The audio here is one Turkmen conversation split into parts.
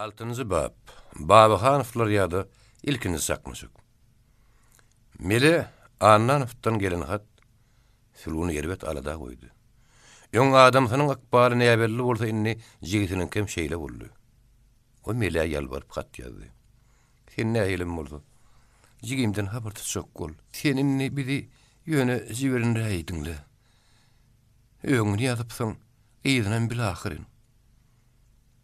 Altıncı bab, babı hanıflar yadı ilkini sakmışık. Mili anan hıftan gelin hat, filonu yerbet alada koydu. Yon adam hınan akbali neyabirli olsa inni ziyitinin kem şeyle bollu. O mili yalvarıp hat yazdı. Sen ne ayyelim oldu? Zigimden habartı çok kol. Sen inni bizi yöne ziverin rai idinle. Yon ni yazıpsan, iyi bilahirin.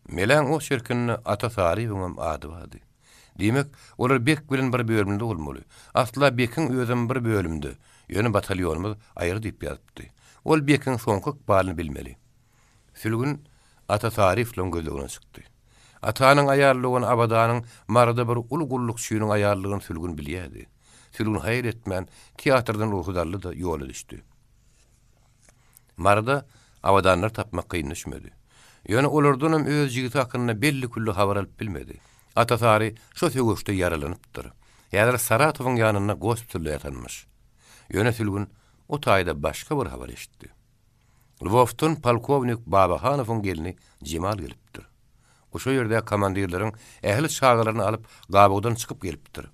Melan o şirkinni ata tarihi umam adı vardı. Demek olar bek bilen bir bölümde olmaly. Aslında bekin özün bir bölümdü. Yönü batalyonumuz ayrı dip yazıpdı. Ol bekin sonkuk balyny bilmeli. Sülgün ata tarihi flong gözüne çıktı. Atanyň aýarlygyny abadanyň marada bir ul gulluk süýüniň aýarlygyny sülgün bilýärdi. Sülgün haýyr etmen, ki da ýol düşdü. Marada abadanlar tapmak gynyşmedi. Yöne olurdunum öz jigit hakkında belli kullu havar alip bilmedi. Atatari şu sögüçte yaralanıptır. Yadar Saratov'un yanına gospitulle yatanmış. Yöne sülgün o tayda başka bir havar eşitti. Lvov'tun palkovnik Baba Babahanov'un gelini cimal gelipdir. Kuşo yörde komandirlerin ehli çağlarını alip, gabudan çıkıp gelipdir.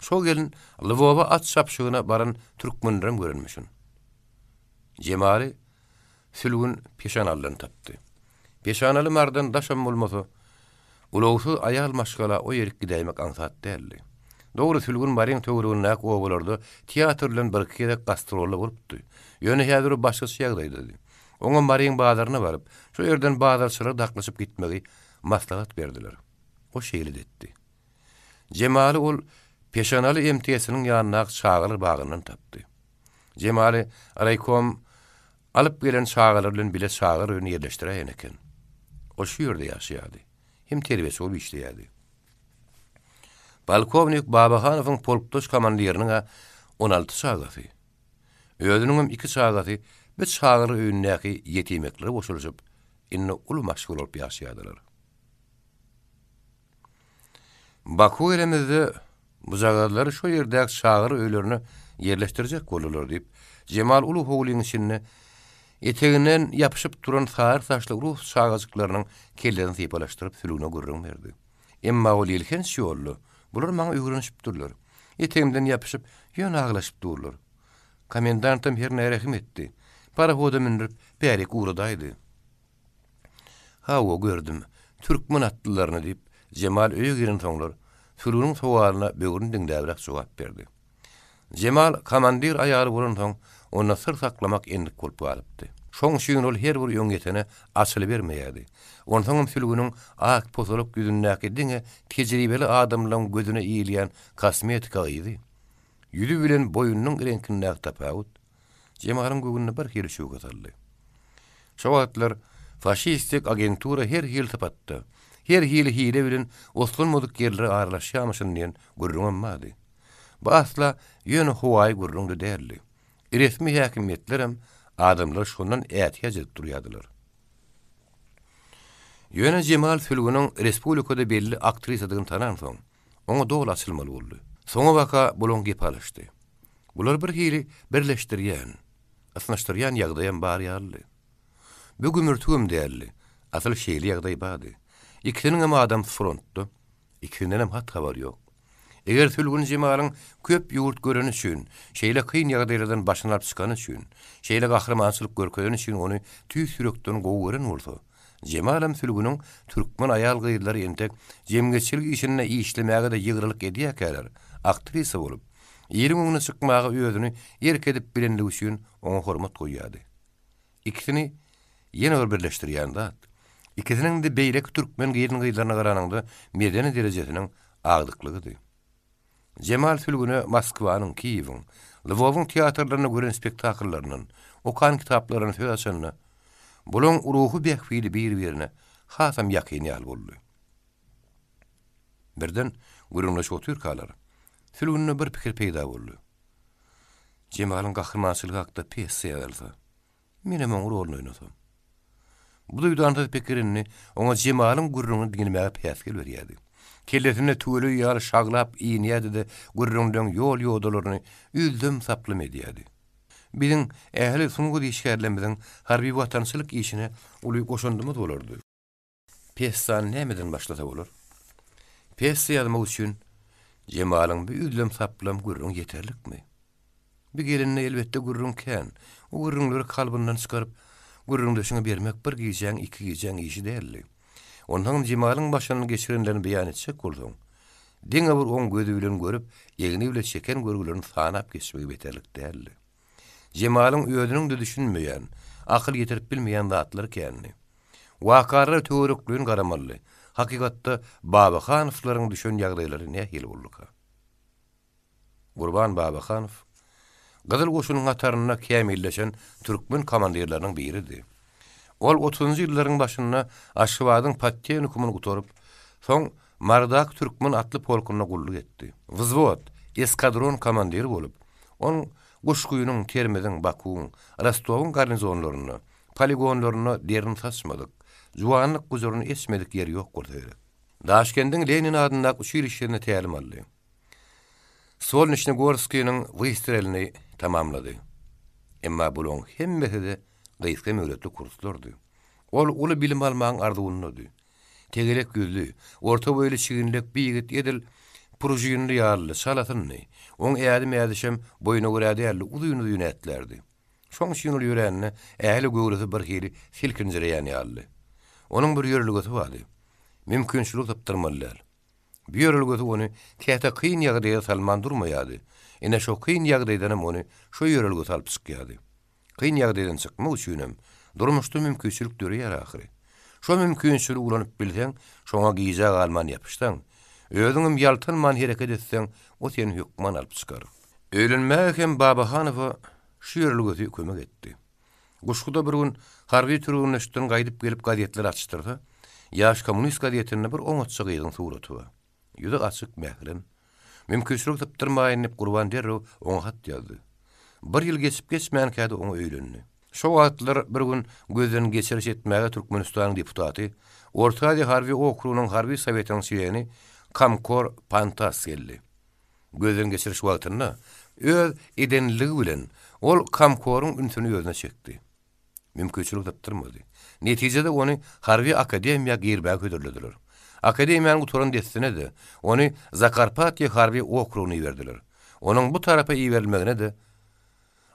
Şo gelin Lvov'a at şapşığına baran Türkmenlerim görünmüşün. Cemali sülgün pişan allan taptı. Peşanalı mardan daşan bulmasa, ulusuz ayal maşgala o yerik gidaymak ansat derli. Doğru sülgün barin tövrün nek oğulurdu, tiyatörlün bırkkede kastrolu vurptu. Yönü hiyadırı başka şeyagdaydı. Oğun barin bağlarına varıp, şu ýerden bağlar sıra gitmegi maslahat berdiler. O şeyli detdi. Cemali ol, peşanalı emtiyesinin yanına çağalı bağından taptı. Cemali, alaykom, alıp gelen çağalı bile çağalı yerleştire yerleştire O şu yurda yaşayadı. Hem terbesi olup işleyadı. Balkovnik Babahanov'un polptoş komandiyerine 16 sağlatı. Öğdünün 2 sağlatı ve sağlar öğündeki yetimekleri boşulacıp inni ulu maşgul olup yaşayadılar. Baku elimizde bu zagadları şu yerdeki sağlar öğlerini yerleştirecek olulur deyip Cemal Ulu Hoğulin içinini Eteginden yapışıp turan sağır saçlı ruh sağazıklarının kellerini zeybalaştırıp sülüğüne gurrun verdi. Emma ol yelken şey oldu. Bunlar bana uygulanışıp durdurlar. Etegenden yapışıp yön ağlaşıp durdurlar. Komendantım her etdi. Para hoda münürüp berek uğradaydı. Ha o gördüm. Türk mün atlılarını deyip Cemal öyü gerin tonlar. Sülüğünün sovarına bürgün dün berdi. Cemal dün dün dün dün ona sır saklamak endik kulp alıptı. Şoň şuýun ol her bir ýöngetine asyl bermeýärdi. Onuň ümsülgünin ak pozulyp güzündäki diňe tejribeli adamlaryň gözüne iýilýän kosmetika ýydy. Ýüzü bilen boýunyň renkini näktapawut. Jemaryň gögünni bir hili şuwga saldy. Şowatlar faşistik agentura her hil tapatdy. Her hil hile bilen oslun moduk gerleri aralaşýarmyşyn diýen gurrumam bardy. Bu asla ýöne howaý derli. resmi hakimiyetlerim adımlar şundan ehtiya cedip duruyadılar. Yöne Cemal Fülgü'nün Respublikoda belli aktriz adını tanan son, ona doğal asılmalı oldu. Sonu vaka bulan gip Bular bir hili birleştiriyen, asınaştiriyen yagdayan bar ýaly. Bu gümürtüüm değerli, asyl şeyli yagdayı bari. İkisinin hem adam frontdy, ikisinin hem hat havarı yok. Eger sülgün jemaalyň köp ýurt gören üçin, şeýle kyn ýagdaýlardan başyna alyp çykan üçin, şeýle gahrymançylyk görkezen üçin ony tüý sürekden gowgören bolsa, jemaalam sülgünüň türkmen aýal gyýlary ýente jemgeçilik işine işlemäge de ýygrylyk edýärler. Aktrisa bolup, ýerim öňüne çykmagy özüni erk edip bilenligi üçin oňa hormat goýýardy. Ikisini ýene bir birleşdirýärdi. Ikisiniň de beýlek türkmen gyýlaryna garanyňda medeni derejesiniň ağdyklygydy. Cemal Tülgün'ü Moskva'nın, Kiev'in, Lvov'un tiyatrlarını gören spektaklarının, okan kitaplarının fiyasını, bulun ruhu bekfili bir birbirine, hasam yakini al bollu. Birden, gürümle çoğu kalar, bir pikir peyda bollu. Cemal'ın kakırmançılığı hakta pes seyavarlı. Minimum uru olu olu olu pikirini, ona olu olu olu olu olu kelesini tüölü yar şaglap iyniyedi gürrüngdön yol yodolorunu üldüm saplım ediyedi. Bizin ehli sungu dişkerlemizin harbi işini işine uluy bolardy. olurdu. Pestan nemedin başlata olur. Pest yazma uçun cemalın bir üldüm saplım gürrüng yeterlik mi? Bir gelinle elbette gürrüng ken, o gürrüngleri kalbından çykaryp gürrüng bermek bir giyeceğin, iki giyeceğin işi değerliyim. Onhan cimalin başanın geçirinlerini beyan etsek kurdun. Din abur on gödü bilin görüp, yegini bile çeken görgülerini sanap geçmeyi beterlik değerli. Cimalin üyödünün de düşünmeyen, akıl getirip bilmeyen dağıtları kendini. Vakarlı teoriklüğün karamallı, hakikatta baba khanıfların düşün yagdayları ne hil bulluka. Kurban baba khanıf, gıdıl kuşunun atarına kemilleşen Türkmen komandiyyirlerinin biridir. ol 30-njy ýyllaryň başynda Aşgabadyň Patten hukumyny son soň Mardak Türkmen atly polkuna gullyk etdi. Vzvod eskadron komandiri bolup, on Guşkuyunun, Termedin, Bakuun, Rastovun garnizonlarını, poligonlarını derin saçmadık. Juanlık guzorunu esmedik yeri yok kurta yöre. Lenin adında uçur işlerini teyelim aldı. Solnişni Gorskiyinin vistirelini tamamladı. Emma bulon hemmeti de gaiske mevletli kurslardy. Ol ulu bilim almağın ardı unu nödy. orta boylu çiginlik bir yigit edil projiyin riyarlı salatın on Oğun eadi meadishem boyuna gura deyarlı uduyunu duyuna etlerdi. Son sinul yüreğine ehli gugurusu barhili silkinci reyani yarlı. Onun bir yörlü gosu vadi. Mümkünçlülü Bir yörlü onu kehta kiyin yagdaya salman yagdiyy yagdiyy yagdiyy yagdiyy yagdiyy yagdiyy yagdiyy yagdiyy Qiyin yaq dedin çıkma uçunum. Durmuştu mümkün sürük dörü yara akhiri. Şo mümkün sürü ulanıp bilten, şoğa giyiza galman yapıştan. Öğdünüm yaltın man hereket etsen, o sen hükman alp çıkar. Öğlenme öken baba hanıfı, şiirlü gözü kömük etti. Kuşku bir gün, harbi türüün üstün gaydıp gelip gazetler açtırdı. Yaş kamunist gazetini bir on atçı gaydın suğratı var. Yudu açık mehrim. Mümkün sürük tıptırmayın, nip kurban derru, on hat yazdı. bir ýyl geçip geçmeyen kədi onu öylünlü. Şo bir gün gözden geçiriş etmeye Türkmenistan deputatı, Orta Aziýa Harbi Okru'nun Harbi Sovetin Siyeni Kamkor Pantas geldi. Gözden geçiriş wagtynda öz edenligi bilen ol Kamkor'un ünsünü özüne çekdi. Mümkünçülük tattırmadı. Neticede onu Harbi Akademiya girbeye ködürlüdürür. Akademiyanın kuturun destine de onu Zakarpatya Harbi Okru'nu verdiler. Onun bu tarapa iyi de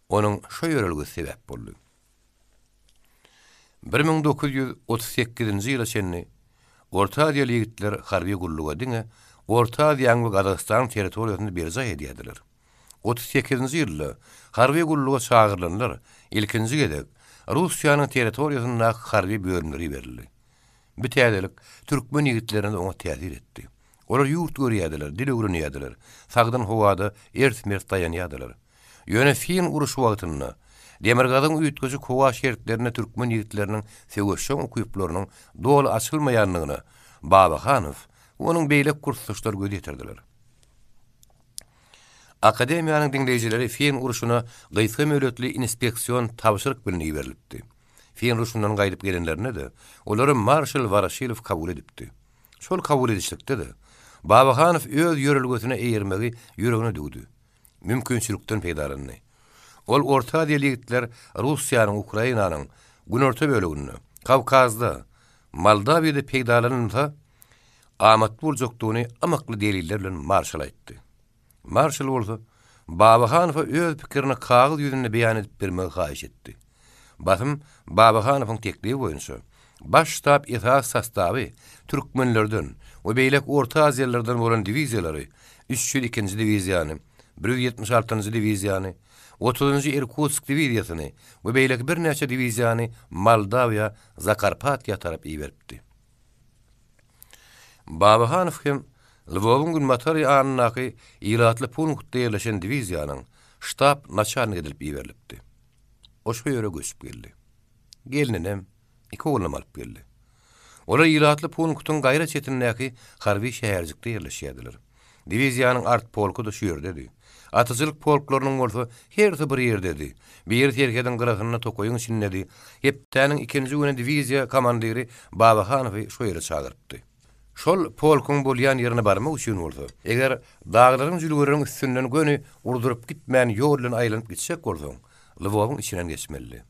onun şu yörelgü sebep bollu. 1938-ci ýyly senni, Orta Adiya harbi gulluga dine, Orta Adiyan ve Qazakistan teritoriyatını berza hediyedilir. 38-ci yıla harbi gulluga sağırlanlar, ilkinci gedek, Rusiyanın territoriýasyna harbi bölümleri berildi. Bu täzelik Türkmen yigitlerini de ona etdi. Olar yurt görüyədilər, dil ögrünüyədilər, sağdan howada ert mert dayanyadilər. Yöne fiin uruşu vaqtınna, demirgadin uyutkızı kova şeritlerine Türkmen yigitlerinin fegoşşon kuyuplorunun doğal asılmayanlığını Baba Hanif, onun beylek kurtuluşlar gödi etirdiler. Akademiyanın dinleyicileri fiyin uruşuna gaitkı mevletli inspeksiyon tavsirik bilini verilipti. Fiyin uruşundan gaitip gelinlerine de olari Marshall Varashilov kabul edipdi. Şol kabul edip de, Baba Hanif öz kabul edip mümkünçülükten peydarını. Ol orta diyelikler Rusya'nın, Ukrayna'nın, orta bölgününü, Kavkaz'da, Maldavya'da peydarlanın da amat bulacaktuğunu amaklı delillerle marşal etti. Marşal oldu. Baba Hanif'a öz pikirini kağıl yüzünde beyan edip bir mekaiş etti. Batım, Baba Hanif'ın tekliği boyunca, baş stab itaat sastabı Türkmenlerden ve beylek Orta Aziyalardan olan divizyaları, 3 ikinci diviziyanı, 176-njy diviziýany, 30-njy Irkutsk diviziýasyny we beýlek bir näçe diviziýany Moldawiýa, Zakarpatiýa tarap iýberipdi. Babahanow hem Lvovun gün matary anynaky ýylatly punktda ýerleşen diviziýanyň ştab начальник edilip iýberilipdi. Oşbu ýere göçüp geldi. Gelinem iki oglum alyp geldi. Olar ýylatly punktun gaýra çetindäki harbi şäherjikde ýerleşýärdiler. Diviziýanyň art polku da şu ýerde Atıcılık porklarının orta her bir yer dedi. Bir yer terkeden kırakınına tokoyun sinnedi. Hep tanın ikinci günü diviziya komandiri Baba Hanıfı şöyre çağırttı. Şol polkun bulyan yerine barma uçuyun orta. Eger dağların zülgörünün üstünden göni urdurup gitmeyen yoğurlun aylanıp gitsek orta. Lvovun içinden geçmeli.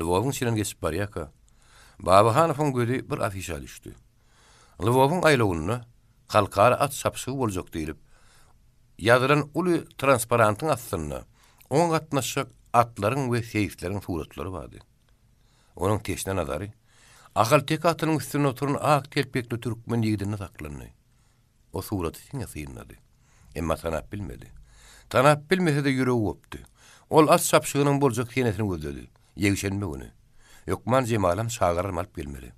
Lvovun içinden geçip bariyaka. Baba Hanıfı'n gödü bir afişa düştü. Lvovun aylağını halkara at sapsu bolacak deyilip, yadıran ulu transparantın atsınna, on katnaşak atların ve seyiflerin suratları vardı. Onun teşne nazari, akal tek atının üstüne oturun ak telpekli Türkmen yigidine taklanı. O surat sinya sıyınladı. Emma tanap bilmedi. Tanap bilmese de yüreği öptü. Ol at sapsığının bolacak senesini gözledi. Yegşenme onu. Yokman cemalam sağlar malp bilmeli.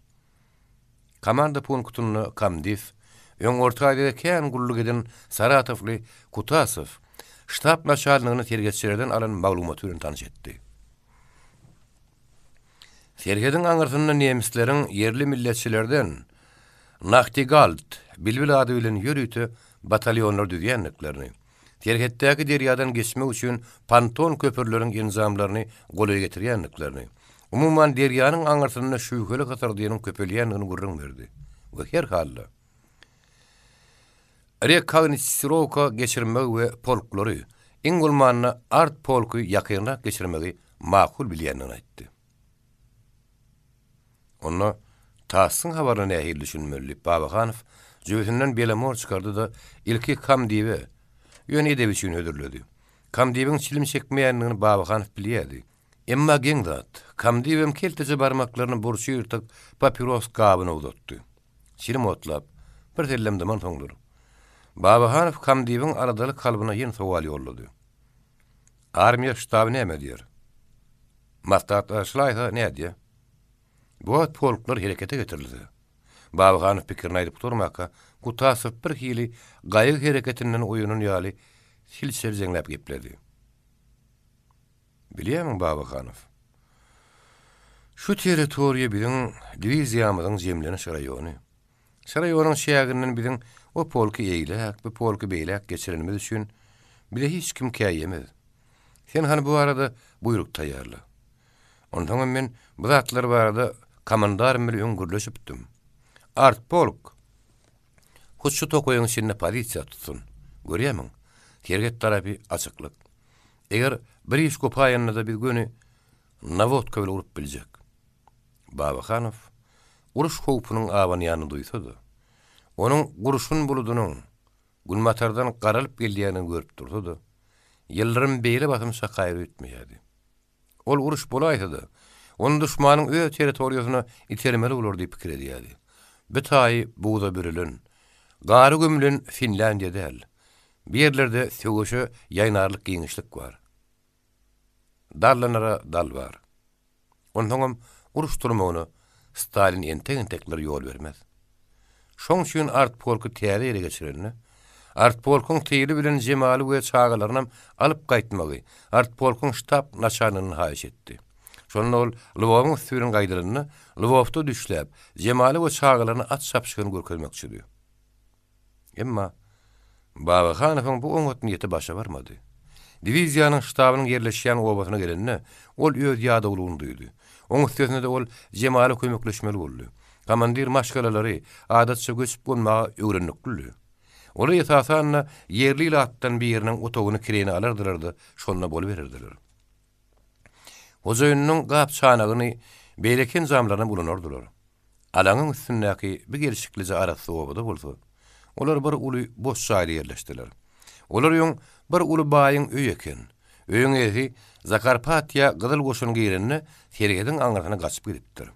Kamanda punktunu kamdif, kamdif, Öň orta aýdyda käň gullu giden Saratowly Kutasow штаб начальнигини тергетчилерден алан маглумат үрін таныш етті. Сергедің аңыртынны немістлерін ерлі милletçilerden Нахтигалд, Билбил ады үлін юрюйті батальонлар дүзиянниклерни, тергеттегі дерядан кесме үшін пантон көпірлерін инзамларни голой гетириянниклерни, умуман дерияның аңыртынны шүйкөлі қатардиянын көпіліянниклерни көпіліянниклерни көпіліянниклерни көпіліянниклерни rekognisirovka geçirmek ve polkları, ingulmanlı art polku yakınına geçirmek makul bilyenin aytti. Onu tasın havarı nehir düşünmüllü Babakhanov, Cüvetinden bile mor çıkardı da ilki kam diye yön edeb üçin silim Kam diyebin çilim Emma Gengdat, kam diyebim keltece barmaklarını borçu yırtık papiros kabına uzattı. Çilim otlap, bir tellem zaman tonglurum. Babahanov kamdivin aradalı kalbına yin sovali yolladı. Armiya shtab neme diyor. Mastat aslayha ne diye. Bu at polklar harekete getirildi. Babahanov pikirne aýdyp durmakka, Kutasov bir hili gaýyk hereketinden oýunun ýaly silsiler zenglep gepledi. Bilýärmi Babahanov? Şu teritoriýa bilen diviziýamyň zemlenýän şeýle ýöne. Şeýle ýöne şeýagynyň O polku eğilek, bu polku beylek geçirilmez için bile hiç kim kayemez. Sen hani bu arada buyruk tayarla. Ondan men bu zatlar bu arada kamandar mili öngürleşipdim. Art polk. Hutsu tokoyun sinne pozisiya tutsun. Görüyemin. Terget tarafı açıklık. Eğer bir iş kopayanına da bir günü navot köyle urup bilecek. Babakanov, uruş kovupunun avan yanı duysadı. onun gurşun buludunun gulmatardan qaralıp geldiyanı görüp durdu. Yıllarım beyli batımsa qayrı ütmeyedi. Ol uruş bolu aytadı. Onun düşmanın öy teritoriyosuna itirmeli olur diye fikir ediyedi. buğda bürülün, qarı gümlün Finlandiya del. Bir yerlerde sögüşü yaynarlık var. Darlanara dal var. Onun hongam uruş Stalin enteng entekleri yol vermez. şoň üçin art polku täri ýere geçirilýärdi. Art polkuň bilen jemaaly we çağalaryň alyp gaýtmagy art ştab naçanynyň haýyş etdi. Şonda ol Lwowyň süýrüň gaýdyryny Lwowda düşläp jemaaly we çağalaryň at sapşygyny görkezmek üçin. Emma Babaxanowyň bu ogotny ýete başa barmady. Diviziýanyň ştabynyň ýerleşýän obasyna gelende ol ýöz ýadawlugyny duýdy. Oňa sözünde ol jemaaly kömekleşmeli boldy. Kamandir maşgalaları adatça göçüp gönmağa öğrenlük güllü. Ola yetasağına yerli ila attan bir yerinin otogunu kireyini alardırlardı, şonuna bol verirdiler. Oza önünün gap çanağını beylekin zamlarına bulunurdular. Alanın üstündeki bir gelişiklice arası oba Olar bir ulu boş sahili yerleştiler. Olar yun bir ulu bayin öyekin. Öyün ezi Zakarpatya gıdıl gosun gyrini gyrini gyrini gyrini gyrini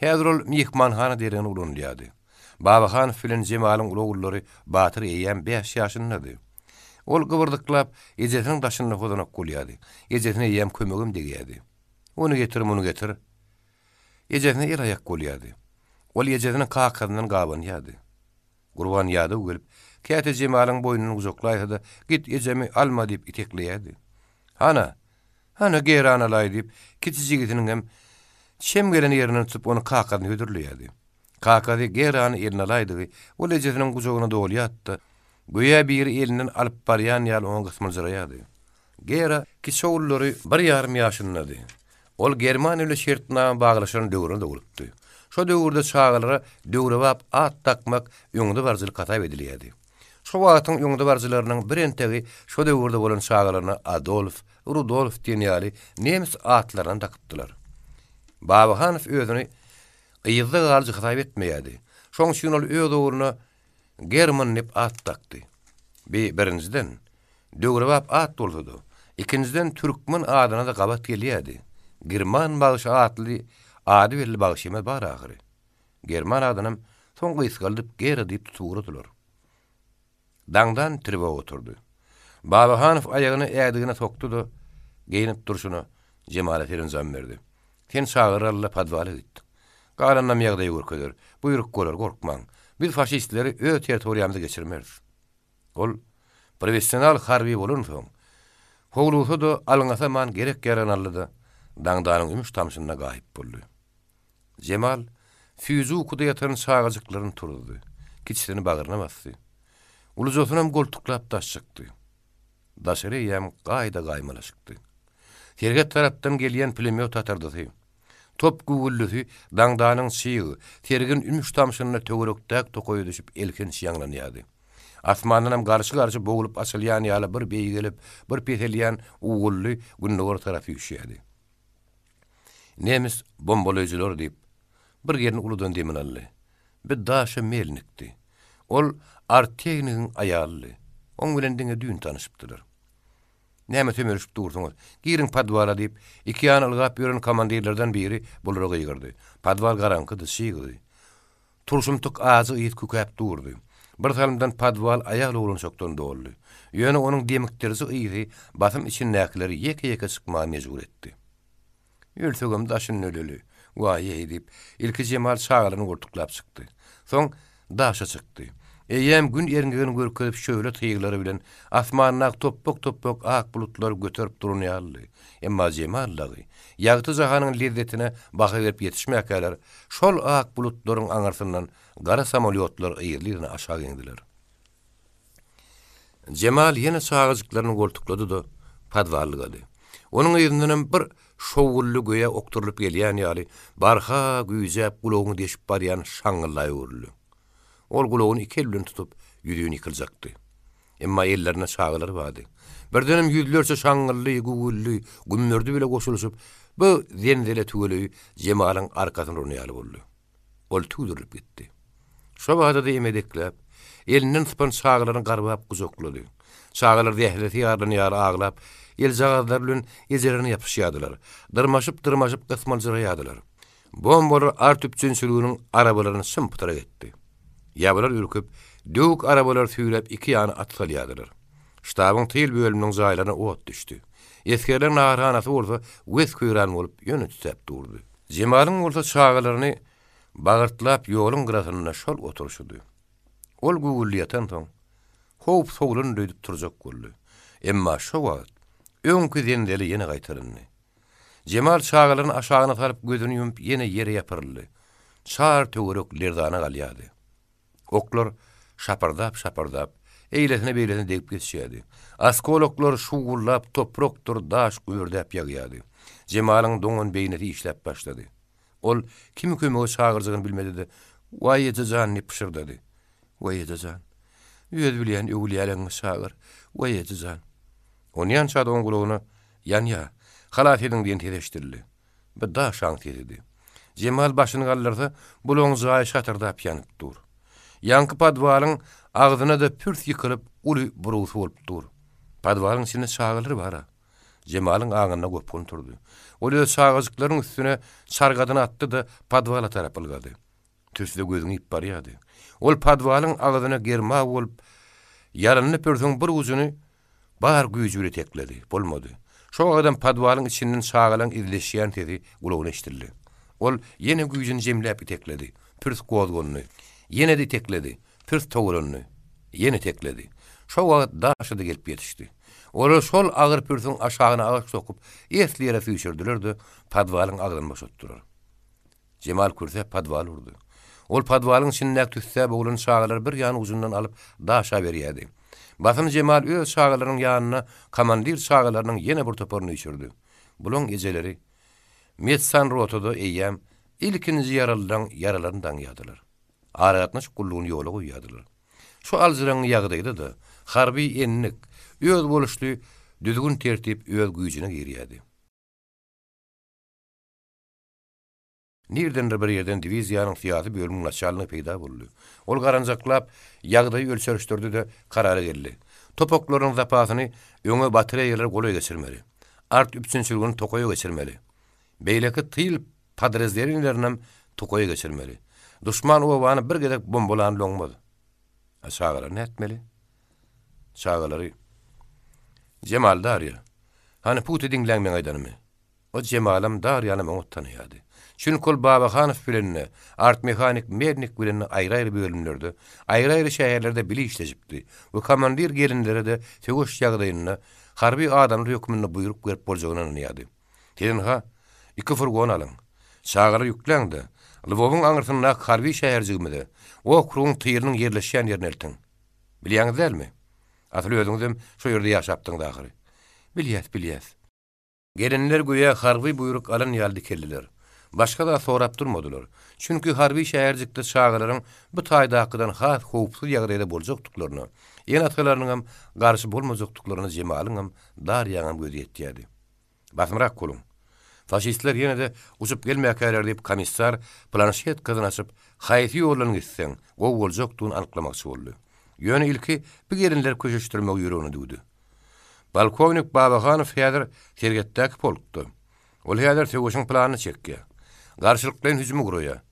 Häzir Mihman han derin ulunlyady. Baba han filin jemalyň ulu ullary Batyr eýen 5 ýaşynlady. Ol gowurdyklap ejesiniň daşyny hudana gulyady. Ejetine ýem kömegim degiýady. Onu getir, onu getir. Ejesine ir ayak gulyady. Ol ejesiniň kaqyrynyň gabyny ýady. Gurban ýady gelip käte jemalyň boynuny uzaklaýdy da, git ejemi alma diýip itekleýädi. Hana, hana geýranalaý diýip, kiçi hem Şem gelen yerine tutup onu kakadını hüdürlüyordu. Kakadı geri anı eline alaydı ve o lecefinin kucağına doğulu yattı. Güya bir elinden alıp bariyan yal Gera, Gera ki çoğulları bir yarım yaşındadı. Ol germani ile şertine bağlaşan dövrünü doğulttu. Şu dövrde çağalara dövrü at takmak yungdu varzıl katay ediliyordu. Şu vatın yungdu varzılarının bir entegi şu dövrde olan çağalarına Adolf, Rudolf, Rudolf, yali nems atlaran Rudolf, Babahanov özünü qyzdy galjy hasap etmeýärdi. Şoň üçin ol öz ogruna German nip at takdy. Bi birinciden Dögrewap at bolsudy. Ikinciden türkmen adyna da gabat gelýärdi. German bagşy atly ady berli bagşy bar ahyry. German adynam soň gysgalyp geri diýip tutgurdylar. Dangdan tribe oturdy. Babahanov ayagyny ädigine tokdudy. Geýinip duruşuny Cemal Efendi zam berdi. sen çağırarla padvala gittin. Garanlam yagdayı görkölür, buyruk görür, korkman. Bil faşistleri ö teritoriyamda geçirmeriz. Ol, profesyonel harbi bolun son. Hoğlusu da man gerek yaran alladı. Dandanın ümüş tamşınına gahip bollu. Cemal, füzu kuda yatarın sağacıklarını turdu. Kiçilini bağırına bastı. Uluzotunam koltuklap taş çıktı. Daşarı yem qayda gaymala çıktı. taraptan geliyen pülemiyot atardı. Tıyım. top gugullüsü dangdanın siyi tergin ümüş tamşınına tögürükdäk tokoy düşüp elkin siyanlan yadi. Asmanynam garşy garşy boğulup asylýan ýaly bir beýi gelip bir pehelýän ugullu günni gör tarapy ýüşýärdi. Nemis bombolojilor diýip bir ýerini uludan demelerli. Bir daşa melnikdi. Ol Artegnin ayallı. Onun bilen dünya düğün Näme tömürüp durdunuz? Giring padwara dip iki ýany ulgap ýören komandirlerden biri bulara ýygyrdy. Padwar garanky düşi ýygyrdy. Turşumtuk azy ýet kukap durdy. Bir halmdan padwal ayaq ulun şokdan doldy. Ýöne onuň demikleri ýygy, basym için näkleri ýeke-ýeke sykma mejbur etdi. Ýürsügüm daşyn nölülü, wa ýeýdip ilki jemal çağlaryny gurtuklap çykdy. Soň daşa çykdy. Eýem gün ýerine gelen görüp köp şöwle tyýyklary bilen asmanyň toppok toppuk ak bulutlar göterip durun ýaly. Emma zema Allahy. Ýagty jahanyň lirdetine baha berip ýetişmek ýaly. Şol ak bulutlaryň aňyrsyndan gara samolýotlar ýerlerini aşağı gendiler. Cemal ýene sagazyklaryny goltuklady da padwarlyk aldy. Onuň ýerinden bir şowgullu goýa okturulyp gelýän ýaly barha güýzäp gulagyny deşip barýan şangyla ýurulýar. ol gulogun iki tutup yüdüğün yıkılacaktı. Emma ellerine çağılır vardı. Bir dönem yüdülürse şangırlı, gugullü, gümürdü bile koşulusup, bu zendele tüvülü cemalın arkasını oranayalı buldu. Ol tüvülürüp gitti. Sabahada da emedekle, elinden tıpan çağılırın karbap kuzokladı. Çağılır dehleti yarını yarı ağlap, el zağazlarının ezerini yapışyadılar, Dırmaşıp dırmaşıp kısmancıra yadılar. Bombolar artıp çünsülüğünün arabalarını sımpıtıra gitti. yabalar ürküp, dök arabalar süyrep iki yanı atsal yadırır. Ştabın tiyil bölümünün zaylarına oğut düştü. Eskerler narhanası olsa, vez köyran olup yönü tüsep durdu. Cemal'ın olsa çağalarını bağırtlap yolun grasınına şol oturuşudu. Ol gugulli yatan ton, hoop soğulun turacak gullu. Emma şo vaat, önkü zendeli yeni Cemal çağalarını aşağına sarıp gözünü yumup yeni yere yapırlı. Çağır tövürük lirdana galyadı. Oklar şapardap şapardap, eylesine beylesine deyip geçişiyadi. Askologlar şuğullap, toproktur, daş kuyurdap yagiyadi. Cemal'ın donun beyneti işlep başladı. Ol kimi kömüge çağırcığını bilmedi de, vay ya ne pışır dedi. Vay ya cacan. Üyed bileyen üyüli çağır. Vay on yan ya, halat edin diyen tedeştirili. Ve daha şan tedidi. Cemal başını qallarda, bulon zayi şatırda pyanıp durur. Yankı padvalın ağzına da pürt yıkılıp ulu burusu olup dur. Padvalın içinde sağılır bara. Cemal'ın ağınına kopun turdu. Ulu sağızıkların üstüne sargadını attı da padvala taraf ılgadı. Tüsüde gözünü ip bariyadı. Ol padvalın ağzına germa olup yaranını pürtün bir uzunu bar gücüyle tekledi. Bolmadı. Şu adam padvalın içinden sağılan izleşiyen dedi kulağına iştirli. Ol yeni gücünü cemle ip tekledi. Pürt gozgonunu. Yine de tekledi. Pırt togulunnu. Yine tekledi. Şo vaqt daşı gelip yetişdi. Ora sol ağır pürtün aşağına ağaç sokup, esli yere füyüşürdülürdü, padvalın ağrını boşotturur. Cemal kürse padval urdu. Ol padvalın sinnek tüsse boğulun sağları bir yan uzundan alıp daşa veriyedi. Batım Cemal öz sağlarının yanına kamandir sağlarının yine bir toporunu içirdi. Bulun geceleri, Metsan rotodu eyyem, ilkinci yaralıdan yaralarından yadılar. araatna şu kulluğun yolu Şu alzırın yağıdaydı da, harbi ennik, öz buluşlu, düzgün tertip, öz güycünü giriyadi. Nirdendir bir yerden diviziyanın siyasi bir ölümün peyda buldu. Ol garancaklap, yağıdayı ölçörüştürdü de kararı geldi. Topokların zapatını öngü batıra yelere kolu geçirmeli. Art üpçün sürgünün tokoyu geçirmeli. Beylakı tıyıl padrezlerin ilerine tokoyu geçirmeli. Düşman o wany bir gedek bombalan loňmady. Aşağılar e, netmeli. Çağılary. Cemal Darya. Hani Putin edin O Cemalam Daryany meni tanýardy. Şun kul Babahanow art mekanik, mernik bilenni aýra-aýra bölümlerde, aýra-aýra şäherlerde bilen işlejipdi. O komandir gerinlere de tegoş ýagdaýyny, harbi adam hökmünni buýurup gerip boljagyny Tedin ha, iki furgon alyň. Çağılary ýüklendi. Lvovun angırtınna karvi şehir O kruğun tıyırının yerleşen yerin eltin. Bilyan edel mi? Atılı ödün dem, şu yurda yaşaptın da akhiri. Bilyas, bilyas. Gelinler güya karvi buyruk alın yaldi kelliler. Başka da sorap durmadular. Çünkü harbi şehercikli şahaların bu tayda hakkıdan hafif hupsu yagreide bolcuktuklarını, yen atalarının hem garşi bolmocuktuklarını cemalın hem dar yagam gözü yettiyadi. Basmrak kolum. Faşistler yine de uçup gelmeye deyip komissar planşet kızın açıp hayati yollarını gitsen o olacak duğunu anıklamak için ilki bir gerinler köşeştirme yürüyünü duydu. Balkonik babakanı fiyadır tergette akıp Ol O fiyadır tevkoşun planını çekke. Karşılıkların hücumu kuruya.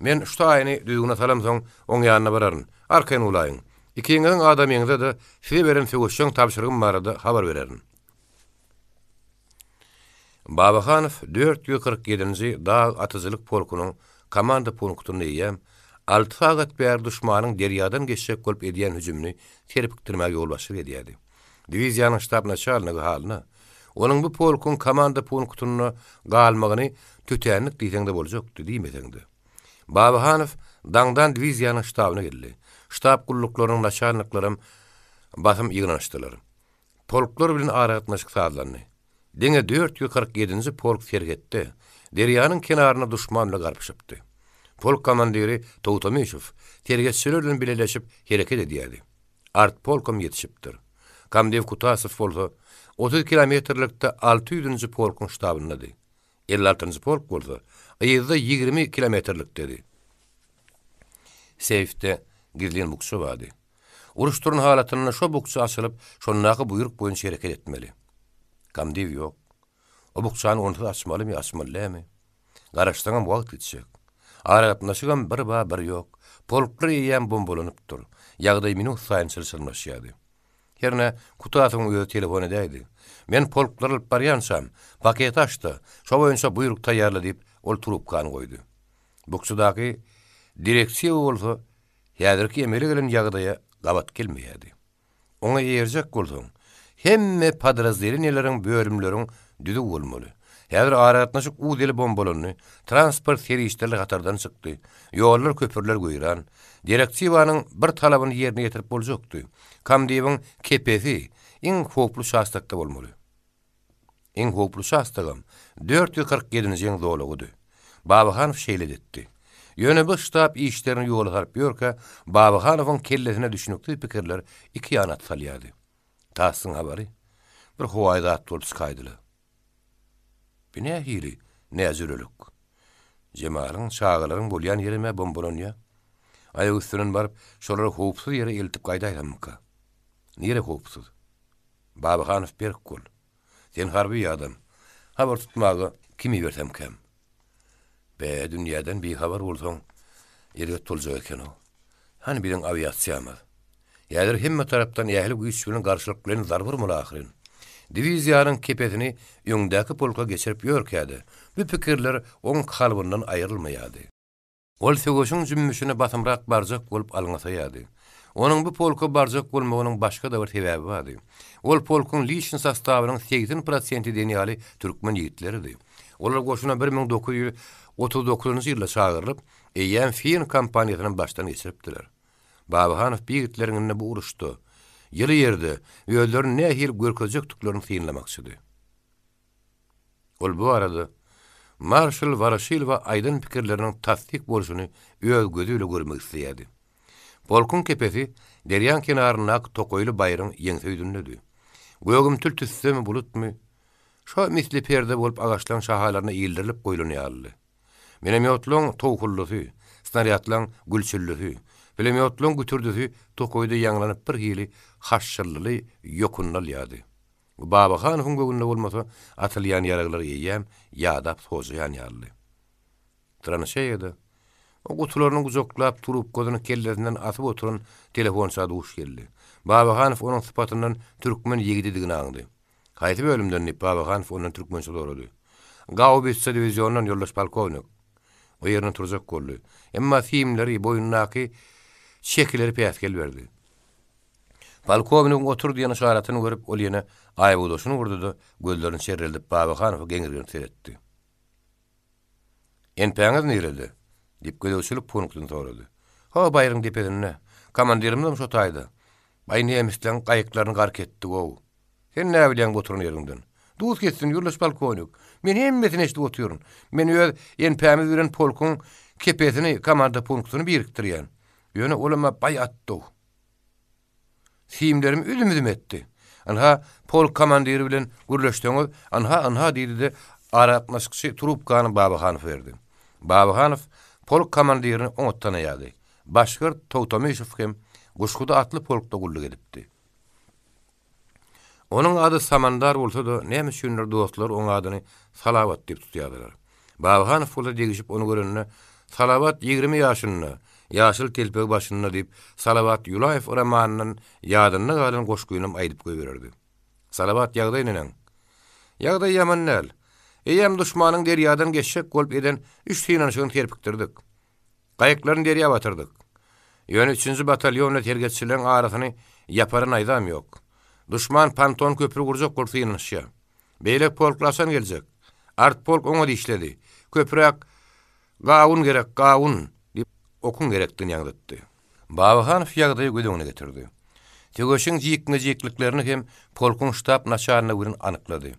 Men şu ayini duyguna salamson on yanına bararın. Arkayın ulayın. İkiyin adamiyy adamiyy adamiyy adamiyy adamiyy adamiyy adamiyy adamiyy Babaxanov 447-nji dağ atyzylyk polkunyň komanda punktyny ýem, altfagat bir düşmanyň derýadan geçişe köp edýän hüjümini terpikdirmäge ýol başlap edýärdi. Diviziýanyň ştab naçalnygy halyna, onun bu polkun komanda punktyny galmagyny tütenlik diýende boljak diýme tengdi. Babaxanov daňdan diviziýanyň ştabyna geldi. Ştab gullyklaryň naçalnyklaryň basym ýygnanyşdylar. Polklar bilen aragatnaşyk sazlandy. Dine 447-nji polk fergetdi. Deryanyň kenarına düşmanly garpyşypdy. Polk komandiri terget fergetçilerden bileleşip hereket edýärdi. Art polkom ýetişipdir. Kamdev Kutasow bolsa 30 kilometrlikde 600-nji polkun stabynyndy. 56-nji polk bolsa ýerde 20 kilometrlikde dedi. Sevde gizlin buksu wady. Uruşturun halatyna şo buksu açylyp şonnaky buyruk boýunça hereket etmeli. Kamdiv yok. O buksan onta açmalı mı, açmalı mı? Garaştanam vaqt geçecek. barba, bir ba bir yok. Polkly yem bombolanyp dur. Yağday minu sayın sırsırmaşyady. Herne kutatyň öýe telefony Men polklary alyp baryansam, paket açdy. Şoba buyruk taýýarly diýip ol trubkany goýdy. Buksudaky direksiýa bolsa, häzirki emele gelen ýagdaýa gabat gelmeýärdi. Oňa ýerjek boldum. hemme padrazlerin ýerlerin bölümlerin düdük bolmaly. Häzir şu u deli bombalary transport feri işleri gatardan çykdy. Ýollar köpürler goýran. Direktivanyň bir talabyny ýerine ýetirip boljakdy. Kamdewiň KPFI iň köplü şahsdakda bolmaly. Iň köplü şahsdagam 447-nji ýyl dolugydy. Babahan şeýle detdi. Ýöne bu ştab işlerini ýol harp Babi Babahanowyň kellesine düşnükdi pikirler iki ýanat salýady. Tahsin haberi, Bir huvayda at tolus kaydılı. Bine hili, ne zürülük. Cemarın, şağıların bulyan yerime bombonun ya. Ayak üstünün barıp, şoları hopsuz yere eltip kaydaylan mıka. Nire hopsuz? Babıhanov bir kol. Sen harbi adam. Haber tutmağı kimi versem kem. Be dünyadan bir haber bulsan, yere tolca eken o. Hani birin aviyatsiyamaz. Ýa-da himme tarapdan ýahly güýçlüni garşylyk bilen zarb urmaň ahirin. Diviziýanyň kepetini öňdäki polka geçirip ýörkädi. Bu pikirler oň kalbyndan aýrylmaýardy. Ol söwgüşiň jümmüşini batymrak barjak bolup alňasaýardy. Onuň bu polka barjak bolmagynyň başga da bir sebäbi bardy. Ol polkun liçin sastawynyň 80% deniýali türkmen ýigitleridi. Olar goşuna 1939-njy ýylda çağırylyp, Eýen Fiýn kampaniýasynyň başdan geçiripdiler. Babahanov biýetleriňe bu uruşdy. Ýeri ýerde ýöldürin nähir görkezjek tuklaryny synlamak şudy. Ol bu arada Marshall Varashil we aýdyn pikirleriniň tasdik bolşuny öz gözüyle görmek isleýärdi. Bolkun kepesi deryan kenarynda tokoýly bayryň ýeňse ýüzündedi. Goýgum tül tüssem bulutmy? Şo misli perde bolup agaçlan şahalaryna ýyldyrylyp goýulýardy. Menem ýotlyň towkullusy, snaryatlan gülçüllüsü, Pelemiotlon gütürdüsü tokoyda yanglanıp bir hili haşşırlılı yokunnal yadı. Baba khan hungu gunna olmasa atalyan yaraglar yiyyem yadap sozuyan yarlı. yada? o gutularını guzoklap turup kodunu kellerinden atıp oturun telefon saadı uş Baba khan onun sıpatından Türkmen yegidi digin andı. Kayıtı bölümden nip Baba khan onun Türkmen saadı oradı. Gaubitsa divizyonun yollaş palkovnik. O yerini turzak kollu. Emma fiimleri boyunnaki boyunnaki şekilleri peyatkel verdi. Balkovnik oturdu yana şaharatını görüp, ol yana aybudosunu vurdudu, gözlerini çerreldi, Baba Hanif'a gengirgini seyretti. Enpeğiniz nirildi, dip gözü uçulup punuktun Ha bayrın dipedin ne, komandirim de mşotaydı. Bay Nemislen kayıklarını gark etti o. Sen ne bilen oturun yerinden? Duz kessin yurlaş balkonuk. Men hem mesin işte oturun. Men öz enpeğimiz veren polkun kepetini, komanda punuktunu biriktir Yöne ulama bay attı. Siyimlerim üzüm üzüm etti. Anha pol kamandiri bilen gürleştiğini, anha anha dedi de arayatmaskisi turup kanı babi hanif verdi. Babi hanif pol kamandirini onottan ayadi. Başkır tohtami şifkim, gushkuda atlı polkta gullu gedipti. Onun adı samandar olsa da ne dostlar onun adını salavat deyip tutuyadiler. Babi hanif degişip onu görününü, salavat 20 yaşını, Yaşıl kelpeği başında deyip Salavat Yulayev uramanının yadını galın koşkuyunum aydıp koy verirdi. Salavat yağday nenen. Yağday yaman nel. Eyem düşmanın deryadan geçecek golp eden üç tiyanışını terpiktirdik. Kayıkların derya batırdık. Yön üçüncü batalyonla tergetçilerin ağrısını yaparın aydam yok. Düşman panton köprü kurcak golp tiyanışıya. Beylek polklasan gelecek. Art polk onu da işledi. Köprüak gaun gerek Gaun. Okun gerekli dynatdy. Bavahan Fyagdy güdönüňe getirdi. Degä şeňçikni zekliliklerini hem polkun ştab načaryna urun anyklady.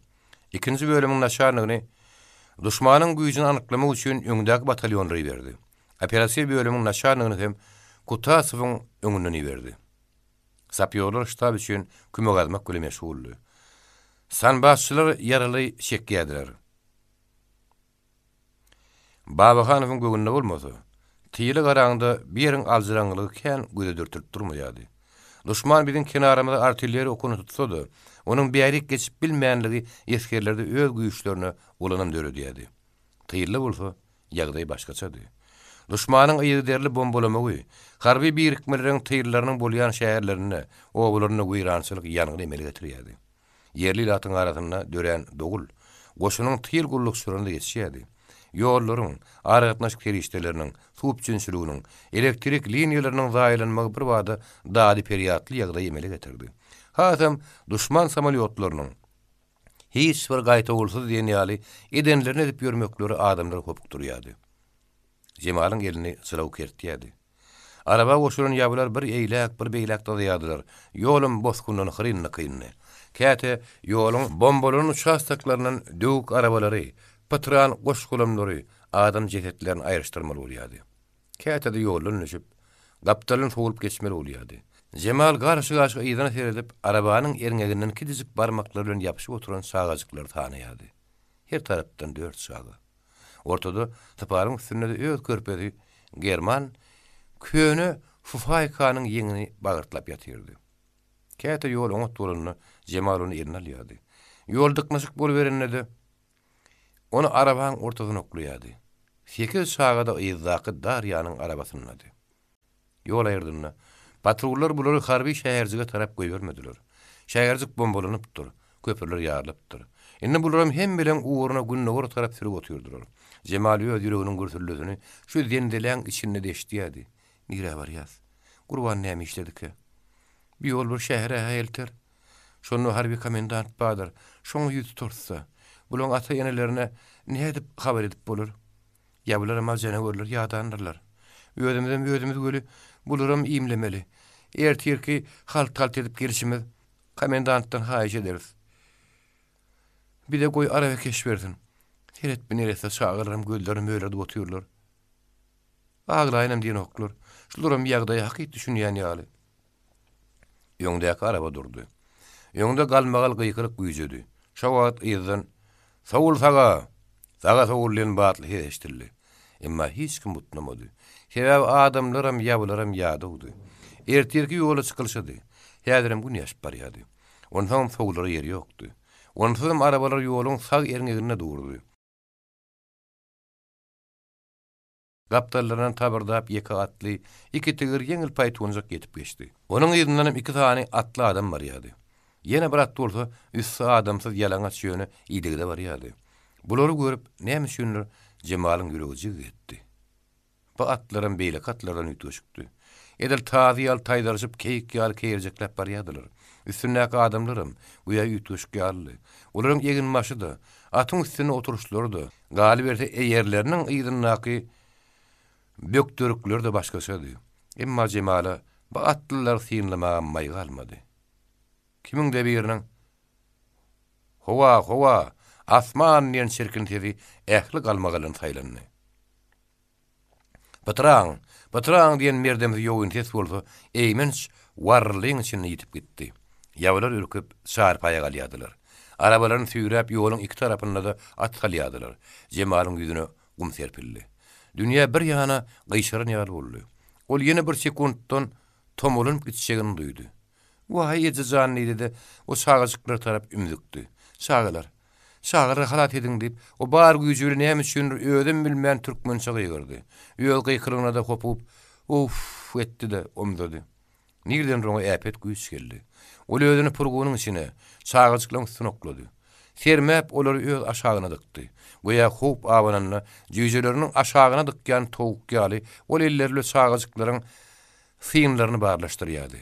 Ikkinji bölümün načaryny düşmanany güýjüni anyklamak üçin öňdäki batalyonları berdi. Operasiýa bölümün načaryny hem gutaswung öňüne berdi. Sapiorlar ştab üçin küme almak bilen şugurlu. Sanba şular ýaralı çekýädiler. Bavahanowyň güýündä bolmasa tiýle garaňda biriň aljyranlygy kän güýde dürtüp durmaýardy. Duşman bilen kenarymda artilleri okuny tutsady, onuň beýerik geçip bilmeýänligi eskerlerde öz güýçlerini ulanyň döredi ýady. Tiýle bolsa ýagdaý başgaçady. Duşmanyň ýerderli bombolama güýi, garby birikmeleriň tiýrlarynyň bolýan şäherlerini, oglaryny güýrançylyk ýanyny emele getirýärdi. Yerli latyn garatyna dören dogul, goşunyň tiýr gulluk süründe geçýärdi. Yoğurlarının, arı suup çünsülüğünün elektrik liniyalarının zayilanmağı bir vada dadi periyatlı yagda yemeli getirdi. Hatam düşman samaliyotlarının hiç bir gaita olsa deniali edenlerine edip yörmöklörü adamlar kopuk duruyadi. Cemalın elini sıra ukerti yedi. Araba goşurun yabular bir eylak, bir beylak da diyadilar. Yolun boskunun hirinna kiyinna. Kehate yolun bombolun uçastaklarının dök arabaları, pıtran goşkulumları, adam cihetlerini ayrıştırmalı uriyadiyy. kätede yolun nüşüp, gaptalın soğulup geçmeli oluyadı. Cemal garşı garşı ıydana seyredip, arabanın erngeginden iki dizik barmaklarıyla yapışıp oturan sağazıkları tanıyadı. Her taraftan dört sağı. Ortada tıparın üstünde de öz körpedi, German, köyünü Fufayka'nın yenini bağırtlap yatırdı. Kete yol ona Cemal Cemal'ın yerine alıyordu. Yol dıkmasık bol verinledi. Onu arabanın ortasına okluyordu. Seke şağa da izzaqı dar arabasınladı. Yol ayırdınla. Patrullar buları harbi şehercüge tarap koyvermediler. Şehercük bombolunuptur. Köpürler yağırlıptır. Enne bulurum hem bilen uğuruna gününe oru tarap sürüp oturdurur. Cemali ödürü onun gürsürlüsünü şu zendelen içinde deşti yedi. Nire var yaz. Kurban neyem işledik ki. Bir yol bir şehre hayeltir. Şonu harbi kamendant bağdır. Şonu yüz torsa. Bulun atayenelerine ne edip haber edip bulurum. Yabular ama zene görürler, yadanırlar. Öğdemizden bir öğdemiz böyle bulurum imlemeli. Ertir ki halk talt edip girişimiz, komendanttan haiz ederiz. Bir de koy araba keş Her et bir nerese sağırırım, göllerim öyle de batıyorlar. Ağla aynem diyen okular. Şu durum hak et yali. Yonda yaka araba durdu. Yonda kalmakal gıykırık gıyıcıdı. Şavaat ıyızdan. Sağul sağa. Sağul sağa. Zagat oğullin batlı hiyeştirli. Emma hiç kim mutlum odu. Hevav adamlarım, yavlarım yadu odu. Ertirki yola çıkılışıdı. Hiyadirin bu niyaşip bari yadu. Onhan soğulları yeri yoktu. Onhan arabalar yolun sağ yerine yerine yerine doğurdu. Gaptarlarının tabarda ap yeka atli, iki tigir yengil paytoncak yetip geçti. Onun yedindanim iki tani atli adam var yadi. Yeni bratt olsa, üssa adamsız yalangat yöne iyidigda var yadi. Bulary görüp näme şünür Cemalyň ýüregi jyg etdi. Bu atlaryň beýle katlardan ýetişipdi. Edil tazi ýal taýdaryşyp keýik ýal keýerjekler barýadylar. Üstündäki adamlarym bu ýa ýetişip ýaldy. Olaryň egin maşydy. Atyň üstüne oturuşlardy. Galiberde eýerleriniň ýydynnaky bökdürükler de başgaşady. Emma Cemala bu atlylar sinlemaga may Kimin de biriniň Hova, hova, asman diýen şirkin tezi ähli galmagalyn taýlanyny. Batraň, batraň diýen merdem ýogyn tez bolsa, eýmens warling üçin ýetip gitdi. Ýawlar ürküp şahar paýagalyadylar. Arabalaryň süýräp ýolun iki tarapyna da at galyadylar. Jemalyň ýüzüne gum serpildi. Dünya bir ýana gyşyryn ýar boldy. Ol ýene bir sekundton tomulun gitşegini duýdy. Vahiyy ecizan neydi de o sağa çıklar tarap ümdüktü. Sağalar, şağırı halat edin deyip, o bar güzülü neyem üçün ödüm bilmeyen Türk mönçağı yığırdı. Öl kıyıkırına da kopup, uff etti de omdadı. Nirden rongu epet güyüs geldi. O ödünü purgunun içine, çağırcıklan sunokladı. Sermep olur öl aşağına dıktı. Goya hop avananla, cüzülerinin aşağına dıkken tovuk gali, ol lillerle çağırcıkların fiyinlerini bağırlaştırıyordu.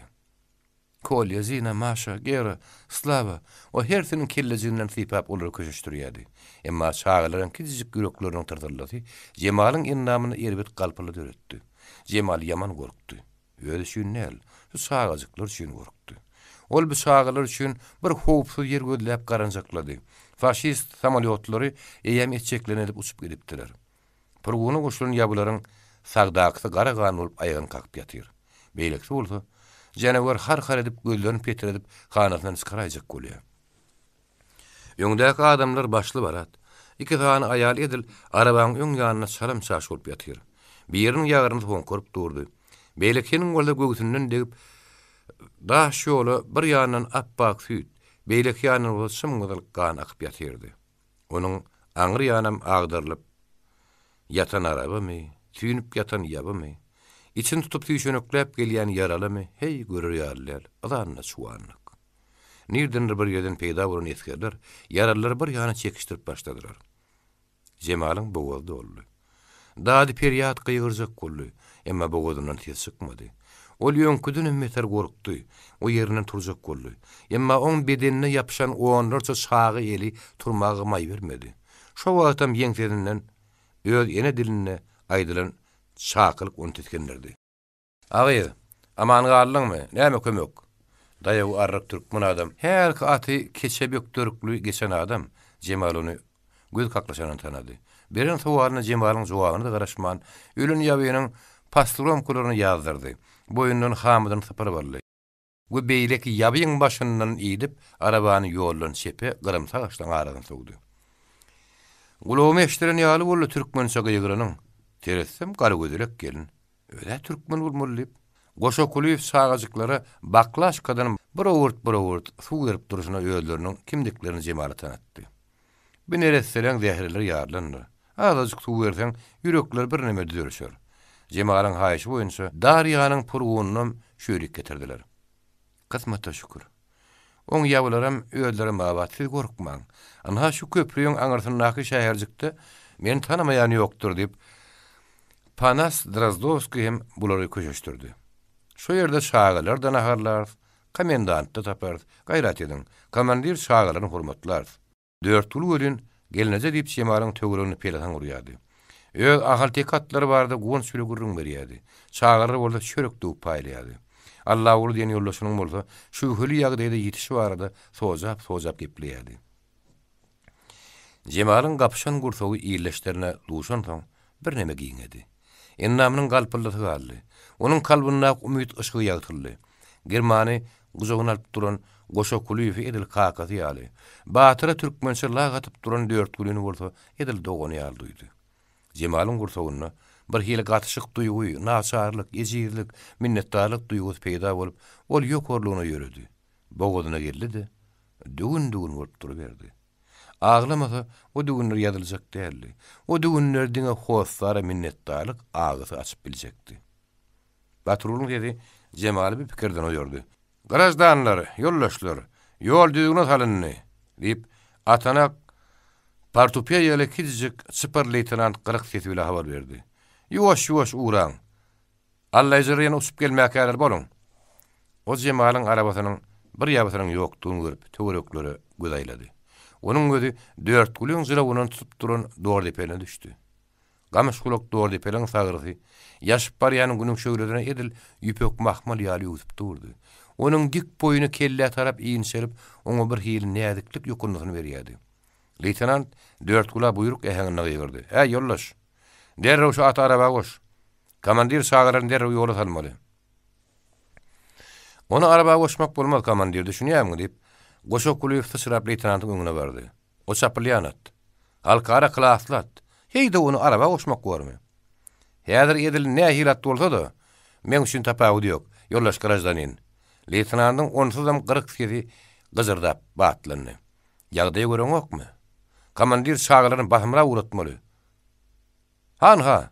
Kolya, Zina, Masha, Gera, Slava o herthinin kirlecinden thipap olur kuşuştur Emma Ima çağaların ki cizik gürüklerinin tırtırladı. Cemalın innamını irbit kalpalı Cemal yaman korktu. Öyle şun şu sağacıklar şun korktu. Ol bu sağacıklar şun bir hupsuz yer gudlap karancakladı. Faşist samaliyotları eyyem etçeklerini uçup gidiptiler. Pırgunu kuşlarını yabularını sağdağını sağdağını sağdağını sağdağını sağdağını sağdağını sağdağını sağdağını sağdağını janawar har har edip gözlerini petredip ganatdan sıkarayacak golye. Yoňdaky adamlar başly barat. Iki gany ayal edil arabanyň öň ýanyna salam saç ýatyr. Birini ýagyrmyz hon korup durdy. Beylikiniň golda gögüsünden degip daş ýoly bir ýanyň appak süýt. Beylik ýanyň bolsam gyzyl gany akyp ýatyrdy. Onuň aňry ýanym agdyrylyp ýatan araba mi? Tüýnüp ýatan ýaba İçin tutup tüyü şönök lep yaralı mı? Hey görür yarlıl, adanına çuvanlık. Nirdinir bir yedin peyda vurun etkiler, yaralıları bir yanı çekiştirip başladılar. Cemalın boldy oldu. Dadi peryat kıyırzak kollu, emma boğudundan tez sıkmadı. Ol yön küdün ümmetler o yerinin turzak kollu. Emma on bedenini yapışan o anlarca sağı eli turmağı may vermedi. wagtam yengtedinden, öz yene dilinine aydılan çakılıp onu tetkenlerdi. aman galdın Näme Ne mi kömök? Dayı o arrak Türkmen adam. Her ki atı keçebök Türklü geçen adam. Cemal onu göz kaklaşanan tanadı. Birin tuvarına Cemal'ın zuvağını da karışman. Ülün yavuyunun pastrom kulurunu yazdırdı. Boyundan hamıdan sapar barly. Bu beylik yabiyin başından iyidip, arabany yollun çepe, kırımsa aradan ağrıdan soğudu. Kulağımı eştiren yağlı bollu Türkmen çakı yıgırının. teressem gara gözelek gelin. Öle türkmen bulmurlip. Goşo kulif sağacıklara baklaş kadan bura uğurt bura uğurt su verip duruşuna öğüllerinin kimliklerini cemara tanıttı. Bir neresselen zehirleri yağırlanır. Azıcık su versen yürekler bir nemi düzürüşür. Cemaların hayşı boyunca Darya'nın pırgunluğunu şöyrik getirdiler. Kısmata şükür. On yavlarım öğüllerim avatsız korkman. Anha şu köprüň anırsın naki şehercikte men tanamayan yoktur deyip Panas Drazdovski hem bulary köşeşdirdi. Şu yerde şagalar da naharlar, komendant da tapardı, gayrat edin, komandir şagalarını hurmatlar. Dört tul gölün, gelinece deyip şemarın tögrünü pelatan uruyadı. Öz ahal tekatları vardı, guan sülü gürrün veriyadı. Şagalar orada şörök doğup paylayadı. Allah uru diyen yollaşının bolsa, şu hülü yagdaydı yetişi vardı, sozap sozap gepliyadı. Cemal'ın kapışan kurtoğu iyileştirine duşan bir neme giyin Ennamının galpallatı galdi. Onun kalbına umut ışkı yağıtırlı. Germani kuzogun alp duran goşo kulüyüfü edil kakati yali. Batıra Türkmençe lağatıp duran dört kulüyünü vurdu edil doğunu yaldıydı. Jemalun kurtoğunu bir hile gatışık duygu, nasarlık, ezirlik, minnettarlık duygu peyda olup, ol yokorluna orluğuna yürüdü. Boğuduna geldi de, dugun düğün vurdu verdi. Ağlamasa o düğünler yadılacak değerli. O düğünler dine hoslara minnettarlık ağızı açıp bilecekti. Batrulun dedi, cemali bir fikirden oyordu. Grajdanlar, yollaşlar, yol düğünler halini deyip atanak partupiye yöle kizicik çıpar leytinan kırık havar haval verdi. Yuvaş yuvaş uğran, allayzirayana usup gelmeya karar bolun. O cemalin arabasının bir yabasının yabasının görüp, Onun gözü dört gülün zira onun tutup durun doğru depeline düştü. Gamış kulak doğru depeline sağırdı. Yaş bariyanın günün şöğrüdüne edil, yüpök mahmal yali uzup durdu. Onun dik boyunu kelle tarap iyin serip, ona bir hiyil neyadiklik yukunluğunu veriyadi. Leytenant dört gula buyruk ehenginna gıyırdı. E yollaş, derre uşu at araba koş. Komandir sağırın derre yolu salmalı. Onu araba koşmak bulmaz komandir düşünüyor mu deyip, Goşok kulüf tışırap leytenantın önüne verdi. O çapırlayan at. Halka ara klaslı Hey de onu araba koşmak görmü. Hedir edil ne ahirat dolsa da, men üçün tapavu diyok, yollaş garajdanin. Leytenantın onsuzam kırık sizi gızırdap batlanı. Yağdaya gören ok mu? Komandir sağlarını bahamra uğratmalı. Han ha!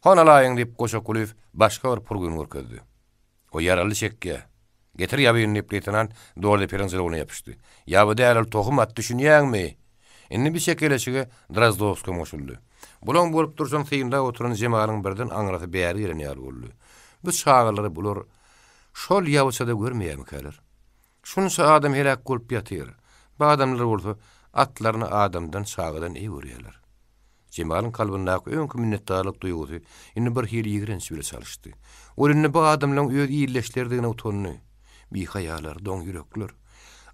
Hon alayın deyip koşok kulüf başka bir purgun O yaralı çekke. Getir yabiyin nepletinan doğalde perin zilogunu yapıştı. Yabı değerlil tohum at düşünüyen mi? bir şekilesige Drazdovskom oşullu. Bulon bolup dursan sıyında oturun zemalın birden anratı beyeri yerin yer gullu. Bu sağırları bulur. Şol yavusa da görmeyem kalır. adam helak kulp ýatyr. Bu adamlar vurdu atlarını adamdan sağırdan iyi vuruyorlar. Cemal'in kalbında ak öňkü minnetdarlyk duýgusy, indi bir hili ýigrenç bile çalyşdy. Olyny bu adamlaryň öz ýyllaşdyrdygyny utandy. bir don yürekler.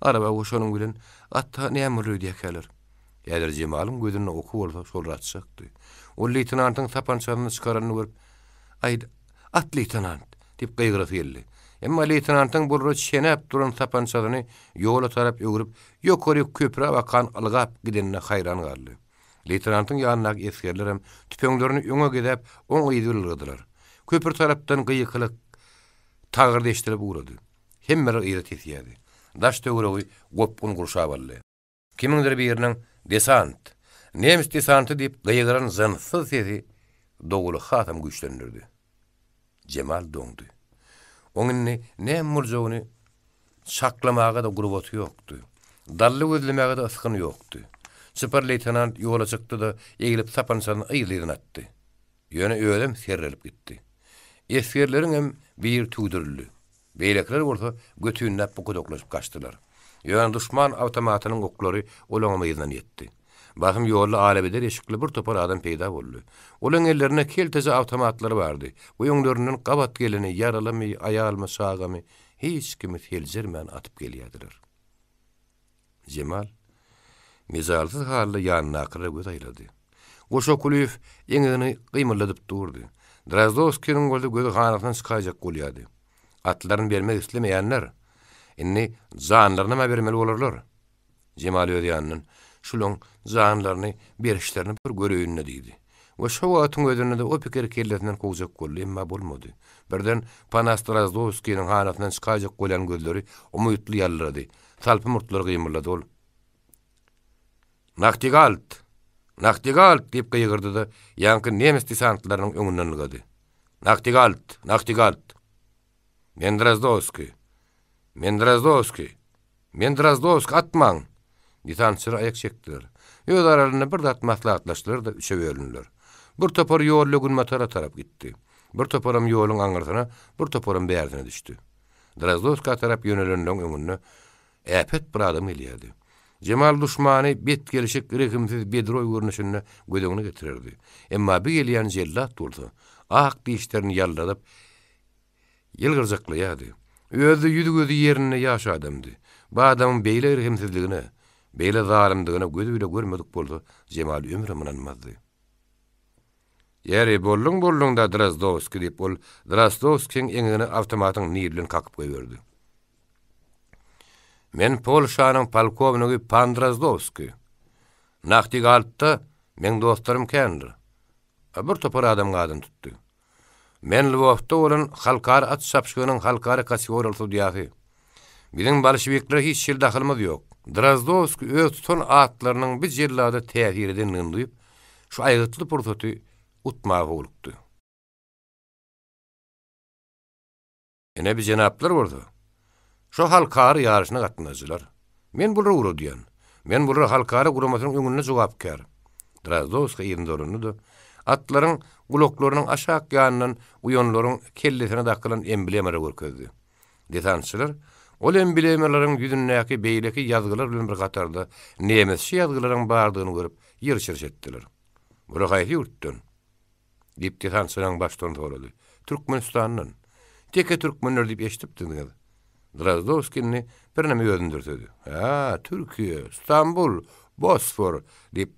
Araba o şonun gülün atta ne emri Yadir keler. Yedir cemalim oku olsa sol ratsakdı. O leytanantın tapançanını çıkaranını görüp ay at leytanant dip kaygıra geldi. Emma leytanantın burru çenep şenap durun tapançanını yola tarap öğürüp yokori köprü va kan algap gidenine hayran galdı. Leytanantın yanına eskerlerim tüpenglerini öne gidip onu yidirlerdiler. Köprü taraftan kıyıklık tağırdeştirip uğradı. hemmer ýere tetiýärdi. Daş töwregi gopun gurşa baldy. Kimindir bir ýerniň desant, nemis desanty diýip gaýgaran zynsyz sesi dogul hatam güýçlendirdi. Cemal döndi. Onuň näme murjawyny saklamagy da gurup ýokdy. Dally özlemegy de ýokdy, ýokdy. Super leýtanant ýola çykdy da eýilip sapansan ýylyň atdy. Ýöne öwrem serrelip gitdi. Eskerleriň hem bir tüdürlü. Beylekler vurdu, götüyün bu kudoklaşıp kaçtılar. Yani düşman avtomatının kukları olağımı yetti. Bakım yollu alebeder eşikli bir topar adam peyda vurdu. Olağın ellerine keltese avtomatları vardı. Bu yollarının kabat gelini yaralı mı, ayağı mı, hiç kimi felzirmen atıp geliyadiler. Cemal, mezarlı halde yanına akırı gudayladı. Koşo kulüf, yengini kıymırladıp durdu. Drazdovski'nin gözü gönü gönü gönü gönü atlaryn bermek islemeýänler indi zanlaryna ma bermeli bolarlar Jemal öýdiýänin şulun zanlaryny berişlerini bir göreýinle diýdi we şowatyň öýdünde de o pikir kelleden gowjak bolýar emma bolmady birden Panastrazdowskiň haratdan çykajak bolan gözleri umutly ýallardy talpy murtlary gymyrlady ol Naqtigalt Naqtigalt diýip gygyrdy da ýangy nemis desantlarynyň öňünden gydy Naqtigalt Naqtigalt Мен Дроздовский. Мен Дроздовский. Мен Дроздовск атман. Дитан сыр аяк чектир. Йод араларына бир дат маслаатлаштырды да үчө бөлүнүлөр. Бир топор йорлу матара тарап кетти. Бир топором йолун аңгырдына, бир топором бердине түштү. Дроздовск атарап жөнөлөнүн өмүнү эпет бир адам элиди. Жемал душманы бет келишик рехимсиз бедрой көрүнүшүн көдөгүнө кетирди. Эмма бигелиян желла турду. Ак бештерин ялдырып, Ýelgirzekli ýady. Özü ýüdügözü ýerine ýaş adamdy. Ba adam beýle rehimsizligini, beýle zalymdygyny gözü bilen görmedik boldy. Jemal ömri minanmazdy. Ýeri bolluň bolluň da Drozdowski diýip bol. Drozdowskiň engini awtomatyň niýetlen kakyp goýberdi. Men Polşanyň polkownygy Pan Drozdowski. Nahtigaltda meniň dostlarym kändir. Abyr topar adam gadyn tutdy. Men lu wagtda olan halkara at sapşgynyň halkara kasyorlu diýäri. Biziň Bolşewikler hiç şil dahylmy ýok. Drozdowski öz ton atlarynyň biz ýerlerde täsiriden nämdip, şu aýgytly prototy utma bolupdy. Ene biz ýanaplar wurdy. Şu halkara ýarışyna gatnaşdylar. Men bura rowro diýen. Men bura rowro halkara guramatynyň öňünde jogapkar. Drozdowski ýerinde olanydy. atlaryň guloklarynyň aşak ýanynyň uýonlaryň kellesine daqylan emblemalary görkezdi. Desançylar ol emblemalaryň ýüzündäki beýleki ýazgylar bilen bir gatarda nemesçi ýazgylaryň bardygyny görüp ýyrşyrş etdiler. Burakayhi urtdun. Dip tihan sınan baştan doğruldu. Teke Türkmenler dip eştip dindiniz. Drazdovskinni bir nemi Ha, Türkiye, İstanbul, Bosfor dip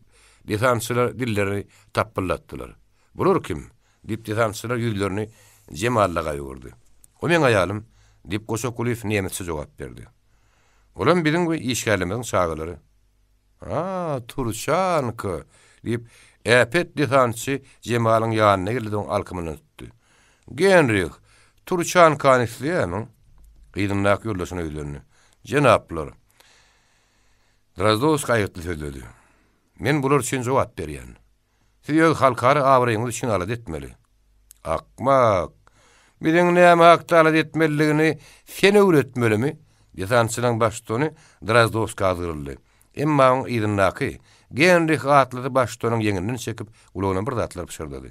Ditançılar dillerini tappırlattılar. Bulur kim? Dip ditançılar yüzlerini cemallaga yoğurdu. O men ayalım, dip koso kulif nemetsiz oğap berdi. Olan bizim bu işgalimizin sağları. Haa, turşan dip epet ditançı cemalın yağına girdi on alkımını tuttu. Genrik, turşan kanisli yemin, qidinlaki yollasını yüzlerini, cenaplar. Razdoz kayıtlı tüldü. Men bulur üçin zuat beriyen. Siz yög halkarı avrayınız üçin alad etmeli. Akmak, bizin neyme hakta alad etmeliliğini sen öğretmeli mi? Desansının baştonu Drazdovs kazgırıldı. Emma on idinnaki, genrih atladı baştonun yenginin çekip, uluğuna bir datlar pışırdadı.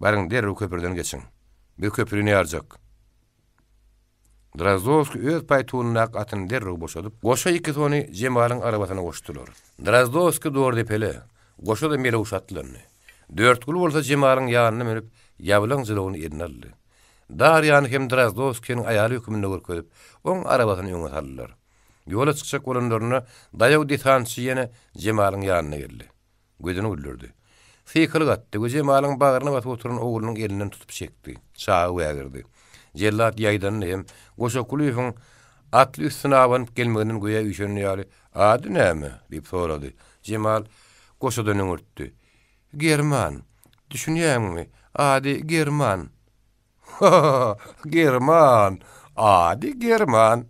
Barın der u köpürden geçin. Bu köpürü ne Drazdovski öz paytuğunun naq derro boşadıp, goşa iki toni cemalin arabasana goşturur. Drazdovski doğru depeli, goşa da mele uşatlarını. Dört gul bolsa cemalin yağını mönüp, yavlan zilovunu edinarlı. Dar yani hem Drazdovski'nin ayali hükümünü görkülüp, on arabasını yunga sallar. Yola çıkacak olanlarına dayav ditansı yene cemalin yağını gelli. Gözünü gülürdü. Fikir gattı, cemalin bağırına batı oturun oğulunun elinden tutup çekti. Çağı uyagirdi. Cellat yaydanın hem Goşakulüfün atlı sınavın gelmeğinin güya üşenini yali. Adı ne mi? Bip soradı. Cemal Goşa dönün ürttü. German. Düşünüyem mi? Adi German. German. Adi German.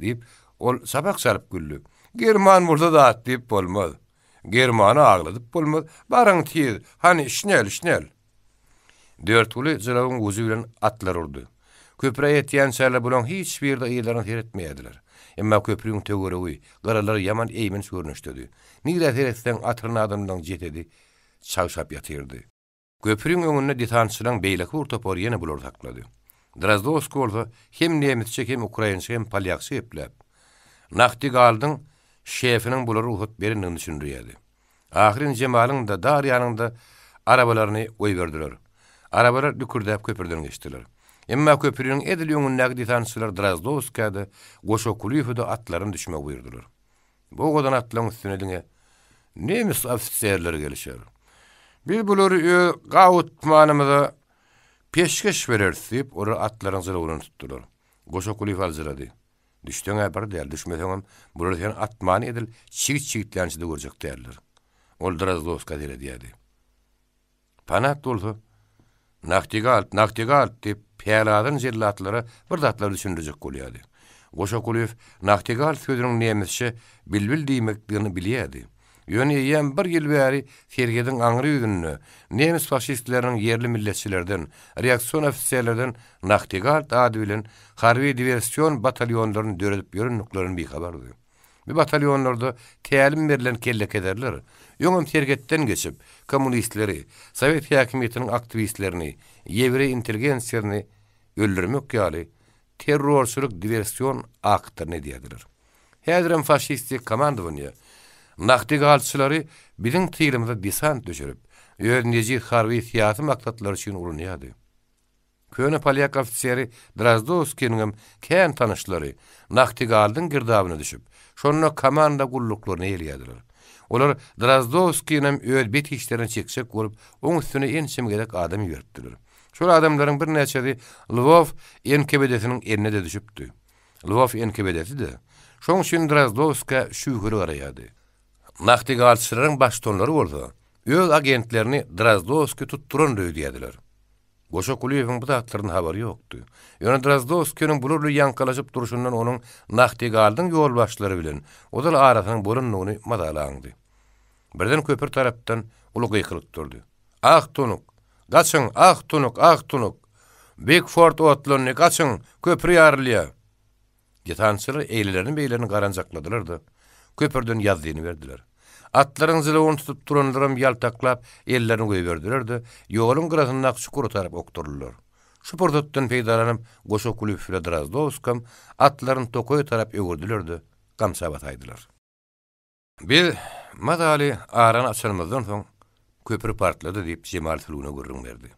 Dip ol sabak sarıp güllü. German burada da at dip olmaz. Germanı ağladıp olmaz. Barın tiyiz. Hani şnel şnel. Dört ulu zilavun uzu bilen atlar urdu. Köprä etýän şäle bolan hiç bir de ýerlerini seretmeýädiler. Emma köprüň töwereği garalary yaman eýmin görnüşdi. Nigra seretsen atyrna adamdan ýetedi, çawşap ýatyrdy. Köprüň öňünde ditançylan beýleki urtopor ýene bulur taklady. Drazdowsk bolsa hem nemetçe hem ukrainçe hem polyakçy eplep. Naqti galdyň şefiniň bulary uhut berini düşündirýädi. Ahirin jemalyň da Daryanyň da arabalaryny oýberdiler. Arabalar dükürdäp köprüden geçdiler. Emma köprünün edil yönün nägdi tanışlar Drazdovskada goşa atların düşme buyurdular. Bu godan atlan üstüne dinge nemis ofitserler gelişer. Bir bulur ö peşkeş verer sip ora atların urun tutdular. Goşa kulüf alzıradı. Düştüğe bir değer düşmeden bulur atman edil çiğit çiğitlençide görecek değerler. Ol Drazdovskada dedi. Panat Nahtegal, Nahtegal tip hereladerin zillatları, birdatlarını düşündüjek bolýady. Goşokulow Nahtegal sözüni nemisçe bilbil diimekdigini bilýärdi. Ýöne ýem bir ýyl bäri Fergedin aňry ýygynyny, nemis faşistlärini ýerli millietçilerden, reaksiýon ofisierlerden Nahtegal ady bilen harbi diversion batalionlaryny döredip ýörünüklerini bir habar berýär. Bir batalionlary da tälim berilen kellek ederler. Yoňam tergetden geçip, kommunistleri, sovet häkimetiniň aktivistlerini, ýewre inteligensiýany öldürmek ýaly terrorçuluk diversion aktyny diýdiler. Häzirem faşistik komandowanie Nahdi galçıları bizim tiyrimizi disant düşürüp, yörnici harbi siyasi maktatlar üçin ulanıyordu. Köyne palyak ofisiyeri Drazdovski'nin kent tanışları Nahdi galdın girdabını düşüp, şonuna komanda kulluklarını eyliyordular. Olar Drazdovskiýnem öýet bit kişilerini çekşek görüp, onuň üstüne en simgelik adam ýörtdiler. Şol adamlaryň bir näçesi Lvov NKVD-siniň eline de düşüpdi. Lvov nkvd de şoň üçin Drazdovska şuýgury garaýardy. Nahtigarçylaryň başdolary boldy. Öz agentlerini Drazdovski tutturan döýdiler. Goşa Kuliyev'in bu dağıtlarının haberi yoktu. Yönet razıda oskönün bulurlu yankalaşıp duruşundan onun nakti galdın yol başları bilin. O da ağrıfın bulun nuni madalağındı. Birden köpür taraftan ulu gıykılıp durdu. Ah tunuk, kaçın ah tunuk, ah tunuk. Big Ford otlunni kaçın köpür yarlıya. Gitançıları eylilerini beylerini garancakladılar da köpürden yazdiğini verdiler. Atlaryň zylawyny tutup turanlaram ýaltaklap ellerini goýup berdirdi. Ýolun gyrasynda şukur tarap okdurlar. Şupurdotdan peýdalanyp goşa kulüp Fredrazdowskam atlaryň tokoy tarap öwürdilerdi. Gamsa bataýdylar. Bir madaly aran açylmazdan soň köprü partlady diýip jemal Tuluny gürrüň berdi.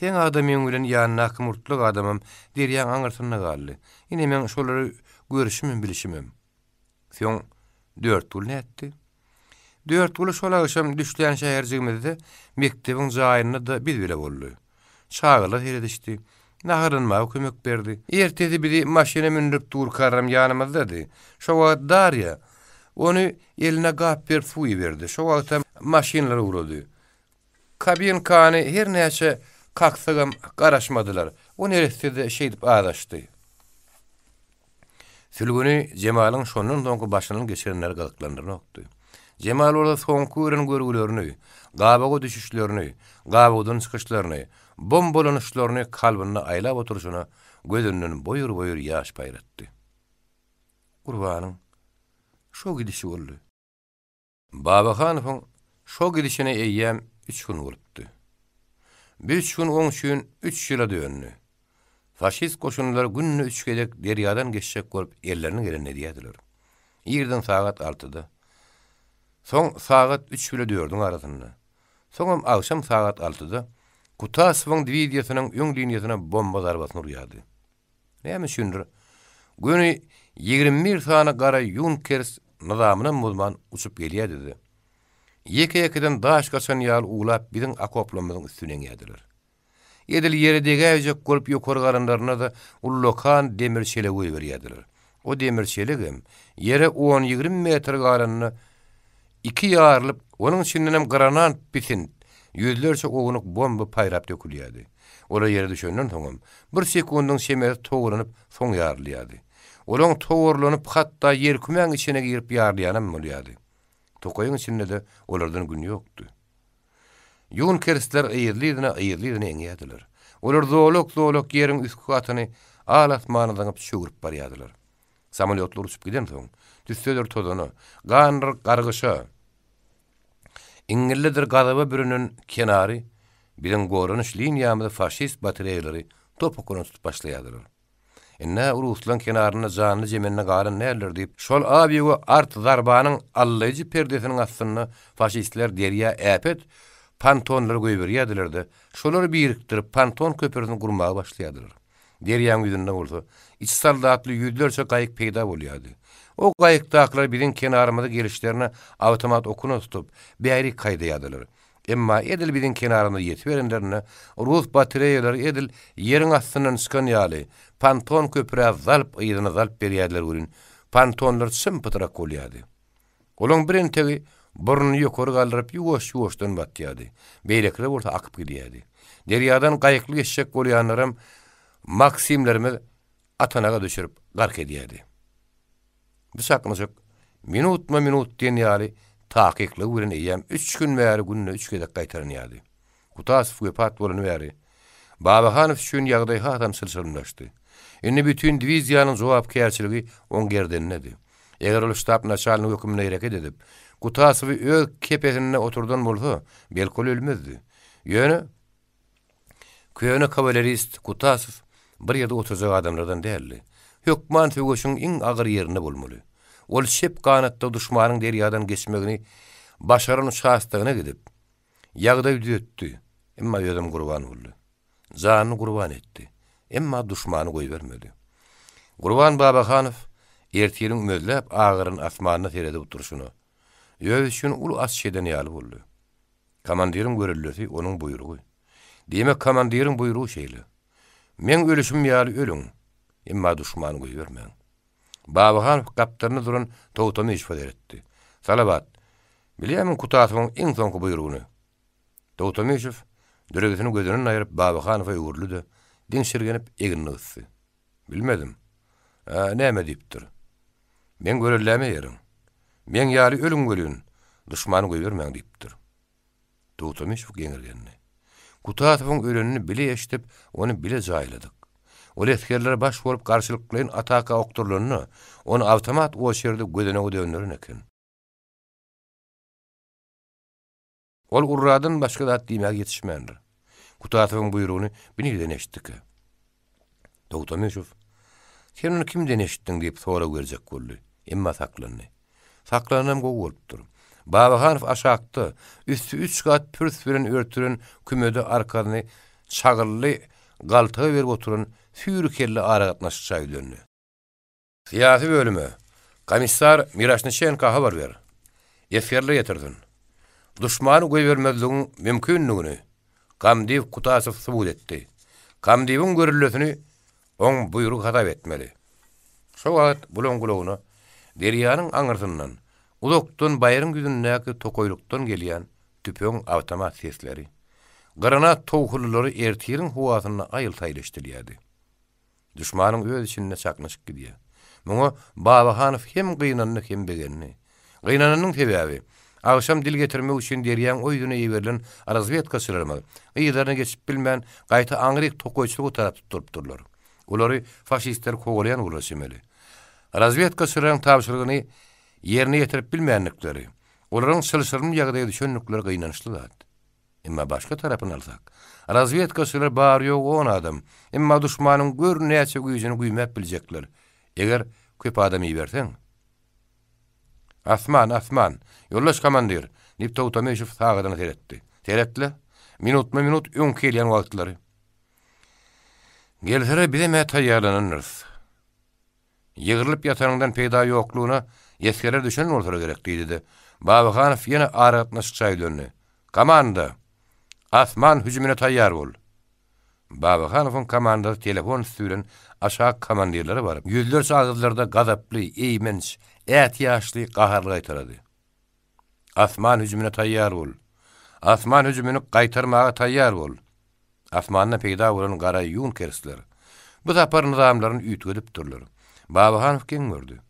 Sen adamyň bilen ýanyna nakym urtlyk adamym derýän aňyrsyny galdy. Ine men şolary görüşimi bilişimim. Sen 4 tulnetdi. Dört gülü şola gülü şöyle düştüyen şehercimizde mektibin da bil bile bollu. Çağılı hile dişti. Nahırınma o berdi. Ertesi bizi maşine münnüp dur karram yanımız dedi. Şova dar ya onu eline gaf bir fuyi verdi. Şova da maşinlar uğradı. Kabin kani, her neyse kaksagam karaşmadılar. O nereste de şey dip ağdaştı. Sülgünü cemalın şonun donku başının geçirinler gülü oktu. Cemal orada sonku ürün görgülörünü, qabogu düşüşlörünü, qabogudun çıkışlörünü, bombolonuşlörünü kalbına ayla oturuşuna gözünün boyur boyur yaş payrattı. Kurbanın, şo gidişi oldu. Baba Hanif'ın şo gidişine eyyem üç gün olupdu. Bir üç gün on üçün üç yıla dönünü. Faşist koşunlar günlü üç gedek deryadan geçecek korup ellerini gelen ne diyediler. Yirdin saat altıda. Son saat 3 bile dördün arasında. Sonum akşam saat 6'da Kutasov'un dividiyasının ön liniyasına bomba zarbasını uyardı. Ne mi şündür? Günü 21 tane kara Junkers nizamının muzman uçup geliye dedi. Yeke yekeden daş kaçan yağlı uğulap bizim akoplamızın üstüne geldiler. Yedil yere degeyce kolp yukarı karanlarına da ullokan demir çelegoyu veriyediler. O demir çelegim yere 10-20 metre karanını iki yağarlıp onun içindenem granant bitin. Yüzlerce oğunuk bomba payrap dökülüyordu. Ola yeri düşündüm sonum. Bir sekundun şemeri toğrunup son yağarlıyordu. Olan toğrulunup hatta yer kümen içine girip yağarlayanam mülüyordu. Tokayın içinde de olardan gün yoktu. Yoğun keresler eğirliydine eğirliydine engeyediler. Olar zoolog zoolog yerin üstü atını ağlatmanı dağınıp çoğurup bariyadiler. Samoliyotlu uçup gidiyorum düstüdür tozunu, gandır qargışı. İngilidir qadıbı bürünün kenari, bizim qorunuş liniyamızı faşist batireyleri topukunu tutup başlayadırır. Enna uruslan kenarına zanlı cemenine qarın nelerdir deyip, şol abi art zarbanın allayıcı perdesinin aslını faşistler deriya epet, Pantonları göybir yadilirdi. Şolları biriktir, panton köpürsün kurmağa başlayadilir. Deryan güdününden olsa, iç saldatlı yüzlerce kayık peyda bolyadı. O kayık birin kenarında gelişlerine avtomat okunu tutup bir ayrı kayda yadılır. Emma edil birin kenarında yetiverenlerine ruh batireyeleri edil yerin aslından çıkan yali. Panton köpüre zalp ayırına zalp beriyadiler Pantonlar sim pıtırak kolyadı. Olun birin tegi, burnu yukarı kaldırıp yuvoş yuvoş dön batyadı. orta akıp gidiyadı. Deryadan kayıklı eşek kolyanlarım maksimlerimiz atanağa düşürüp gark ediyerdi. Bu saklanıp minut ma minut diyen yali taqiqli urun eyem 3 gün beri günne 3 kede qaytaran yali. Qutas fuq pat bolun beri. Babahanov şun yağday hatam silsilnashdi. Inni bütün diviziyanın jawap kerçiligi on gerden nedi. Eger ol shtap nashalni hukmuna ireket edip Qutasov öz kepehinne oturdun bolsa belkol ölmezdi. Ýöne Köyöne kavalerist Kutasov bir ýerde otuzak adamlardan derli. Hökman tögüşüň iň agyr ýerini bolmaly. Ol şep kanatda düşmanyň deriýadan geçmegini başaran şahsdygyna gidip ýagda ýetdi. Emma ýerim gurban boldy. Zanyny gurban etdi. Emma düşmanyny goý bermedi. Gurban Babahanow ertirin ümödläp agyryn asmanyna seredip oturşuny. Ýöwüşün ul as şeýden ýaly boldy. Komandirim görüllesi onun buyrugy. Demek komandirim buyrugy şeýle. Men ölüşüm ýaly ölüň. Emma düşman goýbermäň. Babahan gapdyrny durun togtama iş bolar etdi. Salawat. Bilýämin kutatyň iň soňky buyrugyny. Togtamyşyp dürüwetini gözünden aýryp Babahan we ýurlydy. Din şirgenip egini ýetdi. Bilmedim. Ä, näme diýipdir? Men görelläme ýerim. Men ýaly ölüň gülün. Düşmany goýbermäň diýipdir. Togtamyşyp gengirgenni. Kutatov'un ürününü bile eşitip onu bile zayladık. O letkerlere başvurup karşılıklayın ataka okturlarını, onu avtomat o şerde gödene ödönlerin ekin. Ol urradın başka da at diymek yetişmendir. Kutatov'un buyruğunu bini deneştik. Doğuta Meşov, sen onu kim deneştin deyip sonra verecek kullu, emma saklanını. Saklanam go olup durum. Babahanov aşakdy. Üstü 3 gat pürs birin örtürün kümedi arkany çağırlı galtı berip oturun fürkelli aragatnaş çaylyny. Siyasi bölümü. Komissar Mirashnichen kahabar ber. Eferli yetirdin. Düşmanı goy mümkinligini Kamdiv Kutasov subut etdi. Kamdivin görülüsini on buyruk hatap etmeli. Şu wagt bulongulowna Derýanyň aňyrdynyň Uzoktun bayrın güzünnäki tokoyluktan gelýän tüpön avtomat sesleri. Gırana tohulları ertirin huasını ayıl taylaştiliyedi. Düşmanın öz içinine çakmışık gidiyor. Muna Baba Hanif hem gıynanını hem begenini. Gıynanının tebebi, akşam dil getirme uçin deriyen o yüzüne yiverilen arazviyet kaçırırma. Iyidarını geçip bilmeyen gayta angrik tokoyçuluk o tarafı tutturup durlar. Uları faşistler kogolayan ulaşimeli. Arazviyet kaçırırın tavşırgını yerini yetirip bilmeyenlikleri, onların sılsırını yagdaya düşenlikleri kaynanışlı da adı. İmma başka tarafın alsak. Razviyetka söyler bari yok on adam. İmma düşmanın gör neyse güyüzünü güymep bilecekler. Eger köp adam iyiversen. Asman, asman, yollaş kamandir. Nipta utameşif sağadana teretti. Teretli, minut mu minut ün keliyan valkları. Gelsere bide mehta yalanan nırs. Yigirlip yatanından peyda yokluğuna Eskerler düşünün olsa da gerekti dedi. Babı Khanif yine arıgatına sıçay dönü. Kamanda. Asman hücumine tayyar bol. Babı Khanif'un telefon süren aşağı kamandirleri var. Yüzler sağızlarda gazaplı, eğmenç, ehtiyaçlı, kaharlı gaitaradı. Asman hücumine tayyar bol. Asman hücumine gaitarmağa tayyar bol. Asmanına peyda olan garayyun kerisler. Bu zaparın zahamların ütü edip durlar. Babı kim gördü?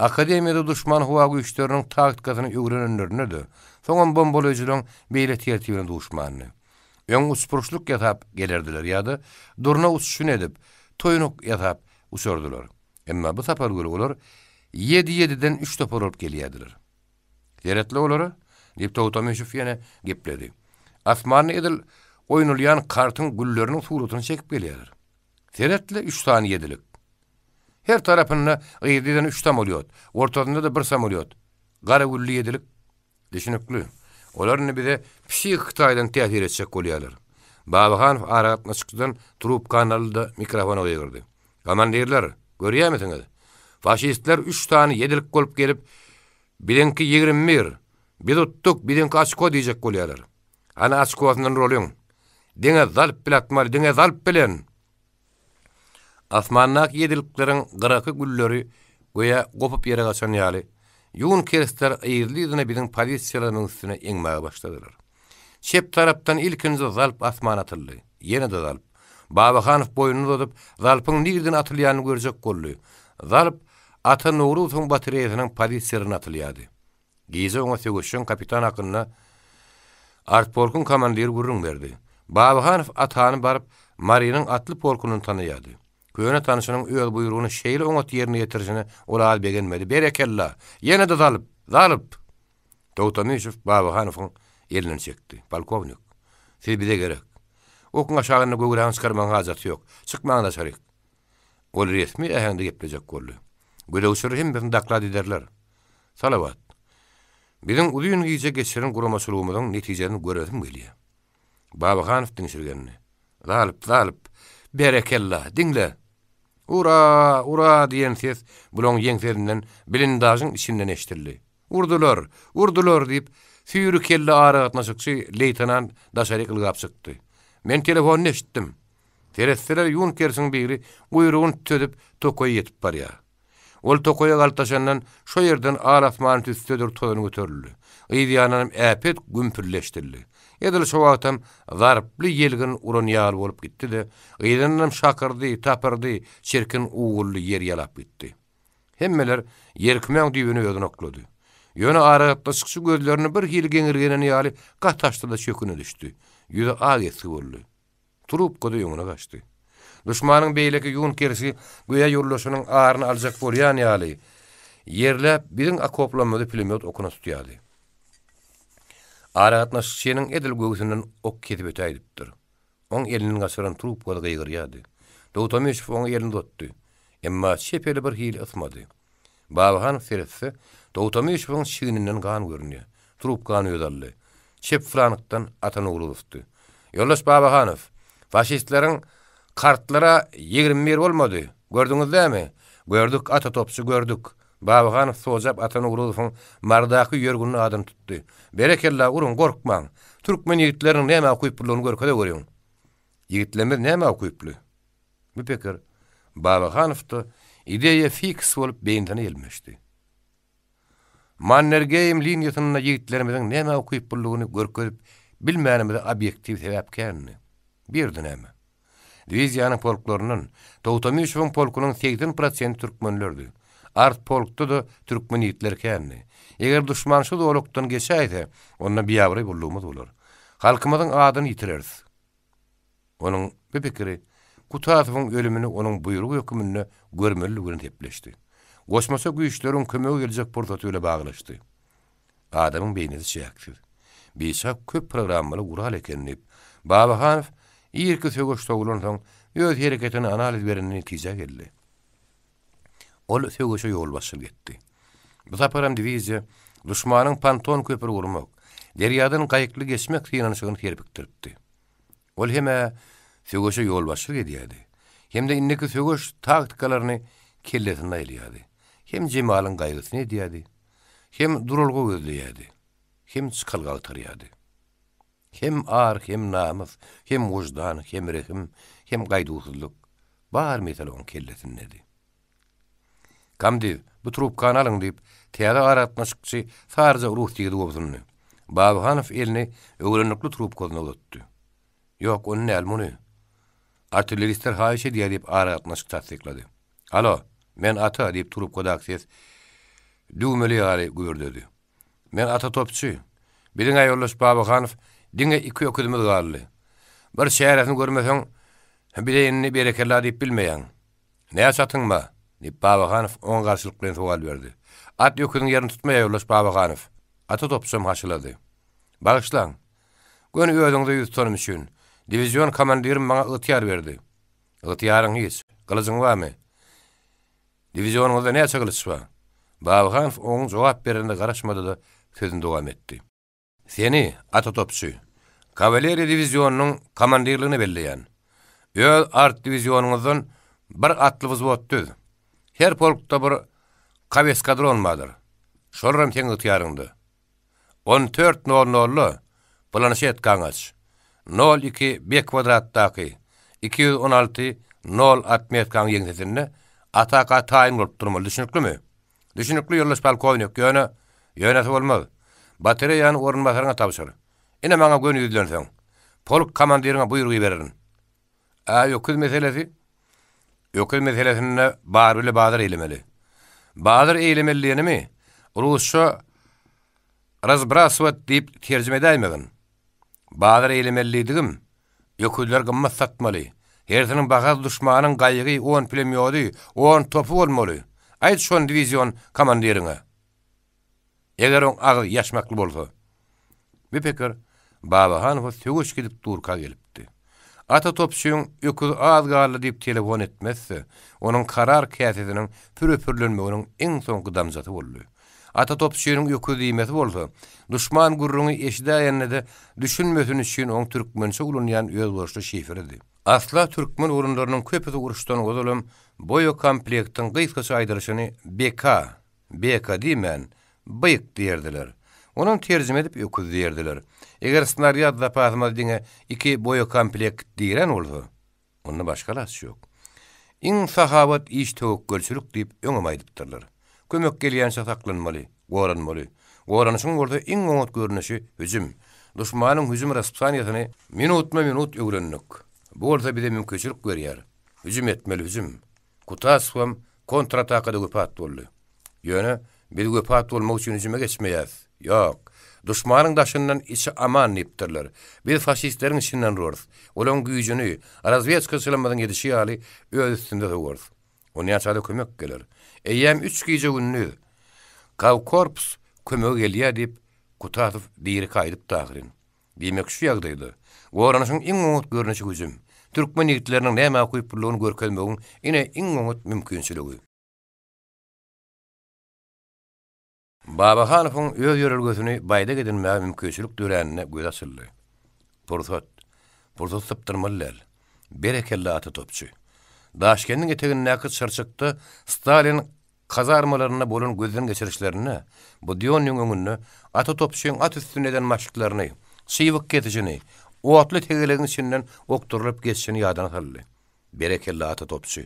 Akademiyada düşman hava güçlerinin taktikasını öğrenenlerindir. Soňam bombolojilon beýle tertibini duşmanyny. Öň uspurçluk ýatap gelirdiler ya da durna uçuşun edip toyunuk ýatap usordular. Emma bu tapar göre olar 7-7'den 3 topar olup gelýärdiler. Zeretli olara Liptov Tomyşev ýene gepledi. Asmany edil oýnulýan kartın güllerinin suratını çekip gelýärler. üç 3 yedilik. Her tarafında yediden üç tam oluyor. Ortasında da bir sam oluyor. Gara ulli yedilik. Düşünüklü. Onların bir de pişi Xitaydan täsir etjek bolýarlar. Babahanov aragatna çykdan turup kanalda mikrofon oýa girdi. Komandirler, musunuz? Faşistler üç tane yedilik bolup gelip bilenki 21, biz uttuk, bilenki açko diyecek bolýarlar. Ana hani açko rolyň. Diňe zalp bilatmaly, diňe zalp bilen. Asmanlak yediliklerin gırakı gülleri goya gopup yere gaçan yali. Yuğun keresler ayırlı yüzüne bizim pozisyalarının üstüne inmeye başladılar. Çep tarapdan ilkinji zalp asman atıldı. Yeni de zalp. Babakhanov boyunu dodup zalpın nirdin atılayanı görecek kollu. Zalp ata Nuru Uzun Batireyesinin pozisyalarını atılayadı. Gize ona sögüşün kapitan hakkında Artporkun komandir gurrun verdi. Babahanow atany barıp Mari'nin atlı porkunun tanıyadı. Köhne tanışının üyel buyruğunu şeyli ongot yerine yetirsini ola al begenmedi. Berekella, yene de dalip, dalip. Dauta Müsuf, Baba Hanif'ın elini çekti. Balkovnik, siz bize gerek. Okun aşağını gugurahans karman gazatı yok. Çıkmağın da sarik. Ol resmi ehendi geplecek kollu. Gülü usur hem bizim dakladi derler. Salavat. Bizim uluyun giyice geçirin kuru masuluğumudun neticeden görevim geliyye. Baba Hanif dinsirgenini. Dalip, dalıp. berekella, dinle. Dinle. Ura, ura diyen ses bulon yengserinden bilindajın içinden eştirli. Urdular, urdular deyip süyürü kelli ara atmaşıkçı leytanan daşarı kılgap çıktı. Men telefon neştim. Terestere yun kersin biri uyruğun tödüp tokoyu yetip bar Ol tokoya kaltaşanlan şo yerden tödur tüstüdür tolunu götürlü. Iydiyananım epet gümpürleştirli. Edil şowatam wagtam yelgin urun yal bolup gitdi de, gyzynym şakırdy, tapırdy, çirkin uğurly yer yalap gitdi. Hemmeler yerkmäň düýbüni ýodyna oklady. Ýöne arap başgysy gözlerini bir hil gengirgenini ýaly gat da çöküne düşdi. Ýüzi ag etsi boldy. Turup gydy ýöne gaçdy. Düşmanyň beýleki ýuwun kersi goýa ýollaşynyň aýryny aljak bolýan ýaly yerle biriň akoplanmady pilemet okuna tutýardy. Aragatna şişenin edil gögüsünden ok kedip ötäýdipdir. Oň elini gaşaran turup gol gygyrýardy. Dowtamyş oň elini dotdy. Emma şepeli bir hil ysmady. Babahan ferisi Dowtamyş oň şiňinden gan görnüýär. Turup gan ýodaly. Şep franyktan atan ugrulypdy. Ýolaş Babahanow, faşistleriň kartlara 20 mer bolmady. Gördüňizdäme? Gördük ata topçu gördük. Bağğan sozap atany urulfun mardaqı yörgünnü adın tuttu. Berekella urun gorkman. Türkmen yigitlerin näme okuyp bulunu görkede görüň. Yigitlerin näme okuyup bulu? Bu pekir Bağğan ideýa fiks bolup beýindäne gelmişdi. Mannergeym liniýasynyň yigitlerimiň näme okuyup bulunu görkörip bilmänimde obyektiw täpkärni. Bir dönemi. Diviziýanyň polklarynyň, Tawtomyşowyň polkunyň 80% türkmenlerdi. art da türkmen yiğitler kendi. Eger düşman şu doluktan geçeydi, onunla bir yavrayı bulluğumuz olur. Halkımızın adını yitirerdi. Onun bir fikri, Kutatov'un ölümünü onun buyruğu hükümünü görmürlü gürün tepleşti. Kosmosa güçlerin kömüğü gelecek portatı öyle bağlaştı. Adamın beynizi şey aktı. Bisa köp programmalı ural ekenip, Babahanov, iyi ki sögoş toğulun son, hareketini analiz verenini tize geldi. ol sögüşe yol başı getdi. Bu taparam divizya, düşmanın panton köpür vurmak, deryadın kayıklı geçmek sinanışıgını terpiktirtti. Ol heme sögüşe yol başı gediyadi. Hem de inneki sögüş taktikalarını kellesinde eliyadi. Hem cemalın gayrısını ediyadi. Hem durulgu gözleyadi. Hem çıkalgalı Hem ar, hem namız, hem vujdan, hem rehim, hem gaydusuzluk. Bahar metal on kelletin nedir? Kamdi, bu trubkan alın deyip, teyada aratna farza sarza uruh tiyyidu obzunni. Babu hanif elini, ögrenlikli trubk olottu. Yok, onun ne almoni. Artilleristler haiche diye deyip, aratna Alo, men ata deyip, trubk akses, ses, du mele gari gari Men ata gari gari gari gari gari gari gari gari gari gari gari gari gari gari gari gari Babaganov on qarşılıq bilen sual verdi. At yokunun yerini tutmaya yollaş Babaganov. Atı topsam haşıladı. Bağışlan. Göni ödüngde yüz tonum üçün. Divizyon komandirim bana ıtiyar verdi. Ihtiyarın hiç. Kılıcın var mı? Divizyonunuzda ne açı var? Babaganov onun cevap berinde karışmadı da sözünü devam etdi. Seni atı topsu. Kavaleri divizyonunun komandirliğini belleyen. Öl art divizyonunuzun bir atlı vızvot Her polkta bir kavis kadron madir. Şorram sen ıtyarındı. 14 nol nollu planşi etkangas. 02 b kvadrat taqi. 216 0 atmetkan yengdetinne. Ataqa ataka olup durma. Düşünüklü mü? Düşünüklü yollas pal yok. Yöne, yöne tev olmaz. Batereyan oran batarana tavsar. Ine manga gönü yudlansan. Polk kamandirin. Polk kamandirin. Ayo kudmeselesi. Ayo kudmeselesi. ökül meselesine bar bile bazar eylemeli. Bazar mi? Rusça razbrasvat deyip tercüme edemegin. eylemeli eylemeliydigim, ökülder gımma satmalı. Herzinin bakaz düşmanın gayigi 10 plemiyodi, 10 topu olmalı. Ayt şon divizyon komandirine. Eger on ağır yaşmaklı bolsa. Bir pekir, Baba Hanfa sögüç gidip durka gelip. Atatop şiirüng ökül ağarlı dip telefon etmezse onun karar kıyadetinin pürepürlün möhüng eng sonkı damzatı bolly. Atatop şiirüng ökül deymeti boldu. Dushman gurruni eşide añnede düşünmötünüçün oŋ türkmençe ulunyan ýol borşu şifiridi. Asla türkmen urunlarynyň köpüzi uruşdan gozalam boyo komplektin gyýgysy aýdyrşyny beka beka diýmän bıyık diýdiler. Onu terzime edip ökül diýdiler. Eger da zapasyma diňe iki boyo komplekt diren bolsa, onda başga las ýok. Iň sahabat iş töwük görçülük dip öňe maýdypdyrlar. Kömek gelýän saklanmaly, goranmaly. Goranyşyň in iň öňet görnüşi hüzüm. Duşmanyň hüzüm minut minutma minut öwrenmek. Bu orta bize mümkinçilik berýär. Hüzüm etmeli hüzüm. Kutasfam kontrataka da gupat bolly. Ýöne bir gupat bolmak üçin hüzüme geçmeýär. Ýok. Düşmanın daşından içi aman neptirler. Biz faşistlerin içinden ruhuz. Olan gücünü, razviyat kısılamadın edişi hali, öz üstünde de ruhuz. O niyat hali kömök gelir. Eyyem üç gücü ünlü. Kav korps kömök geliyye deyip, kutatıf diri kaydıp dağırın. Demek şu yagdaydı. O oranışın in unut görünüşü gücüm. Türkmen yigitlerinin ne makuipurluğunu görkelmeğun, yine in unut mümkünsülü Baba Hanıfın öv yörül bayda gedin mea mümkünçülük dürenine göz açıldı. Pursat, pursat sıptırmallel, berekelle atı topçu. Daşkendin etegin nakit şarçıktı, Stalin kazarmalarına bolun gözün geçirişlerini, bu diyon yungungunu, atı topçuyun at üstün edin maçlıklarını, sivik getişini, o atlı tegelegin içinden okturulup geçişini yadana atı topçu.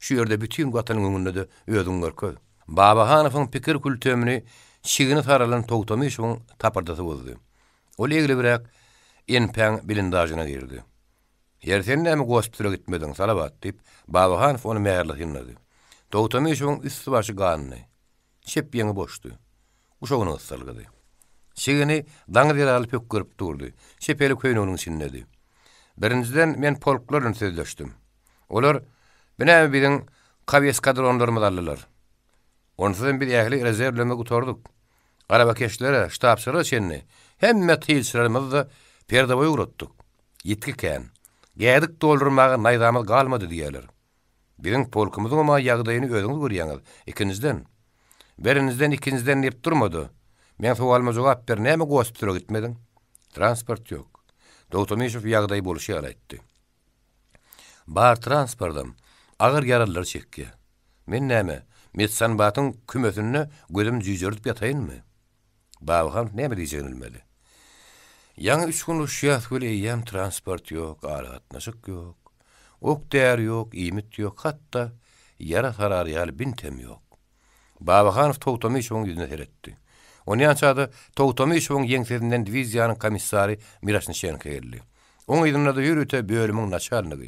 Şu yörde bütün gatın gatın Babahanov'un pikir kültömini çigini taralan togtomishun tapırdatı boldu. Ol egli birak en peng bilindajyna girdi. Yersen näme goýup türe gitmedin salawat dip Babahanov ony meherlik hinledi. Togtomishun üstü başy gaýny. Çep ýeňi boşdy. Uşagyny ýatsalgydy. Çigini daňdyr alyp görüp durdy. Çepeli köýün onuň sinledi. Birinciden men polklar üstünde döşdim. Olar bina biriň Kavyeskadronlarymyz allalar. Ondan bir ehli rezervleme gutorduk. Araba keşlere, ştabsıra çenini. Hem metil sıramızı da boyu uruttuk. Yitkikən. geldik doldurmağa naydamız kalmadı diyeler. Birin polkumuzun ama yağdayını özünüz görüyorsunuz. İkinizden. Birinizden ikinizden neyip durmadı. Men sualıma cevap bir neyme gosup dura gitmedin? Transport yok. Doktomişov yağdayı buluşu alaytti. Bağır transportam. Ağır yararlar çekki. Men neyme? Metsan batın kümetinne gözüm cüzörüp yatayın mı? Bavhan ne mi diyeceğin ilmeli? Yani üç gün uşuyat böyle yiyem transport yok, ağrı atnaşık yok, ok değer yok, imit yok, hatta yara sarar yal bintem yok. Bavhan tohtomi işon yüzüne heretti. Onu yansada tohtomi işon yengsizinden divizyanın komissari Miraç Nişen kayırlı. Onu yüzüne de yürüte bir ölümün naçalını.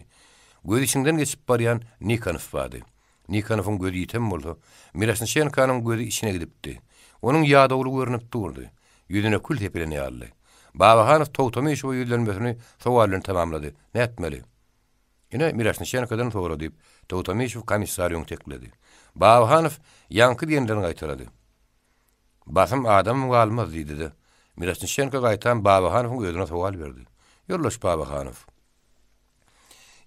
Gözü içinden geçip bariyan Nikanıf badi. Nikanıf Nikanov'un gözü yitem oldu. Mirasın şeyin kanın gözü içine gidipdi. Onun yağda oğlu görünüp durdu. Yüzüne kül tepilen yağlı. Baba Hanif tohtamı işe o yüzlerin besini sovallarını Ne etmeli? Yine Mirasın şeyin kadını sovallı deyip tohtamı işe komissariyon tekledi. Baba Hanif yankı diyenlerini kaytaradı. Basım adamım kalmaz dedi dedi. Mirasın Baba Hanif'un gözüne sowal verdi. Yorlaş Baba Hanif.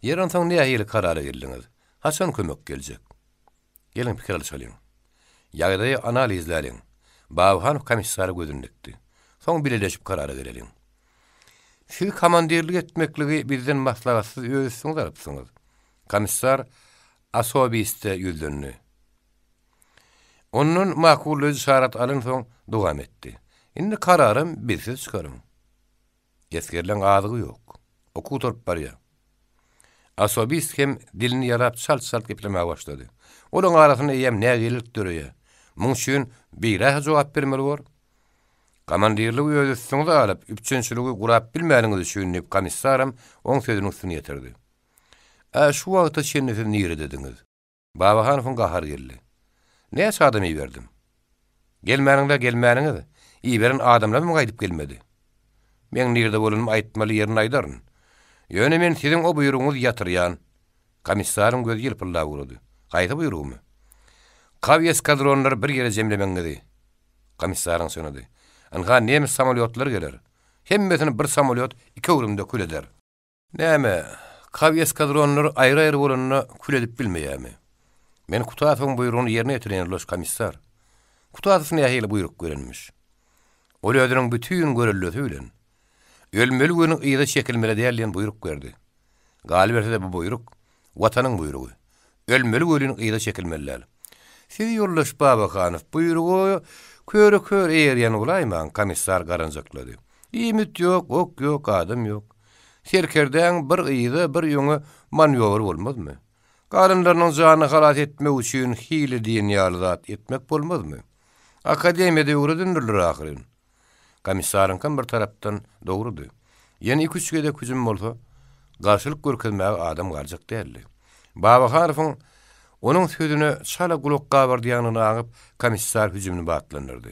Yeran son ne ahili kararı gildiniz. Hasan kömök gelecek. Gelin fikir söyleyin. Yaydayı analizleyin. Bağhan komisarı gözündüktü. Son birleşip kararı verelim. Siz komandirlik etmekliği birden maslahatsız öğüsünüz alıpsınız. Komissar asobiste yüldünlü. Onun makulluğu şarat alın son duam etti. Şimdi kararım birsiz çıkarım. Eskerilen ağzı yok. Oku torp var ya. hem dilini yarap çalt çalt gepleme başladı. Olan arasını yem ne gelip duruyor. Mun şun bir ay cevap bermeli bor. Komandirlik öýdüsüňi de alyp, üçünçiligi gurap bilmäniňiz şun diýip komissaram oň sözüni üstüne ýetirdi. "A şu wagtda şeýle näme diýer dediňiz?" Babahanowyň gahar geldi. "Ne sadam iýip berdim?" "Gelmäniňde gelmäniňiz. Iýip beren adamlar mu gelmedi?" "Men nirede bolanym aýtmaly ýerini aýdaryn. Ýöne men siziň o buyrugyňyz ýatyrýan." Komissarym gözi ýylpyldap urdy. Qayda buyruğumu? Qav eskadronlar bir yere zemlemen gidi. Komissarın sönüdi. Anga nemi samolyotlar gelir. Hemmetini bir samolyot iki urumda kül eder. Nemi, qav eskadronlar ayrı ayrı olanını kül edip bilmeyi Men kutu buyruğunu yerine etirin los komissar. Kutu atıfın buyruk görenmiş. Olu adirin bütün görelü Ölmelü gönü iyi de çekilmeli değerliyen buyruk verdi. Galiberte de bu buyruk, vatanın buyruğu. ölmeli gölün qıyda çekilmeliler. Siz yollaş baba hanıf buyruğu kör kör eğer yan ulayman komissar garanzıkladı. İyi müt yok, ok yok, adam yok. Serkerden bir qıyda bir yunu manyovar olmaz mı? Qarınlarının zanı xalat etme üçün hile diyen yarlat etmek bolmaz mı? Akademiyada uğradın dürlür ahirin. Komissarın kan bir taraptan doğrudu. Yeni iki üçgede küzüm olsa, karşılık görkezmeğe adam garcak değerli. Baba Babakharov'un onun sözünü çala guluk qabır diýanyny agyp komissar hüjümini batlandyrdy.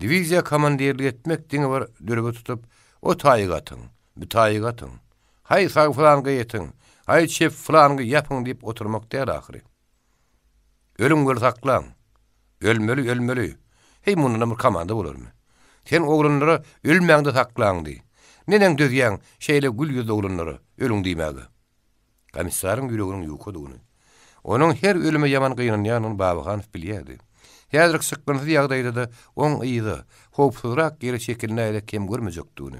Diviziýa komandiri etmek diňe var dürbe tutup, o taýyga atyň, bir taýyga atyň. Hay sag flanga ýetin, hay şef flanga ýapyň diýip oturmak diýär ahyry. Ölüm gör saklan. Ölmeli, ölmeli. Hey munun bir komanda bolarmy? Sen oglunlary ölmäňde saklaň diýi. Neneň dögýän şeýle gül ýüzlü oglunlary ölüň diýmäge. Gamissarın gülüğünün yuqu duğunu. Onun her ölümü yaman qiyinin yanın babı xanif bilyerdi. Hedrik sıkkıntı yağdaydı da on iyiydi. Hopsudurak geri çekilin ayda kem görmecek duğunu.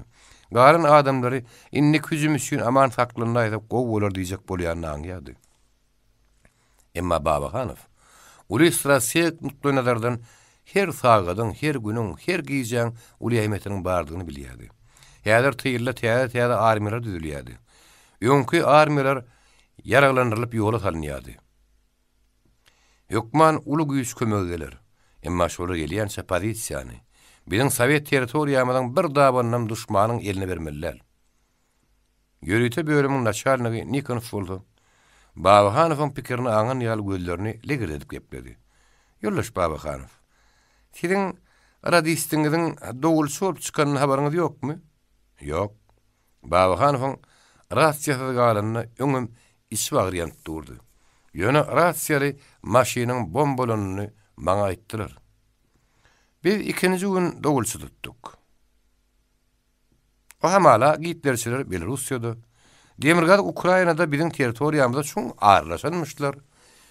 Garın adamları inni küzüm aman taklın ayda qov olur diyecek bol yanına Emma babı xanif. Uli sıra mutlu her sağgadın, her günün, her giyicang uli ahimetinin bağırdığını bilyerdi. Hedir tiyyirli tiyyirli tiyyirli tiyyirli tiyyirli Yonki yaraglanırlıp yolu salınıyordu. Hükman ulu güyüs kömüğü gelir. emma şöyle gelýän sepadiyiz yani. Sowet Sovyet bir davanın düşmanın elini vermeliler. Görüte bölümün naçalını ne kınıf oldu? Baba pikirini anın yal güllerini legir edip gepledi. Yollaş Baba Hanıf. Tidin radistinizin doğul olup çıkanın haberiniz yok mu? Yok. Baba Hanıf'ın galanını ünüm iç variant durdu. Yönü rasiyali maşinin bombolonunu bana ittiler. Biz ikinci gün doğulsu tuttuk. O hamala hala gitlerçiler bile Rusya'da. Demirgat Ukrayna'da bizim teritoriyamda çun ağırlaşanmışlar.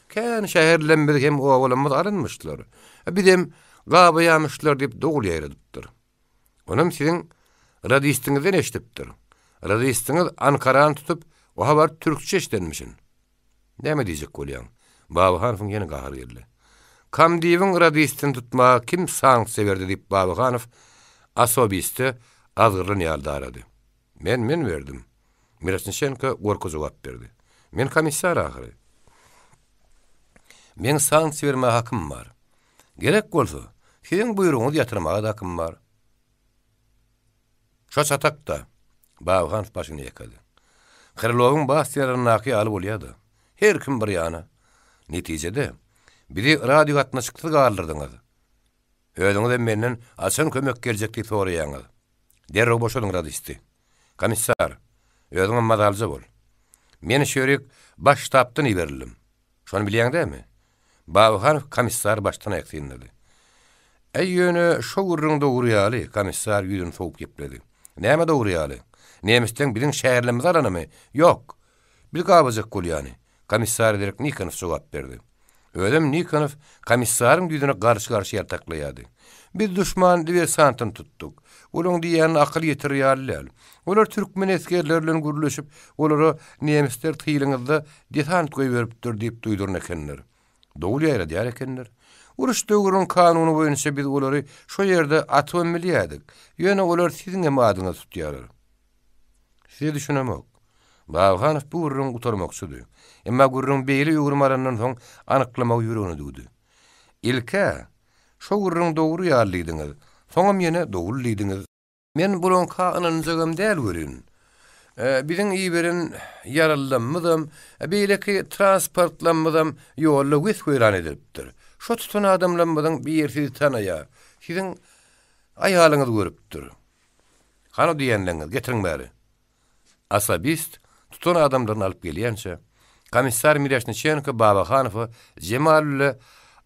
Kehan şehirlen bir hem o avalanmaz e Bir dem gabayamışlar deyip doğul yayra tuttur. Onun sizin radistiniz radistiniz radistiniz radistiniz tutup Och har varit türkçe işlenmişin. Ne mi diyecek golyan? Babı Hanif'in yeni kahar yerli. Kam divin radistin tutma kim sağın severdi deyip Babı Hanif asobisti azgırlın yalda aradı. Men men verdim. Mirasnişenko cevap Men ahırı. Men sağın severme var. Gerek Xirlogun bas yerini naqi alıp olyadı. Her kim bir yana. Neticede, biri radyo atına çıktı galdırdınız. Ödünü de menden açan kömök gelecekti soru yanız. Derro boşodun radisti. Komissar, ödünü madalcı bol. Men şörek baş taptın iberlim. Şonu bilyan de mi? Bavuhan komissar baştan ayaksin dedi. Ey yönü şu urrunda uğrayalı komissar yüzünü soğuk gepledi. Neyme de uğrayalı? Nemisten bilin şehirlemiz aranı mı? Yok. Bir kabızık kul yani. Komissar ederek Nikanov cevap verdi. Ödem Nikanov komissarın güdüne karşı karşıya taklayadı. Biz düşman diye santın tuttuk. Olun diyen akıl yetiriyarlar. Olar Türkmen eskerlerle guruluşup, olara Nemistler tıyılınızda detant koyveripdir deyip duydurun ekenler. Doğul yayra diyar ekenler. Uruş dögürün kanunu boyunca biz oları şu yerde atom miliyadik. yani olar sizin emadına tutuyarlar. Sizi düşünmek ok. Bağhanyf bu urrun utarmak üçindi. Emma gurrun beýli ýurmalarından soň anyklamak ýüregini düdi. Ilka şo urrun dogry ýarlydyňyz, soň hem ýene dogry Men bulan ka zögüm däl görün. E, Bizin iyi birin yarallanmadım, e, beyleki transportlanmadım, yollu gıs kuyran ediriptir. Şu tutun adamlanmadım, bir yer sizi tanaya. sizin ayağınız görüptir. Kanı diyenleniz, getirin bari. asabist tutun adamdan alıp gelýänçe komissar Mirashni Çenka Babahanowa Jemalle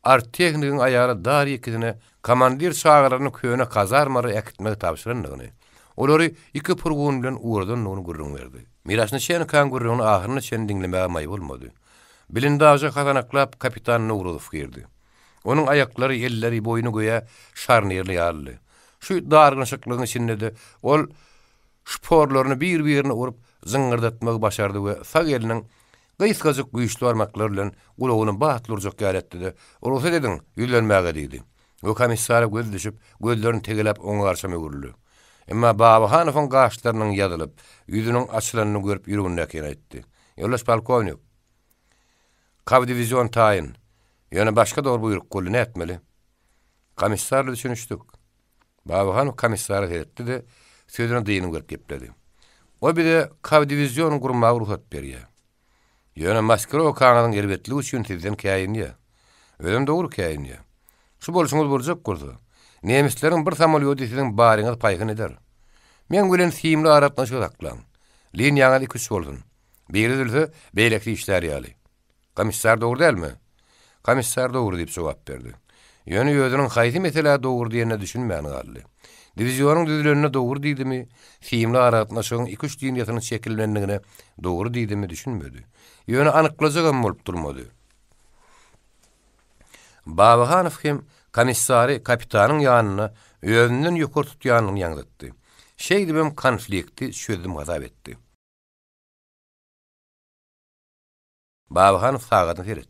Artegniň ayary dar ýekidine komandir çağıryny köne kazarmary ekitmek tapşyrylandygyny. Olary iki purgun bilen urdan onu gurrun berdi. Mirashni Çenka gurrun ahyrny çen dinlemäge maý bolmady. Bilinde aja hatanaklap kapitan Nurulov girdi. Onuň ayaklary ýelleri boýuny goýa şarnyrly ýaldy. Şu dargynçyklygyny Ol şporlarını bir birini urup zıngırdatmak başardı ve sağ elinin gıyskazık güyüşlü armaklarla kulağının bahtlurcak gel etti de Rus'a dedin yüzlenmeğe deydi. O komissarı göz düşüp gözlerini tegelep onu arşama yürürlü. Emma Babahanov'un kaşlarının yazılıp yüzünün açılanını görüp yürüyün nekine etti. Yollaş balkonyuk. Kav divizyon tayin. Yöne başka doğru buyruk kulli ne etmeli? Komissarla düşünüştük. Babahanov komissarı etti de Söderin deyini görüp gepledi. O bir de kav divizyonu gurma uruhat periye. Yöne maskeri o kanadın elbetli uçun tizden kayin ya. Ölüm doğru kayin ya. Şu bolşunuz bulacak kurdu. Nemislerin bir samol yodisinin bariyiz payhın edir. Men gülen siyimli arabna şu taklan. Lin yanali küs olsun. Biri zülfü beylekli işler yali. Kamisar doğru mi? Kamisar doğru deyip sovap verdi. Yönü yöne yöne yöne yöne yöne yöne Divizyonun düzlüğüne doğru dedi mi? Fiyimli arahatına şuan iki üç düğün yatının şekillenliğine doğru dedi mi düşünmüyordu. Yönü anıklıca gönü olup durmadı. Bavı hanıf kim komissari kapitanın yanına övününün yukur tutyanını yanını yanıdıttı. Şey dibim konflikti çözüm gazap etti. Babi Hanif sağadını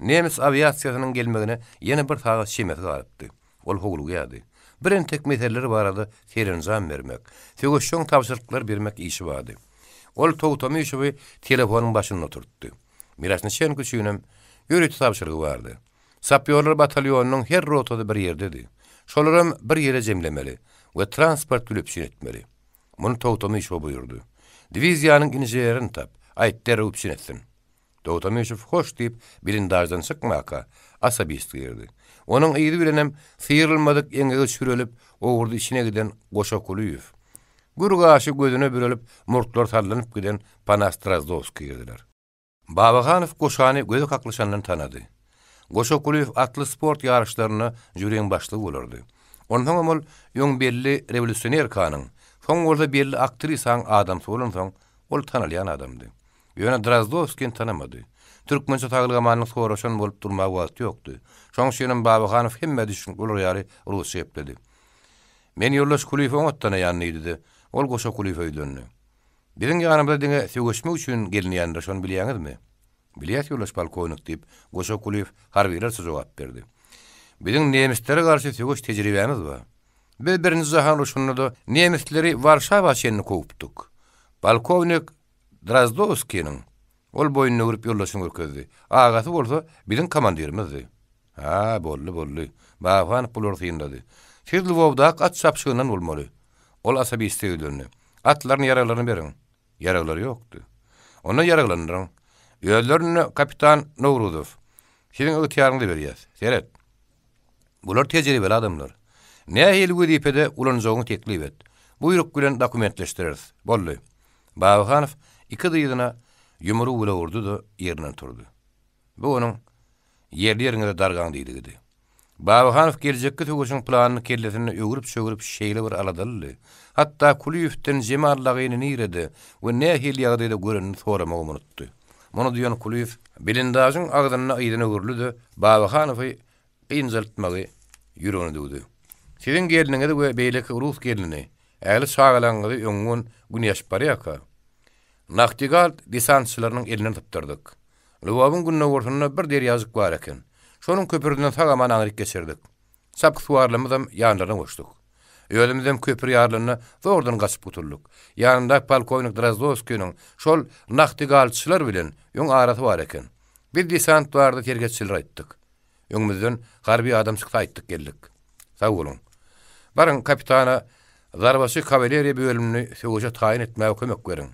Nemis aviyasiyasının gelmeğine yeni bir sağa şimesi sağa sağa sağa Birin tek meterleri baradı terin zam vermek. tavsırtlar vermek işi vardı. Ol tohtomu işi ve telefonun başını oturttu. Mirasını çen küçüğünem yürütü tavsırgı vardı. Sapyorlar batalyonunun her rotada bir yer dedi. bir yere cemlemeli ve transport gülüp etmeli. Bunu tohtomu işi buyurdu. Divizyanın inici tap, ait deri upsin etsin. Doğutamışıf hoş deyip bilindarzdan sıkmaka asabist gerdi. Onun iýdi bilenem syýrylmadyk engegi sürelip, ogurdy içine giden goşa kulyýyp. Gurgaşy gözüne bürelip, murtlar sallanyp giden Panastrazdovskiy girdiler. Babaganov goşany gözü kaklaşanlaryny tanady. Goşa kulyýyp atly sport ýarışlaryny jüriň başlygy bolardy. Onuň soňam ol belli rewolýsioner kanyň, soň gurda belli aktrisaň adam soňlan soň ol tanalyan adamdy. Ýöne Drazdovskin tanamady. Türkmençe taglygamanyň soňra şon bolup durmagy wagty ýokdy. Şoň şeýle Babaxanow hemme düşün gulyary Russiýa ýetdi. Men ýollaş kulyfa otdana ýany dedi. Ol goşa kulyfa ýetdi. Birin ýany bilen diňe süýgüşmek üçin gelin ýany şoň bilýärmi? Bilýär ýollaş balkonu tip goşa kulyf har birer söz jogap berdi. Biziň nemisleri garşy süýgüş tejribämiz bar. Bir birini zahan uşunudu, nemisleri Varşava şenini kovuptuk. Balkovnik Drazdovski'nin ol boyunu ürüp yollaşın ürközdi. Ağası olsa bizim komandirimizdi. Ha, bolly, bolly. Bahan pulur tiyindadi. Siz Lvovda at sapşığından bolmaly. Ol asabi isteyilerini. Atların yaralarını berin. Yaraları yoktu. Onu yaralanırın. Yöllerini kapitan Nourudov. Sizin ıhtiyarını veriyaz. Seret. Bular tecrübeli adamlar. Ne ahil bu edipede ulanacağını teklif et. Buyruk gülen dokumentleştiririz. Bolli. Bağıhanov iki dıyıdına yumuru ula vurdu da yerine turdu. Bu onun yerli de dargan deydi gidi. Babahanov gelecekki tukucun planını kellesini ögürüp sögürüp şeyle var aladalli. Hatta Kuliyüftin zemarlagini niredi ve ne hil yagdi de gürünün thora mogu munuttu. Munu duyan Kuliyüft bilindacın agdanına iydini gürlü de Babahanovi qinzaltmagi yürüunu dudu. Sizin gelinini de beylik uruf gelini eli sallini eli sallini eli sallini eli sallini eli Lubabın günnä gurtunna bir der yazyk bar eken. Şonun köpürden tagaman aňryk geçirdik. Sapk suwarlymyzam ýanlaryna goşduk. Ýölümizem köpür ýarlyny zordan gaçyp gutulduk. Ýanynda palkownik Drazdowskynyň şol nahty galçylar bilen ýoň arasy bar eken. Bir desant bardy tergeçiler aýtdyk. Ýoňmyzdan garby adam çykdy aýtdyk geldik. Sag bolun. Barın kapitana zarbaşı kavaleriya bölümünü sögüce tayin etmeye kömök verin.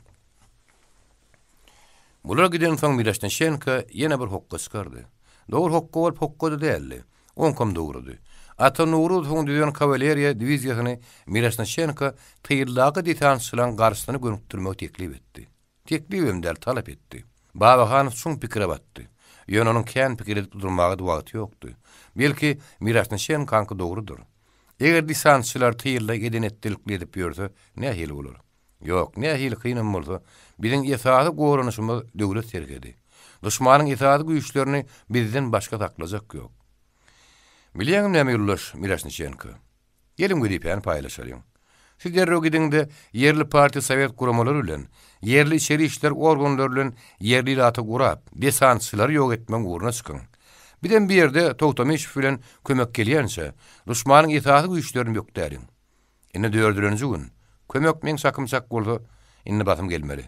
Bular giden soň Milaşdan Şenka ýene bir hokka çykardy. Dogry hokka bolup hokka da däldi. On kom dogrydy. Ata Nurul hung diýen kavaleriýa diviziýasyny Milaşdan Şenka tyýrlaga diýen şulan garşysyny gönüktürmek teklip etdi. Teklibem däl talap etdi. Babahan şu pikire batdy. Ýöne onuň kän pikiri durmagy dowat ýokdy. Belki Milaşdan Şenka kanky dogrydyr. Eger diýen şular tyýrlaga edinetdilikli diýip ýörse, näme hil bolar? Yok, ne hil kıynam bolsa, bizin ihtiyaçı gorunuşuma döwlet sergedi. Düşmanın ihtiyaçı güýçlerini bizden başga taklajak ýok. Bilýäňiz näme ýollar, Mirasnichenko. Gelin gürip ýany paýlaşaryň. Sizler o gidende yerli parti sowet guramalary bilen, yerli şeri işler organlary bilen yerli ýaty gurap, desantçylary ýok etmäň gurna çykyň. Birden bir ýerde togtamyş bilen kömek gelýänse, düşmanyň ýetahy güýçlerini derin. Ene dördürenji güni. Kömök men sakımsak boldu, inni batım gelmeli.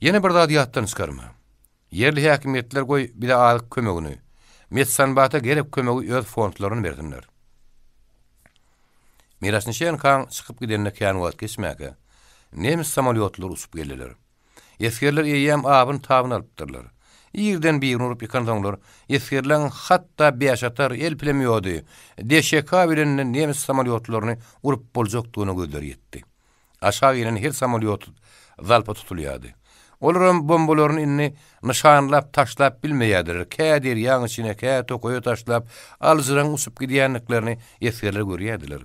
Yeni bir daha diyahtan ıskarma. Yerli hakimiyetler koy bir daha alık kömögünü. metsanbata bata gerek kömögü öz fontlarını verdimler. Mirasni şeyin kan çıkıp gidenine kyan vat kesmeke. Nemiz samoliyotlar usup gelirler. Eskerler eyyem abin tabini alıptırlar. Ýerden bir urup ýykan soňlar, eskerlen hatda beş el pilemiýody. DŞK bilen nemis samolýotlaryny urup boljakdygyny gözler ýetdi. Aşağı inen her samolýot zalpa tutulýady. Olurum bombolorun inni nişanlap taşlap bilmeyedir. Kədir yan içine ke tokoyu taşlap alzıran usup gidiyenliklerini yetkiler görüyediler.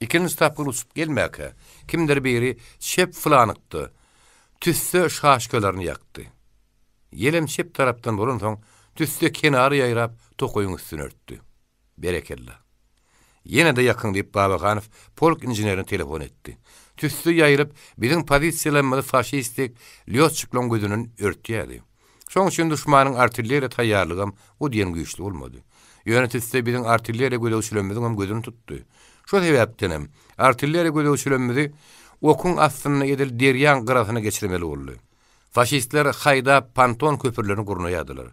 İkinci tapkır usup gelmeyke. Kimdir biri şep flanıktı. Tüsse şaş yaktı. Yelem şep taraptan burun soň tüstü kenary ýayrap tokoyň üstüne örtdi. Berekelle. Ýene de ýakyn diýip Babaganow polk inzinerini telefon etdi. Tüstü ýayryp biziň pozisiýalarymyzy faşistik lýotçyklaň gözünün örtýärdi. Şoň üçin düşmanyň artilleri taýýarlygym o diýen güýçli olmadı. Ýöne tüstü biziň artilleri gölüşlenmegiň hem gözünü tutdy. Şu sebäpden hem artilleri gölüşlenmegi okun astyny edil derýan garafyna geçirmeli boldy. Faşistler hayda panton köpürlerini gurunu yadılar.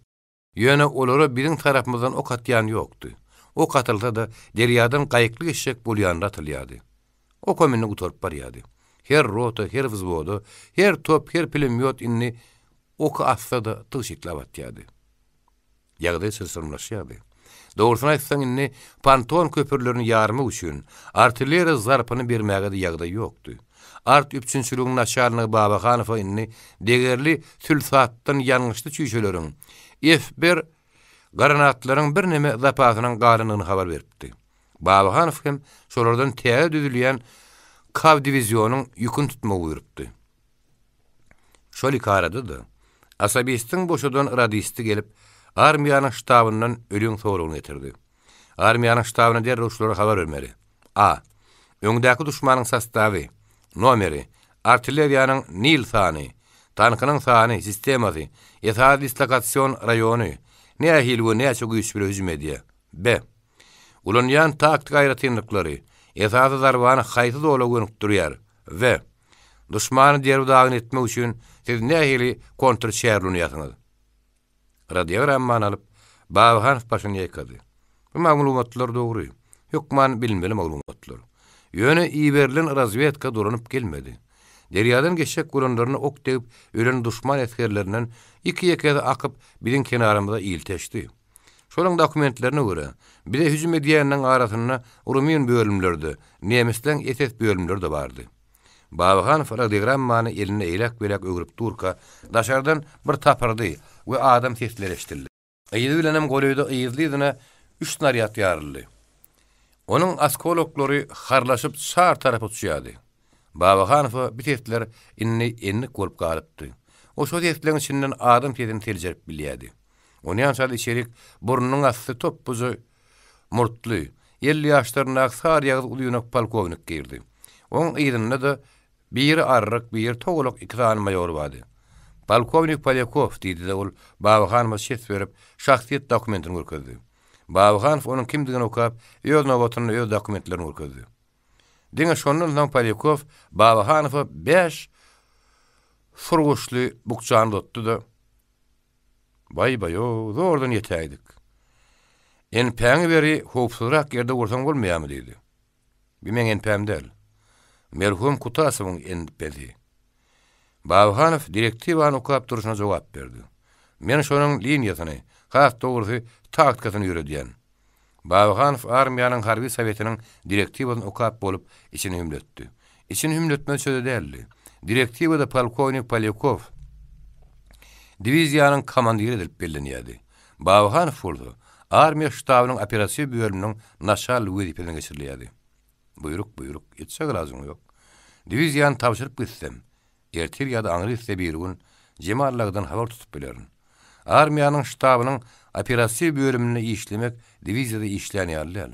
Yöne oları birin tarafımızdan o katyan yoktu. O katılda da deryadın kayıklı eşek bulyan atılıyordu. O komünün utorup bariyadı. Her rota, her vızbodu, her top, her yot inni o ka affa da tıl şekla batyadı. Yağdayı sırsırmlaşıyadı. Doğrusuna istan inni panton köpürlerini yarmı uçun, artilleri zarpını bir megedi yağdayı yoktu. art üpçünçülüğün naçarlıq baba xanıfı inni degerli sülsatdan yanlışlı çüşülürün. ef 1 qaranatların bir nəmə zəpatının qarınını xabar verdi. Baba xanıf solordan şolardan tə kav divizyonun yükün tutma buyurdu. Şoli qaradı da. Asabistin boşudan radisti gelip armiyanın ştabından ölüm soğuluğunu getirdi. Armiyanın ştabına der ruşlara xəbər vermeli. A. Öngdəki düşmanın sastavi. Nomeri, artilleriyanın nil sani, tankının sani, sistemasi, esad dislokasyon rayonu, ne ahilu, ne açugu işbiri hücum ediyya. B. Ulanyan taktik ayratinlikleri, esadı zarvanı xaytı zola gönük duruyar. V. Dushmanı deru dağın etme uçun, siz ne ahili kontr çeyrlunu yasınız. Radyavar amman alıp, Bağhan başını yekadı. Bu mağlumatlar doğru. Yokman bilmeli mağlumatlar. Yöne iberlin razvetka durunup gelmedi. Deryadan geçecek kurunlarını ok deyip ölen düşman etkerlerinden iki yekede akıp bilin kenarımıza iyilteşti. Şolun dokumentlerine göre bir de hücum ediyenlerin arasında Rumiyon bölümlerdi, Nemistan etet bölümlerdi vardı. Bağıhan fragramanı eline eylek velek ögürüp durka daşardan bir tapırdı ve adam sesleri eştirdi. bilenem golüydü eğirliydüne üç nariyat yarıldı. Onun askologları xarlaşyp sar tarafı tüsyadi. Baba bir inni enni kolp O so tehtilerin içinden adım tehtini telcerip biliyadi. Onu niyan sad içerik burnunun aslı top buzu murtlu. Yelli yaşlarına sar yağız uluyunak palkovnik girdi. On iyidinle de biri arrak bir togoluk ikizan mayor Palkovnik Palyakov diýdi de ol Baba Hanifa şef verip dokumentini Bağlıqanov onun kimdigini okap, öz nabotunun öz dokumentlerini orkazdi. Dine şonun lan Polyakov, Bağlıqanov'a 5 furguşlu bukçağını dottu da. Bay bay o, zordan yetaydik. En pengi veri hupsuzrak yerde ursan olmayamı Bimen en pengi del. Merhum Kutasov'un en pengi. Bağlıqanov direktivan okap turuşuna zogap berdi. Men şonun liniyatını, Хас taktikasını yürüdiyen. Babaganov armiyanın harbi sovetinin direktivadan okap bolup içini hümlöttü. İçini hümlötme sözü değerli. Direktivada polkovnik Polyakov diviziyanın komandiri edilip belliniyedi. Babaganov oldu. Armiya штабының операция бөлімінің нашал өзіпеден кешірілейді. Бұйрық, бұйрық, етсе қылазың жоқ. Дивизияны тапшырып кетсем, ертер яды аңыр істе бір хабар tutup білерін. Армияның штабының operasyon bölümünü işlemek divizyada işleyen yerli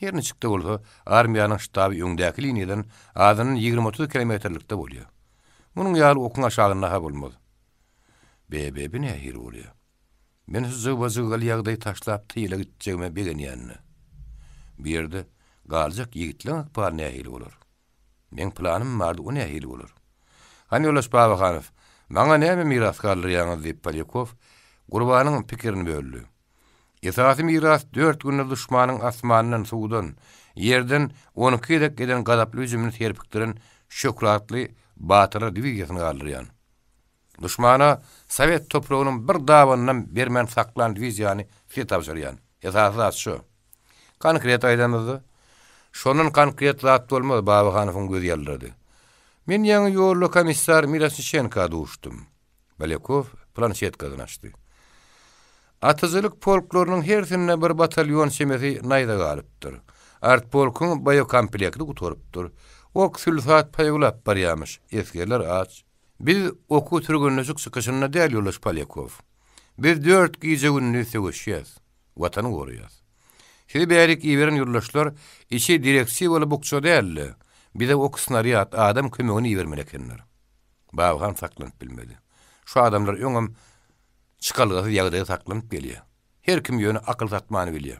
Yerini çıktı oldu, armiyanın şitabı yöndeki liniyeden adının 20-30 kilometrelikte oluyor. Bunun yağlı okun aşağılığına hap olmadı. BBB ne ahir oluyor? Ben hızı vazı gül yağdayı taşlayıp tıyla gideceğime begini yanına. Bir yerde kalacak yiğitliğe akbar ne ahir olur? Ben planım vardı o ne ahir olur? Hani Ulaş Babakhanov, bana ne mi miras kalır yanı deyip Palikov, gurbanyň pikirini bölüldi. Esasy miras 4 günde düşmanyň asmanyndan suwdan, ýerden 12 ýyl geden garaply üzümini terpikdirin şokratly batyra diwigesini galdyryan. Düşmana Sowet toprawynyň bir dawynyndan bermän saklan diwizyany fitap jaryan. Esasy zat şu. Konkret aýdanyzy. Şonuň konkret zat bolmaly, baba hanyň gözi ýaldyrdy. Men ýa-ni ýol lokamissar Mirasyşenka duşdum. Balekov planşetkadan açdy. Atazılık polklorunun her sinine bir batalyon semesi nayda galiptir. Art polkun bayo komplekti kutoruptur. Ok sülfat payulap bariyamış, eskerler aç. Biz oku türgünlüsük sıkışınına değil yolaş palyakov. Biz dört gize günlüsü sıkışıyaz, vatanı koruyaz. Sizi beyerik iyi veren yurlaşlar, içi direksiv olu bukça değerli. Bize ok sınariyat, adam kömüğünü iyi vermelekenler. Bavhan saklanıp bilmedi. Şu adamlar yungam, çıkalgasız ýagdaýy saklanyp gelýär. Her kim ýöne akyl satmany bilýär.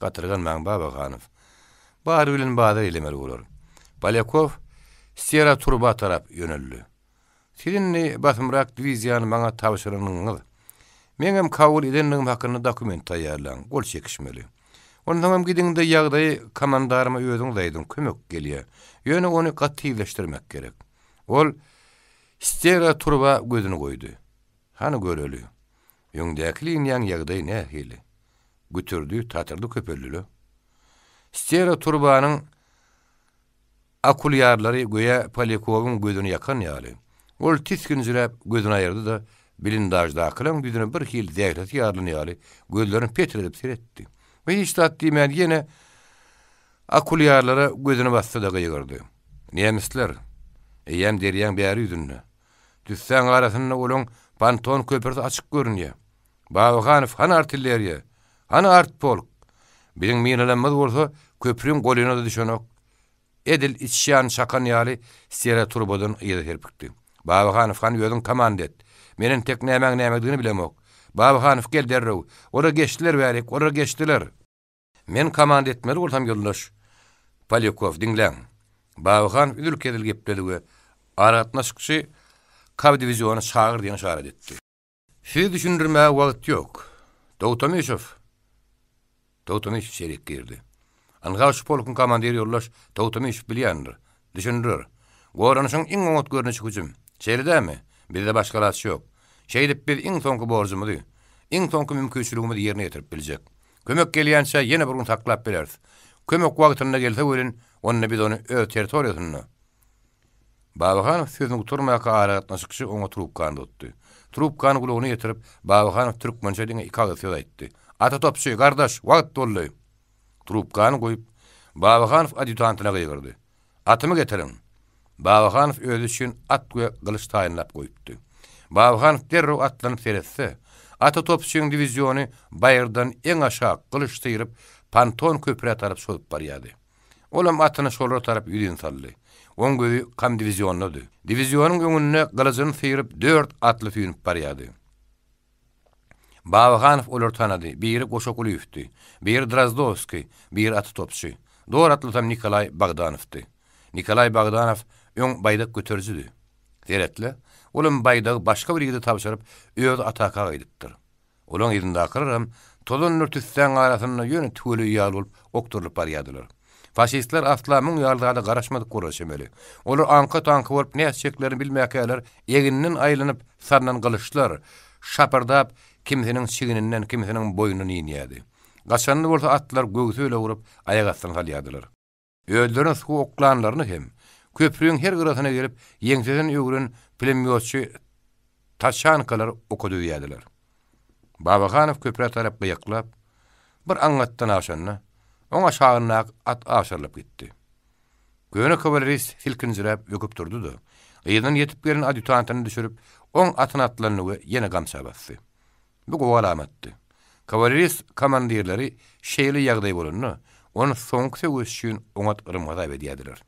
Gatırgan maň baba ganyp. Bar bilen bazar elemer bolar. Balyakov Sierra Turba tarap yönellü. Sizinni basımrak diviziyanı bana tavşırınınız. Menem kavul edenliğim hakkında dokument tayarlan, gol çekişmeli. Onun tamam gidiğinde yağdayı komandarıma özün zaydın, kümök geliyor. Yönü onu katı gerek. Ol, Stera turva gözünü koydu. Hani görölü. Yöndeki lin yan yagdayı ne hili. Gütürdü tatırdı köpürlülü. Stera turvanın akul yarları göğe palikovun gözünü yakan yali. Ol tiskin zirap gözünü ayırdı da bilindajda akılın gözünü bir hil zehreti yarlını yali. Gözlerini petirip seyretti. Ve hiç tatlı yine gözünü bastı da gıyırdı. Niyemisler? Eyen deriyen beri yüzünü. Düsseň arasyna ulun panton köprüsi açyk görünýär. Bawganow han artilleriýe, han art polk. Biziň minalanmaz bolsa köprüň golyna da düşenok. Edil içýän şakan ýaly turbodon turbodan ýer herpikdi. Bawganow han ýöldün kamandet. Menin tek näme näme bilemok. Bawganow gel derrew. Ora geçdiler berik, ora geçdiler. Men komandetmer bolsam ýollaş. Palikov, dinlen. Bawganow ýürkedil gepdeligi. Aratna çykçy kab divizyonu çağır diyen şaharad etdi. Fi düşündürmə vaqt yok. Doutomishov. Doutomishov şerik girdi. Anğal şupolukun komandiri yollaş Doutomishov bilyandır. Düşündürür. Goranışın in ngot görünüşü gücüm. Çeride mi? Bir de yok. Şeydip bir in tonku borcumu duy. İn tonku mümküçlüğümü yerine bilecek. Kömök geliyansa yeni burun takla bilerdi. Kömök vaqtında gelse gelse gelse gelse onu Babaxanov sözünü tutmaya qara atmasıq kişi ona trubkanı tutdu. Trubkanı qulağına yetirib Babaxanov türk mönçədinə iki ağız söz aytdı. Ata topçu qardaş, vaqt dolu. Trubkanı qoyub Babaxanov adyutantına qayğırdı. Atımı gətirin. Babaxanov öz üçün at və qılıç tayinləb qoyubdu. Babaxanov dərru atlanıb serəssə, ata topçu divizyonu bayırdan ən aşağı qılıç tayırıb Panton köprüyə tarıb solub bariyadı. Olam atını şolra sallı. on göyü kam divizyonludu. Divizyonun gönününü kılıcını sıyırıp dört atlı tüyünüp bariyadı. Bavganov olur tanıdı, biri koşokulu yüftü, biri Drazdovski, biri atı topçu. Doğru atlı tam Nikolay Bagdanov'tı. Nikolay Bagdanov ön baydak götürcüdü. Zeretli, olun baydağı başka bir yigide tavşarıp, öz ataka gaydıptır. Olun izinde akırırım, tozun nür tüsten arasını yönü tüylü yağlı olup, Faşistler asla mün yardağda garaşmadık kuraşemeli. Olur anka tanka vorp ne eşeklerini bilmekeler, yeginnin aylanıp sarnan kılıçlar, şapırdap kimsinin çiğininden kimsinin boyunun iniyedi. Kaşanlı olsa atlar göğsüyle vurup ayak astan kalyadılar. Öldürün su oklanlarını hem, köprüyün her kırasına gelip yengsesin yugurun plemiyotçu taşan kalar okudu yediler. Babakhanov köprü bir anlattan aşanlı, on aşağına at aşırılıp gitti. Göğünü kıvır reis silkin zirep yöküp durdu da. Iyidin yetip gelin adütantini düşürüp, on atın atlarını ve yeni gamsa Bu kovar amatdi. Kavariris komandirleri şeyli yagdai bolunnu, onu sonksi uishyun onat ırmada ebedi edilir.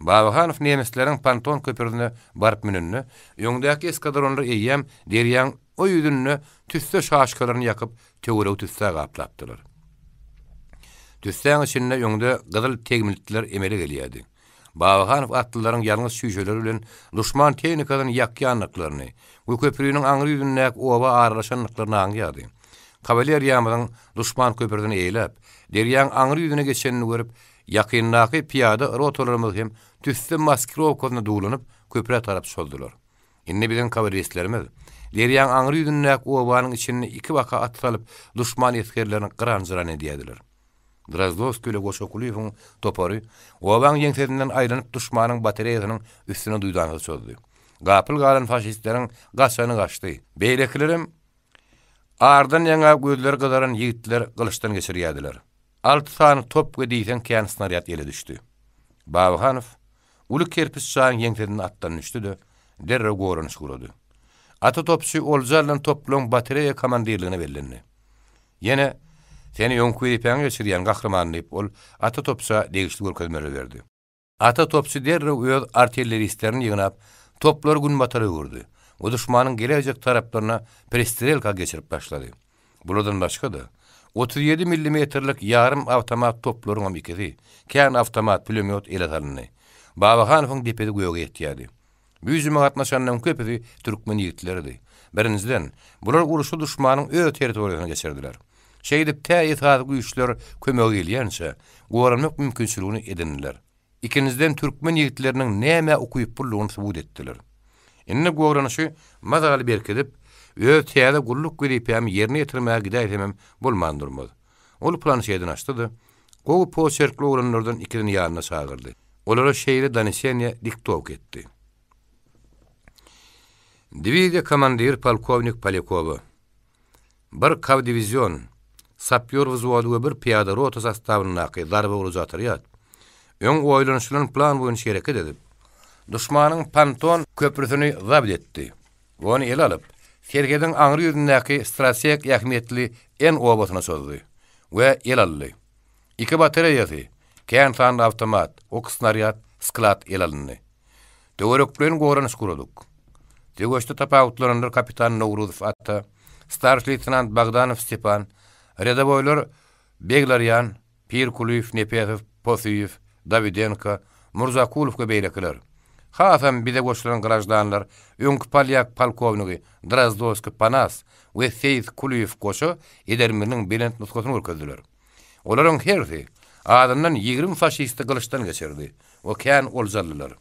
Bavahanov nemeslerin panton köpürdünü barp mününü yongdaki eskadronru eiyyem, deriyyem, o yudunnu, tüsse şaşkalarını yakıp, teorau tüsse Düsseň içinde öňde gyzyl tegmitler emele gelýärdi. Bawahan atlaryň ýalňyz süýjeleri bilen düşman tehnikalaryň ýakýanlyklaryny, bu köprüniň aňry ýüzündäki owa aralaşanlyklaryny aňlaýardy. Kavaleriýamyň düşman köprüden eýilip, derýan aňry ýüzüne geçenini görüp, ýakynnaky piýada rotalarymyz hem maskirov maskirowkana dolanyp köprä tarap soldular. Inne bilen kavaleristlerimiz derýan aňry ýüzündäki owanyň içinde iki baka atlanyp düşman eskerleriniň qaranjyrany diýdiler. Drazdos köle goşokulyň topary, owaň ýeňsedinden aýrylyp düşmanyň bateriýasynyň üstüne duýdanyň çözdi. Gapyl galan faşistleriň gaşany gaşdy. Beýleklerim ardyň ýa-da gözleri gadaran ýigitler galyşdan geçirýädiler. Alt sany top gidiýän kyan snaryat ýele düşdi. Bawhanow uly kerpis çaň ýeňsedinden atdan düşdi de, derre goýrany şgurdy. Ata topçy oljalyň toplanyň bateriýa komandirligine berilendi. Ýene Seni ýonku edip ýany geçirýän ol ata topsa degişli görkezmeler berdi. Ata topsy derre artilleri artilleristleri ýygnap toplary gün O düşmanyň geläjek taraplaryna prestrelka geçirip başlady. Bulodan başga da 37 millimetrlik yarım avtomat toplary gum ikisi, kän avtomat pulemiot ile talyny. Babahanowyň depedi goýa ýetýärdi. Büýüzüme gatnaşanlaryň köpüsi türkmen ýigitleridi. Birinizden bular uruşu düşmanyň öý territoriýasyna geçirdiler. şeýdip tä ýetgaz güýçler kömek edýänse, gowranmak mümkinçiligini edindiler. Ikinizden türkmen ýigitleriniň näme okuyup bolduğunu subut etdiler. Indi gowranyşy mazal berkidip, öw täze gulluk gelip hem yerine ýetirmäge gidäýär hem bolmandyrmaz. Ol plan şeýden açdy. Gowu po serkli oglanlardan ikisini ýanyna çağırdy. Olara şeýle Danisenia diktok etdi. Divizya komandir polkovnik Polyakova. Bir kav sapyor vizuali we bir piyada rota sastavyny naqy darba uruzatyr ýat. Öň goýulanyşlan plan boyun şereke dedi. Duşmanyň panton köprüsini zabt etdi. Ony el alyp Sergeden aňry ýüzündäki en obatyna sözdi we el aldy. Iki bateriýasy, kän sanly awtomat, ok snaryat, sklat el alyndy. Döwerek bilen gorany skuraduk. tapa kapitan Nowruzow atta, starşy leytenant Bagdanow Stepan, Rädowoylar Beglaryan, Pirkulyf, Nepetov, Posyev, Davidenko, Murzakulov ga beýlekler. Haýatam bide goşlaryň garajdanlar, öňk polyak polkownugy, Drazdovsky Panas we Feyz Kulyev goşa edermining bilent nuskasyny ölkezdiler. Olaryň her biri adamdan 20 faşist gylyşdan geçirdi. O kan oljallar.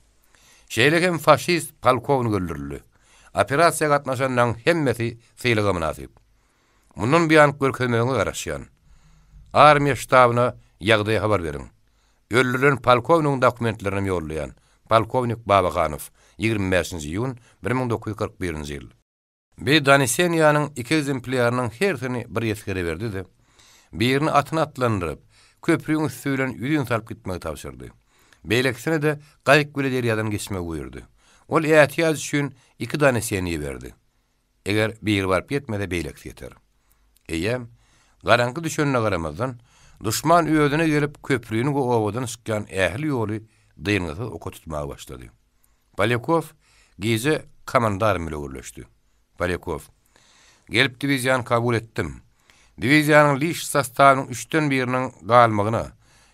Şeýlegem faşist polkownugy öldürildi. Operasiýa gatnaşan hemmeti feýlegem nasyp. Munun bir an görkönüňe garaşýan. Armiýa ştabyna ýagdaý habar beriň. Ölülerin polkownyň dokumentlerini ýollayan Polkovnik Babaganow 25-nji 1941-nji ýyl. Bir Danisenýanyň iki ekzemplýarynyň her bir ýetgere berdi de. Birini atyna atlandyryp köprüň üstü bilen ýüriň salyp gitmegi tapşyrdy. Beýlekisine de gaýyk güleder ýadan geçmegi buýurdy. Ol ähtiýaz üçin iki Danisenýi verdi. Eger bir ýer barp ýetmede beýlek ýeter. Eýem, garanky düşünne garamazdan, düşman üýödüne gelip köprüni gowadan sykan ähli ýoly dyňyňyzy oka tutmaga başlady. Balekov gize komandar bilen görleşdi. Balekov Gelip divizyan kabul ettim. Diviziyanın liş sastavının üçten birinin kalmağına,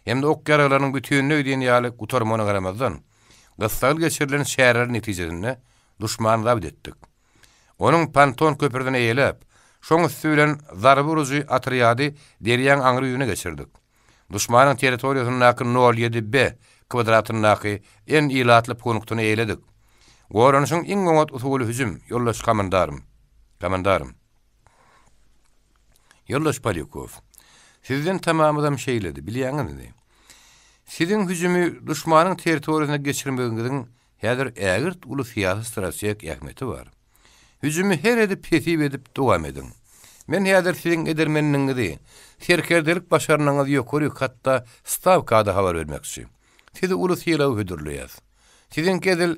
hem de ok yaralarının bütünlüğü ödeyen yağlı kutormona karamazdan, kıssal geçirilen şehrlerin düşmanı davet ettik. Onun panton köpürden eyleyip, Şoň üstü bilen zarby ruzy atryady derýan aňry ýöne geçirdik. Düşmanyň territoriýasynyň näki 07B kwadratynyň näki en ilatly punktyny eýledik. Goranyşyň iň gowat usuly hüzüm ýollaş kamandarym. Kamandarym. Ýollaş Palyukov. Sizden tamamydam şeyledi, bilýäňiz näme? Sizin hüjümi düşmanyň territoriýasyna geçirmegiň häzir ägirt uly fiýar strategik ähmiýeti bar. Hüzümü her edip pefib edip duam edin. Men hiyadir fiyin edir mennin edi. Herkerdelik yokori katta stav kaada havar vermek Sizi Tidi ulu thila u hüdürlü yaz. Tidin kedil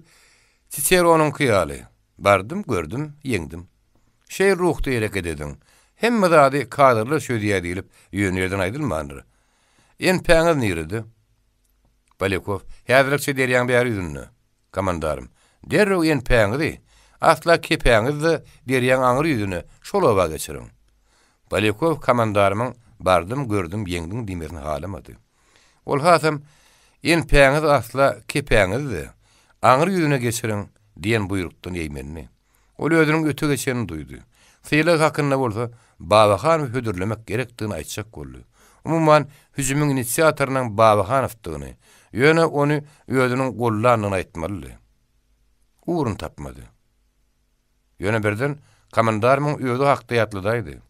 onun kiyali. Bardim, gördüm, Yendim. Şey ruhtu yelik edin. Hem mizadi kaadirli sözüye deyilip yöyün yedin aydin En peyini peyini peyini peyini peyini peyini peyini Komandarım, peyini en peyini Asla kepeňiz berýän aňyr ýüzüni şolowa geçirin. Balikov komandarymyň bardym gördüm ýeňdim diýmegini halamady. Ol «En in peňiz asla kepeňiz aňyr ýüzüne geçirin diýen buyrukdan ýeýmenni. Ol öýdüniň ötü geçenini duýdy. Fiýle hakynda bolsa Babahan hüdürlemek gerektiğini açacak kollu. Umuman hüzümün inisiyatörünün Babahan ıftığını, yöne onu yöldünün kollarının aitmalı. Uğrun tapmadı. Yöne birden komandarımın üyüdü haqda yatlıdaydı.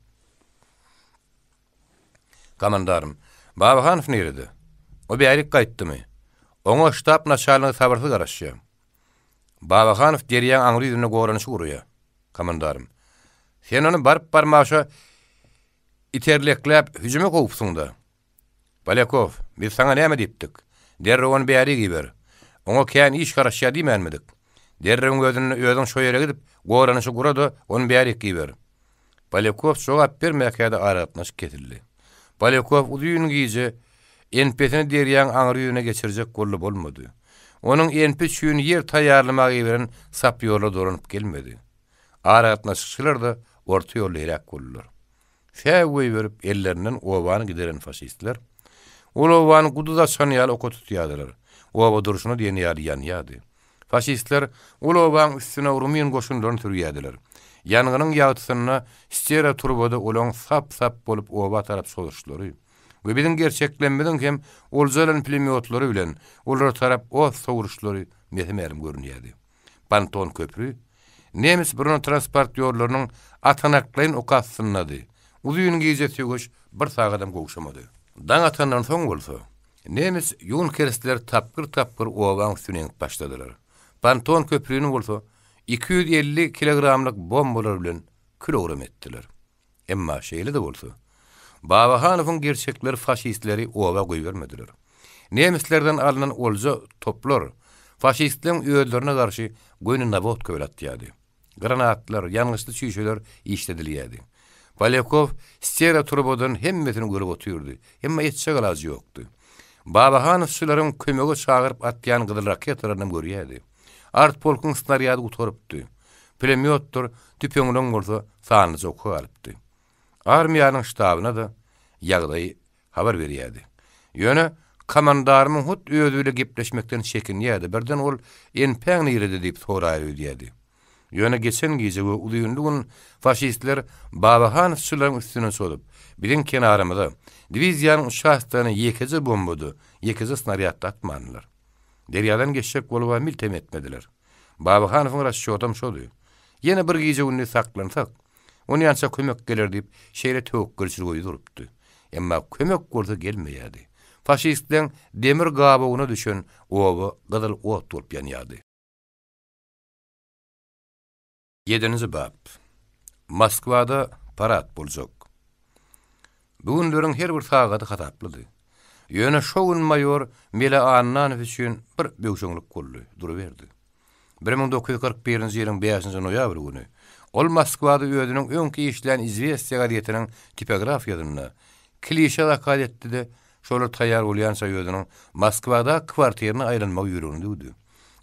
Komandarım, Baba Hanif O bir erik kayttı mı? Onu ştab naçalini sabırsı garaşya. Baba Hanif deriyan anri yüzünü goranışı Komandarım, sen onu barp barmaşa iterlekläp hüjüme kovupsun da. Balekov, biz sana näme diptik? Derri onu bir erik iber. Onu kyan iş garaşya diymen midik? Derrim gözün özün şo yere gidip goranı şu gurada onu bir yerik giyer. Polyakov şo gap bir mekede aratmış ketildi. Polyakov uduyun giyice enpetini deryan angryuna geçirecek gollu bolmadı. Onun enpet şüyün yer tayarlama giyeren sap yolu dorunup gelmedi. Aratmış çıkılır da orta yolu herak gollur. Fevvi verip ellerinden ovanı gideren faşistler. Ulu ovanı kuduza sanyalı okotu tiyadılar. Ova duruşunu diyen yali Faşistler Ulovan üstüne Rumin koşunlarını sürüyediler. Yangının yağıtısını Sera turbada olan sap sap bolup Ova tarap soluşları. Ve bizim gerçeklenmeden kem Olzalan plimiotları ulan Ola tarap o soluşları mehim erim Panton köprü Nemis bruna transport yorlarının atanaklayın okasınladı. Uzuyun giyizetiyy gos bir sağadam gosamadı. Dan atanan son olsa Nemis yun tapkır tapkır tapkır tapkır başladılar. Banton köprüğünü bulsa 250 kilogramlık bombolar bilen kilogram ettiler. Emma şeyli de bulsa. Babahanov'un gerçekleri faşistleri ova koyu Nemislerden alınan olca toplar faşistlerin üyelerine karşı gönü nabot kövelatdi yadi. Granatlar, yanlışlı çüyüşeler işlediliyedi. yadi. Balyakov stera turbodan hemmetini görüp oturdu. Emma etse kalazı yoktu. Babahanov suların kömüge çağırıp atlayan kıdır raketlarını görüyedi. Art polkun snaryad utoripdi. Plemyotdur, tüpengrön gurdu, sağını zoku alipdi. Armiýanyň ştabına da ýagdaý habar veriyadi. Ýöne kamandarmın hut üyödüyle gipleşmekten çekinýärdi. Birden ol, en pen ýerde dedi dedi dedi dedi dedi dedi geçen bu faşistler babahan sülerin üstüne solup, birin kenarımıda, divizyanın uşağı hastalığını yekezi bombudu, yekezi snariyatta atmanılır. deryadan geçecek golwa mil temetmediler. Baba Hanifin rasçı odam şodu. Yine bir gece unni saklansak, onu yansa kömök gelir deyip şehre tövk gülçür goyu durupdu. Emma kömök gürtü gelmeyadi. Faşistden demir gaba unu düşün oğu gıdıl oğut durup yanyadi. Yedinizi bab. Moskvada parat bulcok. Bugünlörün her bir sağgatı hataplıdı. Yöne şogun mayor Mele Annan üçin bir bewşünlik kollu duru verdi. 1941-nji ýylyň 5-nji noýabr ol Moskwa da önki öňki işlen izwestiýa diýetiniň tipografiýasyna klişe wakalatdy de şol taýar bolýansa ýödünin Moskwa da kwartirini aýrylmak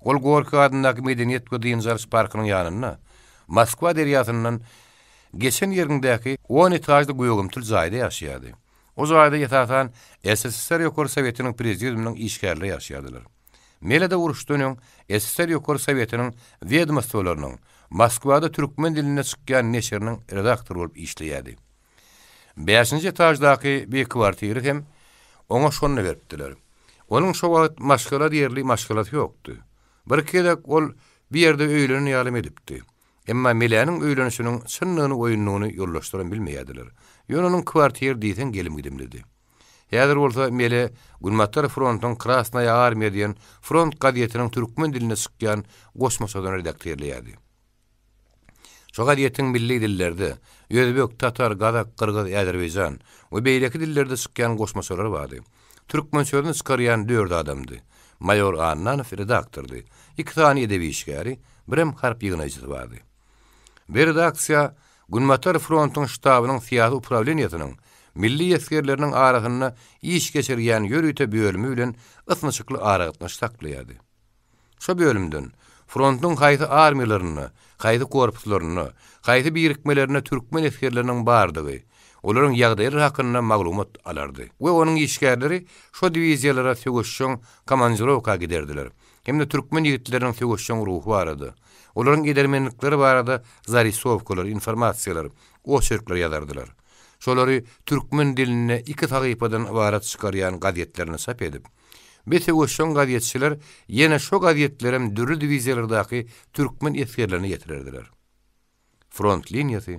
Ol gorky adyndaky medeniýet gödiň zars parkynyň ýanyna Moskwa derýasynyň geçen ýerindäki 10 etajly goýulmyş tul zaýda ýaşaýardy. O zaman da SSR Yokor sovetinin prezidiyonunun işgârlığı yaşayadılar. Melada Uruştu'nun SSR Yokor Sovyeti'nin vedmastolarının Moskva'da Türkmen diline çıkan neşerinin redaktor olup işleyedi. Beşinci etajdaki bir kvartiri hem ona şonunu verptiler. Onun şu vaat yerli maşkalat yoktu. Bir kedek ol bir yerde öylerini yalim edipti. Emma Melanin öylenişinin sınnını oyunluğunu yollaştıran bilmeyediler. Ýöne onuň kwartier diýsen gelim gidim dedi. Häzir bolsa mele Gunmatar frontyň krasnaya Yar front gazetiniň türkmen diline çykýan goşma sodan redaktorlaýardy. Şo gazetiň milli dillerde Özbek, Tatar, Gazak, Kırgız, Azerbaycan we beýleki dillerde çykýan goşma sodan bardy. Türkmen sodan çykaryan 4 adamdy. Mayor Annan redaktordy. Iki tany edebi işgäri, birem harp ýygnaýçy bardy. Bir redaksiýa Günmatar frontun shtabının siyasi upravleniyatının milli yeskerlerinin arasını iş geçirgen yörüte bölümü ilen ısnışıklı arağıtmış saklayadı. Şu bölümdün, frontun kaysi armilerini, kaysi korpuslarını, kaysi birikmelerini Türkmen eskerlerinin bağırdı Olaryň ýagdaýy hakynda maglumat alardy. We onuň işgärleri şu diviziýalara söwüşüň komandirowka giderdiler. Hemde türkmen ýigitleriniň söwüşüň ruhy barady. Olaryň gidermenlikleri barada Zarisov informasiýalar o şertleri ýazardylar. Şolary türkmen diline iki taýpadan ibaret çykaryan gazetlerini sap edip, bese o şon gazetçiler ýene şo gazetlerim dürü diviziýalardaky türkmen eskerlerini ýetirerdiler. Front liniýasy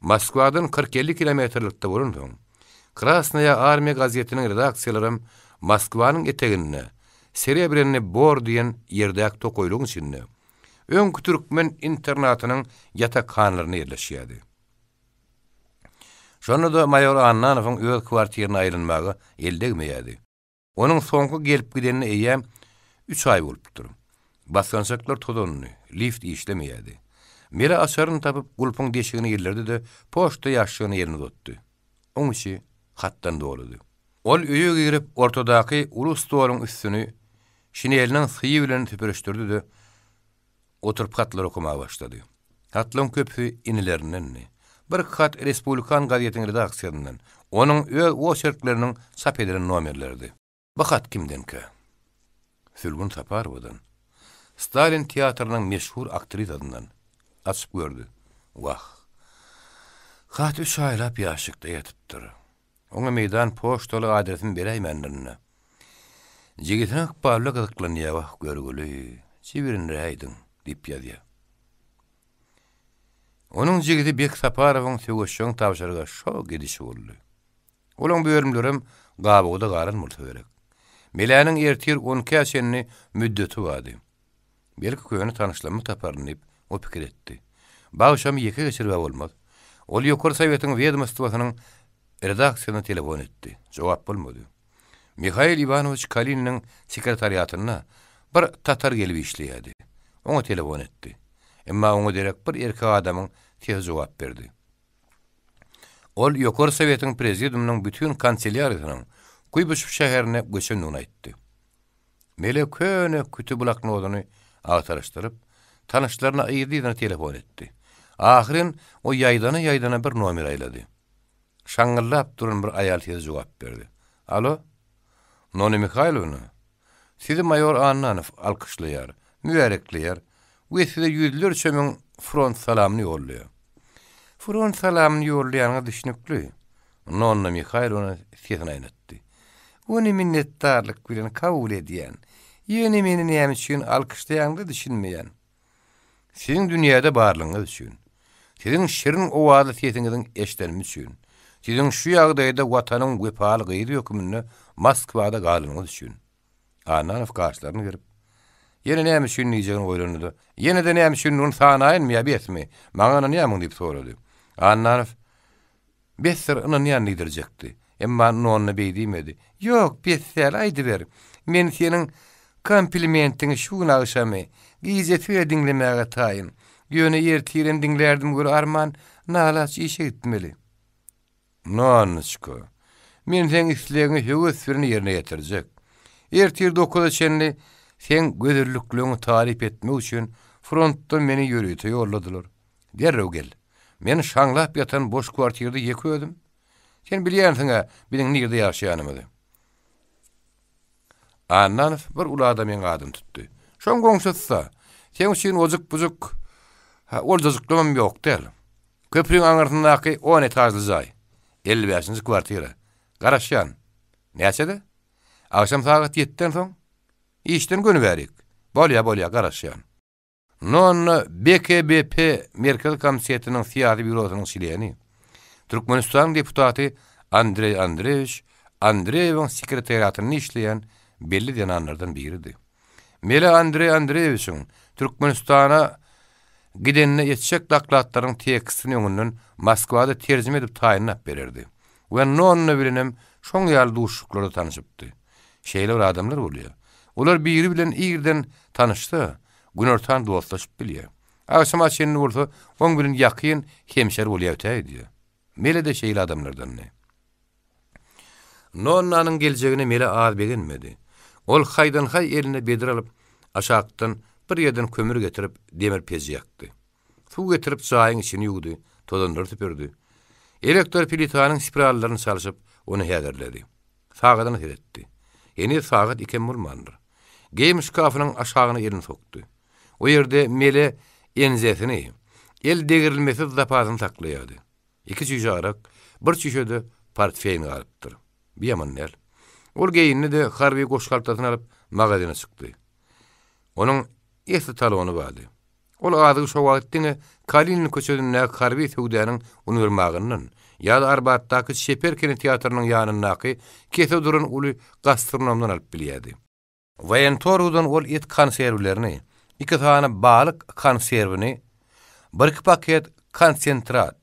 moskwa 40-50 kilometrlikde bolundy. Krasnaya Armiya gazetiniň redaksiýalarym moskwa etegini, etegine bor diýen ýerde ak tokoýlugyň öňkü türkmen internatynyň ýatakhanalaryna ýerleşýärdi. Şonu da Mayor Annanovyň öz kwartirine aýrylmagy elde gmeýärdi. Onuň soňky gelip gidenine eýäm 3 aý bolup durýar. Basgançaklar todonny, lift işlemeýärdi. Mira asarını tapıp gulpun deşigini yerlerdi de poşta yaşlığını yerini dottu. Onun işi hattan doğruldu. Ol öyü girip ortadaki ulus doğrun üstünü şinelinin sıyı bilen tüpürüştürdü de oturup katlar okuma başladı. Hatlon köpü inilerinin ne? Bir kat Respublikan gazetin redaksiyonundan, onun ö o şerklerinin sap edilen nomerlerdi. Bakat kimden ki? Sülbun tapar odan. Stalin tiyatrının meşhur aktriz adından. Açıp gördü. Vah! Hat üç aylap yaşıkta yatıptır. Ona meydan poştolu adresin birey mendirini. Jigitin akbarlı gıdıklanıya vah görgülü. Çivirin rehaydın. dip yadiya. Onun zigidi bek saparavun sivoşşon tavşarga şo gedişi vurlu. Olan bu örmlürüm qabogu garan qaran murta verek. Melanin ertir 10 senini müddetu vadi. Belki köyünü tanışlamı taparınip o pikir etdi. Bağışam yeke geçir vab olmaz. Ol yukur sovetin vedmastuvasının redaksiyonu telefon etdi. Cevap bulmadı. Mikhail Ivanovich Kalin'in sekretariatına bir tatar gelibi işleyedi. onu telefon etdi. Emma onu direk bir erki adamın tez cevap berdi. Ol Yokor Sovetin prezidiumunun bütün kanseliyarisinin Kuybuşuf şeherine gusin nuna itdi. Mele köyne kütü bulak nodunu ahtarıştırıp, tanışlarına ayyidididini telefon etdi. Ahirin o yaydana yaydana bir nomir ayladi. Şangallab duran bir ayal tez cevap berdi. Alo? Noni Mikhailovna, sizi mayor Annanov alkışlayar. müverikliyer. Vesile yüzler çömün front salamını yolluyor. Front salamını yolluyanı düşünüklü. Nonna Mikhail ona sesin aynıttı. Onu minnettarlık bilen kavul ediyen, yeni mininiyem için alkışlayan da düşünmeyen. Sizin dünyada bağırlığınız için. Sizin şirin o ağzı sesinizin eşlerimi için. Sizin şu yağdayda vatanın vefalı gıydı yokumunu Moskva'da kalınız için. Ananıf karşılarını Yine näme emiş şunu yiyeceğin Yine de näme emiş şunu nun sana ayın mı ya bet mi? Bana ne emin deyip soruldu. Anlar. Bet sır ını ne anlidirecekti. onu Yok bet sel ver. Men senin komplimentin şuna ışamı. Gize tüye dinlemeye gatayın. Güne yer tiren dinlerdim gülü arman. Nalaç işe gitmeli. No Men sen istilegini hüvü sürünü yerine getirecek. Ertir dokuda çenli. çenli. sen gözürlüklüğünü tarif etme üçün frontta meni yürüte yolladılar. Derre gel, meni şanglap yatan boş kvartirde yeku ödüm. Sen biliyen tına bilin nirde yaşayanım Annanif bir ula da men adım tuttu. Son gongsutsa, sen uçin ozuk buzuk, ozuk lomam yok del. Köprün anırtındaki on etajlı zay, elli beşinci kwartira. Garaşyan, neyse de? sagat 7 yetten soň. işten günü verik. Bolya bolya garaşyan. Non BKBP Merkel Komisiyetinin siyasi bürosunun sileni. Türkmenistan deputati Andrey Andreevich, Andreyev'in sekretariatını işleyen belli denanlardan biriydi. Mele Andrey Andreevichin Türkmenistan'a gidenine yetişecek daklatların tekstini önünün Moskva'da terzim edip tayinini berirdi. Ve non bilinim şongyal duşuklarla tanışıptı. bir adamlar oluyor. Olar biri bilen iğirden tanıştı. Günortan dostlaşıp bilye. Aksam açenini vurdu, on günün yakiyin hemşer olaya öte ediyo. Mele de şeyli adamlardan ne. Nonna'nın geleceğini Mele ağır beginmedi. Ol haydan hay eline bedir alıp, aşağıktan bir yerden kömür getirip demir pezi yaktı. Su getirip çayın içini yugdu, tozunları tüpürdü. Elektor pilitanın spirallarını çalışıp onu hederledi. Sağıdan hedetti. Yeni sağıt iken bulmandır. geyim şkafının aşağına elini soktu. O yerde mele enzesini, el degirilmesi zapazını saklayadı. İki çüşe arak, bir çüşe de partfeyini alıptır. Bir yaman nel. Ol geyinide de harbi koşkaltasını alıp magazine çıktı. Onun esi talonu vardı. Ol ağzı şu Kalinin köçödünün nek harbi sögdenin unurmağının, ya da arbaattaki Şeperkeni tiyatrının yanındaki kese durun ulu gastronomdan alıp biliyedi. Vayentorudan ol et konservlerini, iki tane balık konservini, bir paket konsentrat,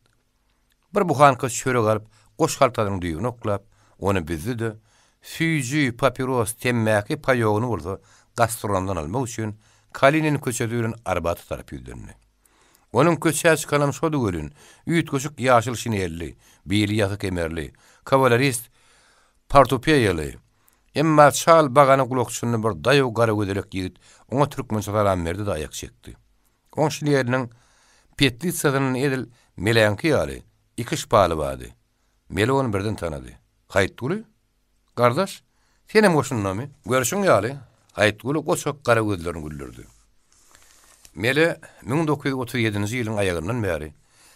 bir buhanka şöre galip, koş kaltadını onu bizdi de, füyücü papiros temmeki payoğunu vurdu, gastronomdan alma uçun, Kalinin köçedürün arbatı tarap yüldürünü. Onun köçeç kanam sodu gülün, üyüt koşuk yaşıl şinelli, biyli yatık emerli, kavalarist, partopeyalı, Emma çal baganı gulokçunu bir dayıw gara güdürek yigit oňa türkmen şalaram berdi dayak çekdi. Oň şu ýerini Petritsadan edil Melanki ýaly iki şpaly wady. Melon birden tanady. Haytguly, gardaş, sen hem oşun nami? Görüşün ýaly. Haytguly goşak gara güdürlerini güldürdi. Mele 1937-nji ýylyň aýagynyň bäri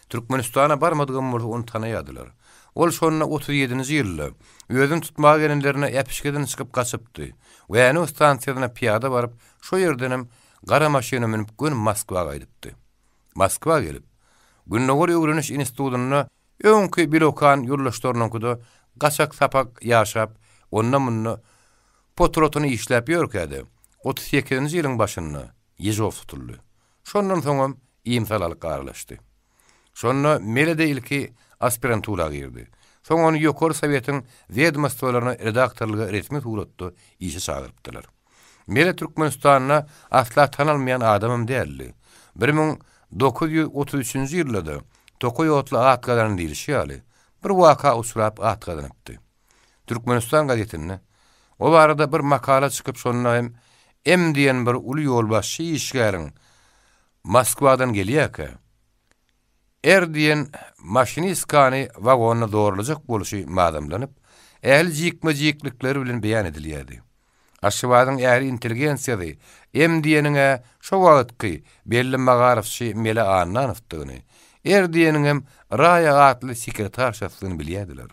Türkmenistana barmadygymyzy onu tanayadylar. ol şonuna 37-nji ýylda özüň tutma gelenlerine ýapyşgyden çykyp gaçypdy. Wäni stansiýasyna piýada baryp, şo ýerdenem gara maşyna minip gün Moskwa gaýdypdy. gelip Günnogor öwrenish institutuna öňkü bir okan ýurlaşdyrnyň kudy gaçak sapak ýaşap, onda munny potrotuny işläp ýörkädi. 38-nji ýylyň başyny Yezov tutuldu. Şondan soňam iýmsal garlaşdy. Şonda ilki aspirantura girdi. Son onu Yokor Sovetin vedmastolarına redaktorlığa resmi suratdu, işe çağırıptılar. Mele Türkmenistan'a asla tanılmayan adamım değerli. 1933. yıllada Tokoy otla at kadarın dilişi Bir vaka usurap at Türkmenistan gazetinde. O arada bir makala çıkıp sonuna hem em diyen bir ulu yolbaşçı işgarın Moskva'dan geliyaka. Erdiyen maşinist kani vagonu doğrulacak buluşu madamlanıp, ehli cikme ciklikleri bilin beyan ediliyedi. Aşıvadın ehli inteligensiyadı, em diyenine şovalıt belli mağarifçi mele anına anıftığını, erdiyenine raya atlı sekretar şaflığını biliyediler.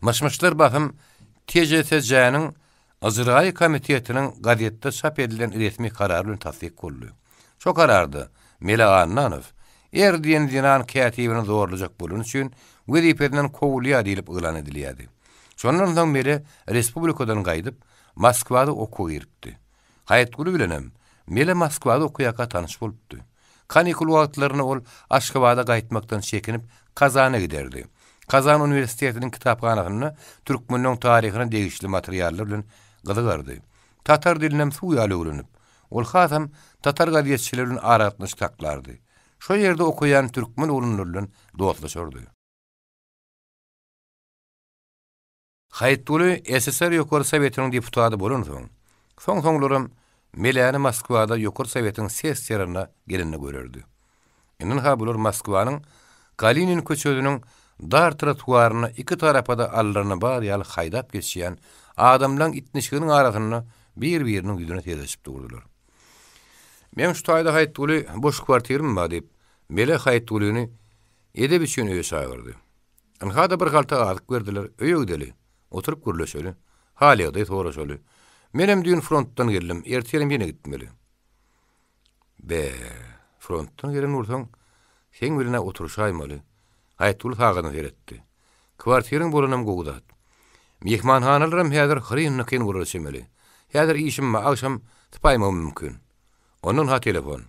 Maşmışlar bakım, TCTC'nin Azirayi Komiteyetinin gadiyette sap edilen iletmi kararını tasdik kollu. Şo karardı, Mela Er diýen dinan kätibini zorlajak bolun üçin wezipeden kowlya diýilip ýylan ediliyadi. Şonlardan soň mere respublikadan gaýdyp Moskwada okuw ýeripdi. Haýat bilenem, mele Moskwada okuyaka tanış bolupdy. Kanikul wagtlaryny ol Aşgabada gaýtmakdan çekinip Kazana giderdi. Kazan Üniversitesi'nin kitapxanasını Türkmenlerin tarihine değişli bilen gıdıgardı. Tatar dilinem suyalı ulanıp, ol hatam Tatar gadiyetçilerin aratmış taklardı. Şo yerde okuyan Türkmen ulunurlun dostlaşordu. Hayttulu SSR Yokor Sovetinin deputatı bolunsun. Son sonlarım Meleani Moskvada Yokor Sovetinin ses yerine gelinini görürdü. Enin habulur Moskvanın Kalinin köçödünün dar tratuarını iki tarapada bar ýal haydap geçýän adamlan itnişkinin arasını bir-birinin yüzüne teyzeşip durdular. Men şu tayda hayttulu boş kvartirim ma Mele hayt tulyny edep üçin öýe çağırdy. da bir galta alyp berdiler, öýe gideli, oturup gürleşeli. Halyga da toýra Menem düýün fronttan geldim, ertelem ýene gitmeli. Be, fronttan gelen ursan, sen bilene oturuşaýmaly. Hayt tul hagyny beretdi. Kwartiriň bolanym gowdat. Mehmanhanalarym häzir hyrynyny kyn bolýar Häzir işim ma, akşam tapaýmam mümkin. Onun ha telefonu.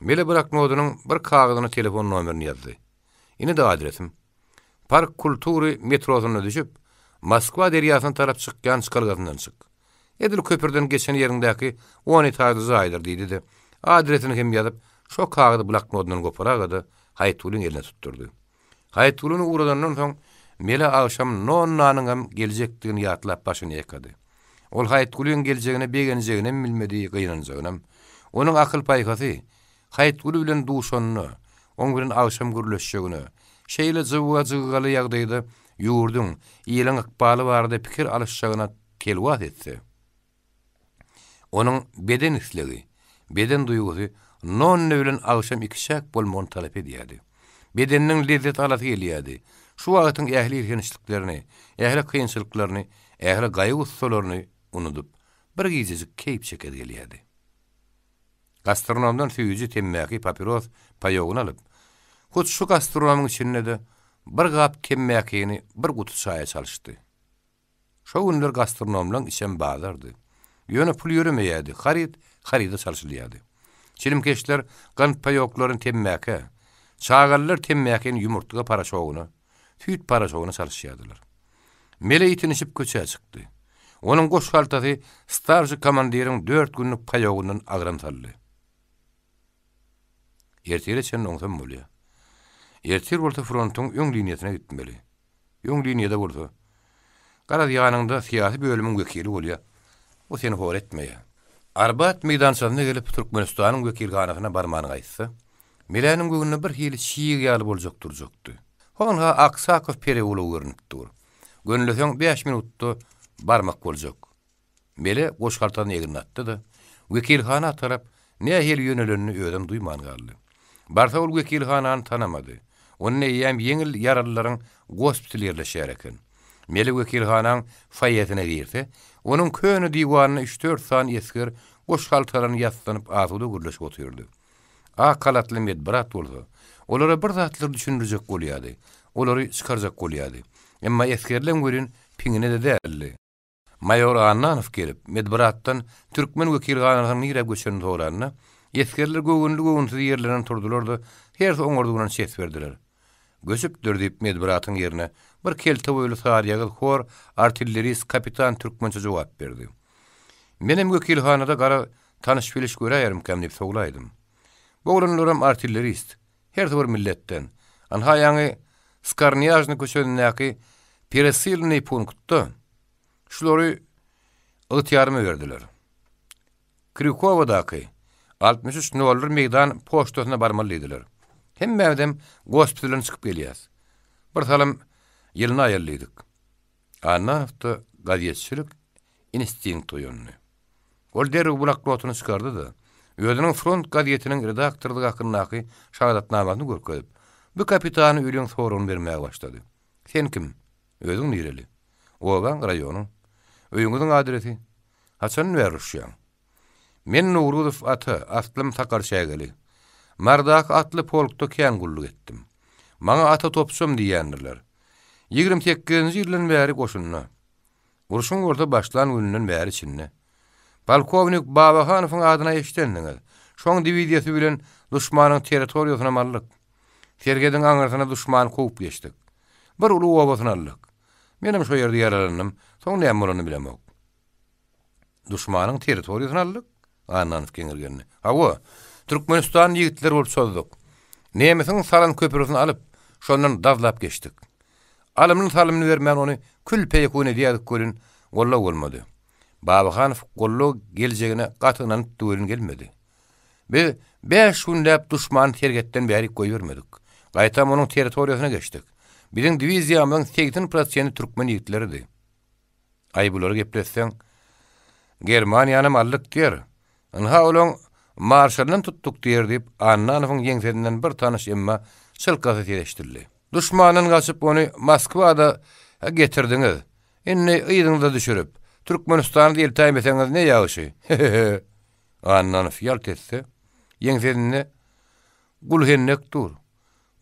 Bile bırak Nodunun bir kağıdını telefon nomerini yazdı. Yine de adresim. Park kulturi metrosuna düşüp, Moskva deriyasının tarap çıkken çıkarlıgasından çık. Edil köpürden geçen yerindeki 10 itaizli zaydır dedi de, adresini hem yazıp, şu kağıdı bırak Nodunun kopara kadar Haytulun eline tutturdu. Haytulun uğradanın son, Mele akşam non nanınam gelecektiğini yatla başını yakadı. Ol Hayt geleceğini, begeneceğini, bilmediği, gıyınanacağını, onun akıl payfası, onun akıl Hayt gülü bilen duşonunu, on gülün alşam gürlöşşögünü, şeyle zıvva zıvgalı yağdaydı, yurdun iyilin ıkbalı vardı, pikir alışşağına kelvat etdi. Onun beden isleli, beden duyguzi, non ne bilen alşam ikişak bol mon talep ediyyadi. Bedeninin lezzet alat geliyadi, Şu ahtın ehli ehli ehli ehli ehli ehli ehli unudup, bir ehli ehli ehli gastronomdan süýüji temmäki papiros payogyny alyp, gut şu gastronomyň içinde bir gap kemmäkini bir gutu çaýa çalyşdy. Şo günler gastronomlaryň içen bazardy. Ýöne pul ýörmeýärdi, harit, harita çalyşylýardy. Çilimkeşler gan payoglaryň temmäke, çağallar temmäkini yumurtga para çoğuny, süýt para çoğuny çalyşýardylar. Mele köçe çykdy. Onun goş kaltası starcı komandirin dört günlük payoğunun agram ertir etsen nonsam mulya. Ertir bolsa frontun ýöng liniýasyna gitmeli. Ýöng liniýada bolsa. Garadiýanyň da siýasy bölümiň gökeli bolýa. O seni hor etmeýe. Arbat meýdançasyna gelip Türkmenistanyň gökeli ganyna barmany gaýtsa, Milanyň gökünde bir hili şiýig ýaly boljak durjakdy. Honha Aksakow perewuly görnüp dur. Gönlüsen 5 minutda barmak boljak. Mele goşgartan ýerini atdy da, gökeli ganyna tarap Nehir yönelönünü öden duyman kaldı. Barsa ul wekil hanan tanamady. Onu neýem ýeňil yaralaryň gospital ýerleşerekin. Meli wekil hanan faýetine girdi. Onuň köni diwanyny 3-4 sany eskir, goş galtaryň ýatlanyp azgyny gürleşip oturdy. A kalatly med brat boldy. Olara bir zatlary düşündirjek bolýardy. Olary çykarjak bolýardy. Emma eskirlen görin pingine de derli. Mayor Annanov gelip medbratdan türkmen wekil hanan hyra göçünde Eskerler gögünlü gögünsüz yerlerden turdular da her öngörde ses sihat verdiler. Gösektür deyip yerine bir kelte böylü sar hor artillerist kapitan Türkmençe sözü berdi. Menemge kilhanada gara tanış bilish görä yarmakamnyp sowlaydym. Bu artillerist her bir milletten an ha skarnyažnyku söndenyakı peresilenniy punkt t şlory atyarmı verdiler. Krikovada 63 nolur meydan poştosuna barmalı idiler. Hem mevdem gospitalin çıkıp geliyaz. Bir salam yılına ayarlıydık. Anna hafta gaziyetçilik instinkt oyunlu. Gol deri bulak notunu çıkardı da. Ödünün front gaziyetinin redaktörlük hakkında ki şahadat namazını görkoyup. Bu kapitanı ölüyün sorun vermeye başladı. Sen kim? Ödün nireli. Oğlan rayonu. Öyünün adresi. Hasan'ın veriş Men Nuruzov ata aslym takar şägeli. Mardak atly polkto kyan gullu gettim. Maňa ata topsum diýendirler. 28-nji ýylyň bäri Urşun gorda başlan ölünün bäri içinne. Balkovnik Babahanowyň adyna eşdendiňiz. Şoň diýdiýeti bilen düşmanyň territoriýasyna marlyk. Tergediň aňyrsyna düşman gowup geçdi. Bir ulu obasyna marlyk. Menim şu ýerde ýaralandym. Soň näme bilemok. Düşmanyň territoriýasyna ananyp kengirgenni. Awo, Türkmenistan ýigitleri bolup soldyk. Nämesiň saran köpürüsini alıp, şondan dazlap geçdik. Alımın salymyny bermän onu kül peýkuny diýip görün, gollaw bolmady. Babahan gollaw geljegini gatynan töwün gelmedi. Biz 5 gün dep düşman tergetden berip goýbermedik. Gaýta munyň territoriýasyna geçdik. Biziň diviziýamyň 80%-ni türkmen ýigitleri idi. Aý bulary gepletseň, Germaniýany mallyk diýer. Ha ulong marşalın tuttuk diýer dip Annanowyň ýeňsedinden bir tanış emma silkasy teleşdirildi. Düşmanyň gaçyp ony Moskwada getirdiňi. Inni ýyňda düşürip Türkmenistan diýil taýma etseňiz näme ýaýşy? Annan fiýalt etse ýeňsedinne gul henek dur.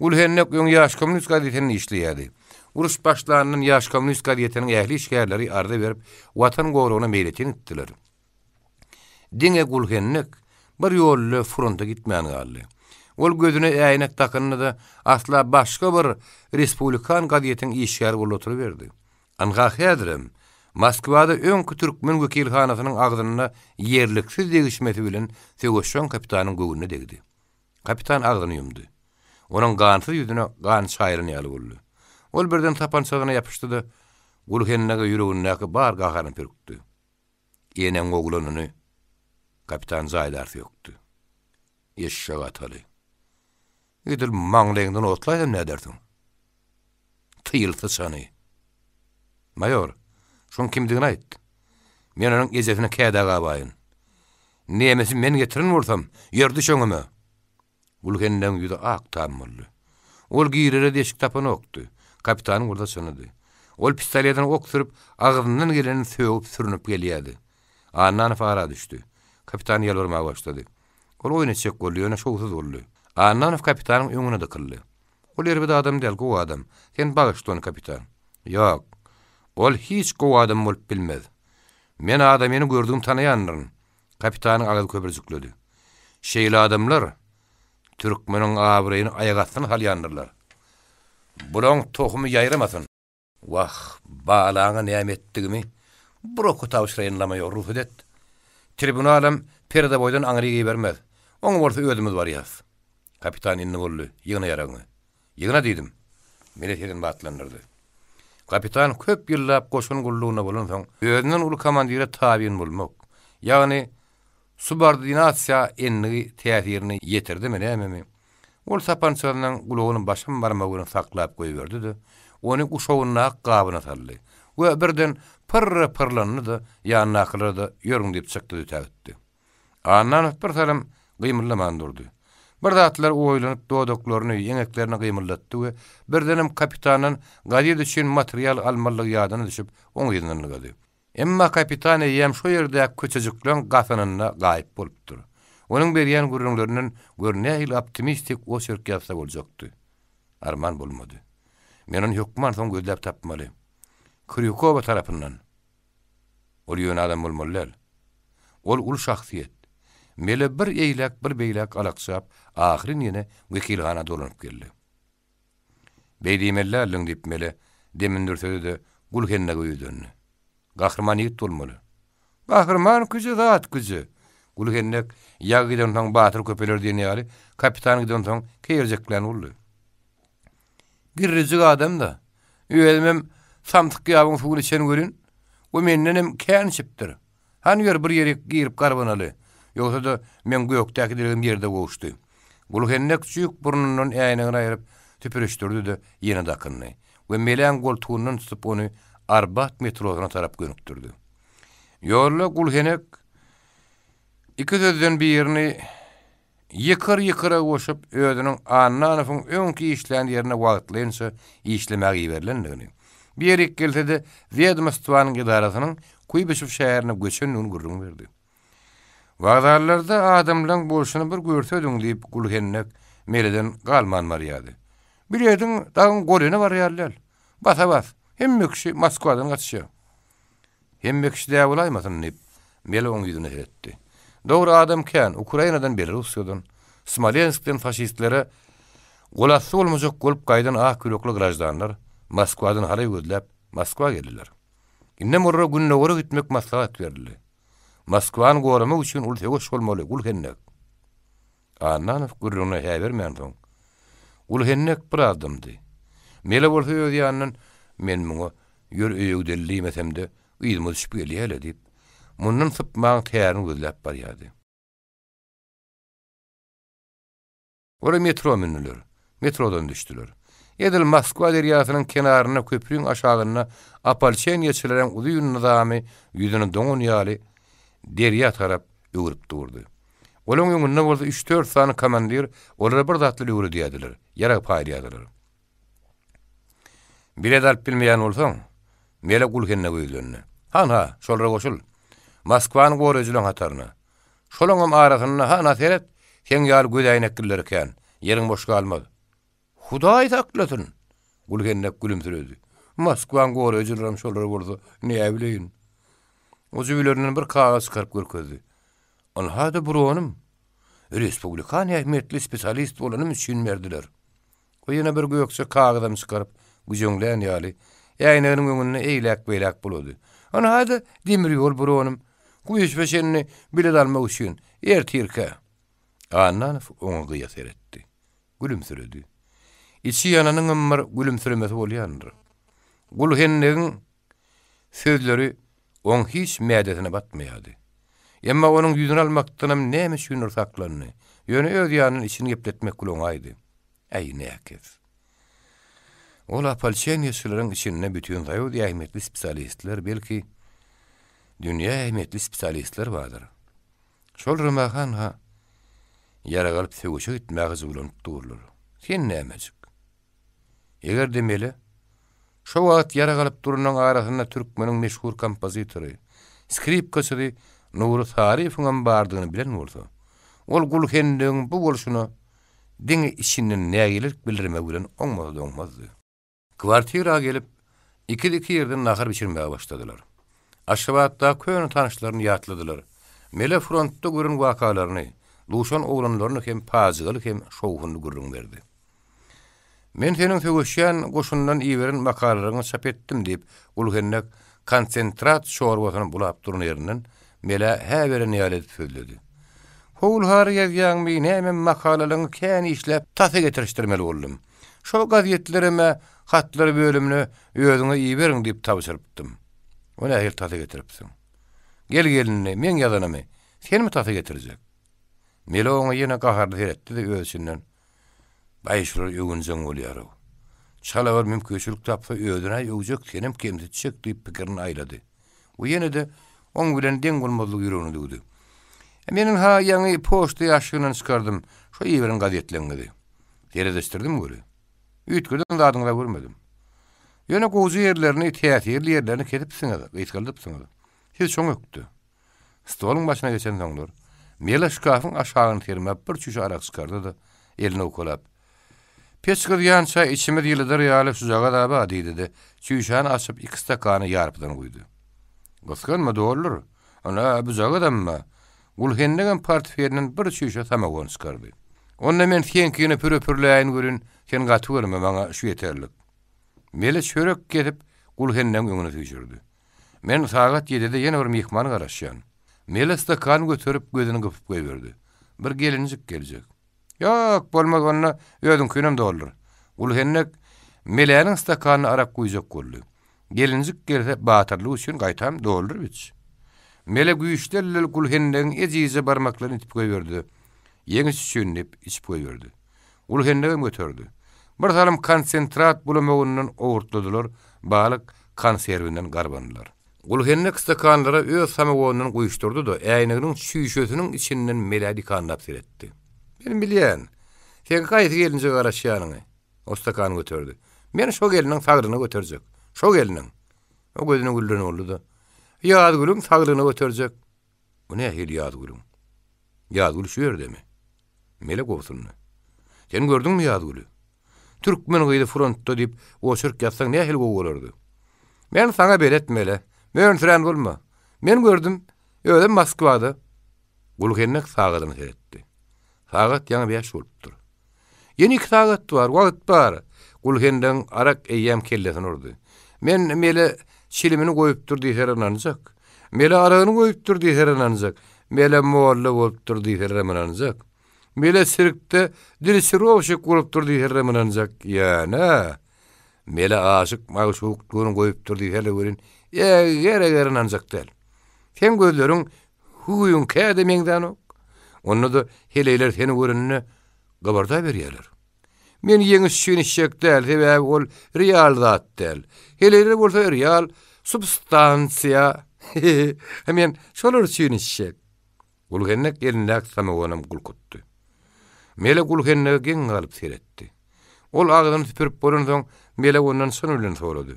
Gul henek ýöň ýaş kommunist gazetini işleýärdi. Urus başlarynyň ýaş kommunist gazetiniň ähli işgärleri arda berip watan gowrugyna meýletini tutdylar. dine gulgenlik bir yollu frontu gitmeyen galli. Ol gözüne eynek takınını da asla başka bir Respublikan gadiyetin işgari bulutulu verdi. Anga hedrim, Moskvada ön türkmen mün vekil hanasının ağzınına yerliksiz degişmeti bilin Sigoşon kapitanın gugunu degdi. Kapitan ağzını yumdu. Onun qansız yüzüne qan çayrını yalı Ol birden tapançalığına yapıştı da Gulhenna'ga yürüğünün bar qaharın pürktü. Yenen oğlanını Kapitan Zaylar yoktu. Eşşe gatali. Gidil manglengden otlaydan ne derdun? Tiyyilti Major, Mayor, şun kimdiyin ait? Men onun ezetini kada gabayin. Nemesi men getirin vursam, yördi şongumu. Ulgenden yudu ak tamurlu. Ol giyirere deşik tapan oktu. Kapitan orda söndü. Ol pistaliyadan ok Ol pistaliyadan oktu. Ağzından gelin. Ağzından gelin. Ağzından gelin. Ağzından kapitan ýalbarmaga başlady. Ol oýuna çek goldy, ýöne şol söz goldy. Annanow kapitanyň da dikildi. Ol ýerde adam däl, gowa adam. Sen bagyşdyň kapitan. Ýok. Ol hiç gowa adam bolup bilmez. Men adam meni gördüm tanayandyr. Kapitanyň agal köpürzüklüdi. Şeýle adamlar türkmeniň abreýini ayağatyny halyandyrlar. Buroň tohumy yayramasyn. Wah, balağa nämetdigimi? Bu rokotaw şeýin lama ýol Tribunalam perde boydan angry gibermez. Oňa bolsa özümiz baryas. Kapitan inni bolly, ýygna ýaragyny. Ýygna diýdim. Mele herin Kapitan köp ýyllap goşun gullugyna bolan soň, özünden uly komandire tabiň bolmak. Ýagny subordinasiýa inni täsirini ýetirdi mi näme? Ol sapan sözünün kulağının başım barmağını saklayıp koyu de, onu kuşoğunna kabına salli. we birden pır pırlanyny da ýanyna akyrdy ýörüň diýip çykdy täwitdi. Annan bir salam gymyrlamandy durdy. Bir zatlar o oýlanyp dodoklaryny ýeňeklerini gymyrlatdy we birdenem kapitanyň gadir üçin material almalyk ýadyny düşüp oň ýerine gady. Emma kapitan ýem şu ýerde köçejikleň gafanyny gaýyp bolupdy. Onuň berýän gurulmalarynyň görnäýil optimistik oýserkäsi boljakdy. Arman bolmady. Menin hukman soň gödäp tapmalym. Krikova tarapından. Ol yön adam mulmullar. Ol ul şahsiyet. Mele bir eylak bir beylak alaksap, ahirin yine vekil gana geldi. gelli. Beydiymelle allin dip mele, demindur sözü de gul kenna gulü dönü. Gahirman yit dolmulu. Gahirman küzü zat küzü. Gul kenna ya gidon ton batır köpeler deyini yali, kapitan gidon ton keyerzeklen ullu. Girrizik adam da, üyedemem, samtyk gyabyň suwuny çen görün. O menden hem kän çypdyr. Han ýer bir ýere girip garbanaly. Ýogsa da men göýekdäki dilim ýerde boşdy. Gul hennek çyk burnunyň äýine gyryp tüpürüşdürdi de ýene dakyny. We melen gol tuwunyň tutup arbat metrogyna tarap gönükdürdi. Ýorla gul hennek iki sözden birini yıkır yıkıra koşup ödünün anna anıfın önki işlendi ýerine vaatlayınsa işlemek iyi Bir yer ikkelse de Ziyadmastuvanın gidarasının Kuybeşif şehrine göçen nun gürrün verdi. Vagdarlarda adamlan bolşunu bir görsödün diýip gulhennek meleden kalman var yadi. Biliyordun dağın golene var yerler. Basa Hem mükşi Moskva'dan kaçışa. Hem mükşi de avulaymasın deyip mele on yüzüne heretti. Doğru adam kyan Ukrayna'dan beri Rusya'dan Smolensk'ten faşistlere Golatsı olmacak golp kaydan ah kürüklü grajdanlar Moskwa'dan haray gödläp Moskwa gelirler. Inne morra günne gora gitmek maslahat berdi. Moskwa'n goramak üçin ul tegoş bolmaly gul kenne. Anan gurruna hä bermendi. Ul hennek bir adamdy. Mele bolsa ýöri annan men muňa ýör öýüg delli mesemde ýylmy düşüp gelýäle diýip munun syp maň täýärin gödläp barýardy. Gora metro mennüler. Metrodan düşdüler. Edil Moskva deryasynyň kenarynda köprüň aşagynda apalçen geçilen uzu ýüzüni nizami, ýüzüni donun yali, derya tarap ýürüp durdy. Olaň ýüňünde bolsa 3-4 sany kamandir, olara bir zatly ýürü diýdiler. Yara paýdy ýadylar. Bir edip bilmeýän bolsaň, melek gulhenne goýulýanyny. Han ha, şolara goşul. Moskwany gorejilen hatarna. Şolaňam arasyny ha na seret, sen ýaly gödäýnek gülerken, ýerin boş Hudaý taklatyn. Gulgennek gülümsürdi. Moskwan gor özürüm şolary gurdu. Näe bileýin? Özüwlerinden bir kaga çykaryp görkezdi. Ol hada buronum. Respublikan ähmiýetli spesialist bolanym üçin merdiler. O ýene bir göýükçe kağızam çykaryp güjeňlän ýaly. Ýaýnanyň öňünde eýlek beýlek bolady. Ol hada demir ýol buronum. Kuyuş beşenini bile dalma uşuyun. Yer tirke. Anan onu gıya seyretti. İçi yananın ımmar gülüm sürümesi ol yandır. Gül hennegin sözleri on hiç medetine batmayadı. Yemma onun yüzünü almaktanam nəmi şünür saklanını. Yönü öz yanın işini yipletmək gülü onaydı. Ey ne akez. Ola palçen yasilerin içinne bütün dayo di ahimetli spesialistler belki dünya ahimetli spesialistler vardır. Şol rümahan ha yara galip sevgu şu it mağazı ulan tuturlar. Sen ne Eger demeli, şu wagt yara galyp durunyň arasynda türkmeniň meşhur kompozitory, skripkaçy Nurus Harifiň hem bardygyny bilen bolsa, ol gulhendiň bu bolşuny diňe içinden nägilik bildirme bilen oňmaz dogmazdy. Kwartira gelip, iki ýerden nahar biçirmäge başladylar. Aşgabatda köýün tanışlaryny ýatladylar. Mele frontda görün wakalaryny, duşan oglanlaryny hem pazygyly hem şowhuny gurrun berdi. Men senin sögüşen goşundan iýerin makalalaryňy çap etdim diýip ulgenek konsentrat şorwasyny bulap durun ýerinden mele hä beren ýaly söýledi. Howul har ýazýan mi näme makalalaryňy käni işläp tasa getirişdirmeli boldum. Şol gazetlerime hatlary bölümini özüňe iýip berin diýip tapşyrypdym. Ony tasa getiripsin. Gel gelini men ýazanymy. Sen mi tasa getirjek? Mele oňa ýene gaharly heretdi özünden. Bayşurur ögün zön olýar. Çalawar mümkinçilik tapsa öýüne ýöjek senem kemdi çyk diýip pikirini aýlady. O yine de oň bilen deň bolmazlyk ýörüni E, menin ha ýangy poçta ýaşygyny çykardym. Şo ýerin gazetlengidi. Derezdirdim güri. Üýtgürden dadyňla görmedim. Ýene gozu ýerlerini, teatr ýerlerini kedip sinadyp, beýkaldyp sinadyp. Hiç şoň öktü. Stolun başyna geçen soňlar, meýle şkafyň aşagyny termäp bir çüş arak çykardy da, elini ukalady. Pes gürgiyansa içimir yıldır yalif suzağa da daba dedi dedi. Çüyüşen asıp iki stakanı kuydu. Gıskan mı Ana abu zaga da hendigen bir çüyüşe tamı gönü skarbi. men fiyen kiyini pürü pürü pürü ayin gürün mü mana şu yeterlik. Meli çörek gedip gül hendigen gönü tü Men gürü gürü gürü bir gürü gürü gürü gürü gürü gürü Yok, bolmaz onna ödün künem dolur. Ul hennek meleğinin stakanını arak kuyucak kollu. Gelincik gelse batarlı uçun qaytam dolur bitsi. Mele güýüşdelil gul hendeň ejize barmaklaryny tip goýurdy. Yeňis süýünip içip goýurdy. Gul hendeň götürdi. Bir salym konsentrat bulamagynyň owurtdylar, balyk konservinden garbanlar. Gul hendeň stakanlara öz samagonyny goýuşdurdy-da, äýneginiň süýüşösiniň içinden mele dikanlap seretdi. Men bilýän. Sen gaýtyp gelinjek garaşýanyňy. O stakan götürdi. Men şo geliniň sagryny götürjek. Şo geliniň. O gözüni güldürnä boldy. Ýa-da gülüň götürjek. Bu ne hil ýa-da gülüň? ýa şu mi? Mele gowsunny. Sen gördün ýa-da gülü? Türkmen gyýdy frontda dip o şürk ýatsaň näme hil gowulardy? Men sana beretmele. Men süren bolma. Men gördüm. Öle Moskwa-da. Gulgennek sagryny Sağat yan bir yaş Yeni iki var, vakit var. Gülhenden arak eyyem kellesin orada. Men mele çilimini koyup dur diye her ananacak. Mele arağını koyup dur diye her ananacak. Mele muallı koyup dur diye her ananacak. Mele sirkte dili sirovşik koyup dur diye her ananacak. Yani mele aşık mağışık koyup diye gere gere Onu da hele seni görünne gabarda berýärler. Men ýeňi süýün şekde alýar we ol real zat däl. Hele eler bolsa real substansiya. Hemen, şol süýün şek. Ol gennek gennek samawanam gulkutdy. Mele gulgennek gen galyp seretdi. Ol agdyny süpürip bolan soň mele ondan ölen sorady.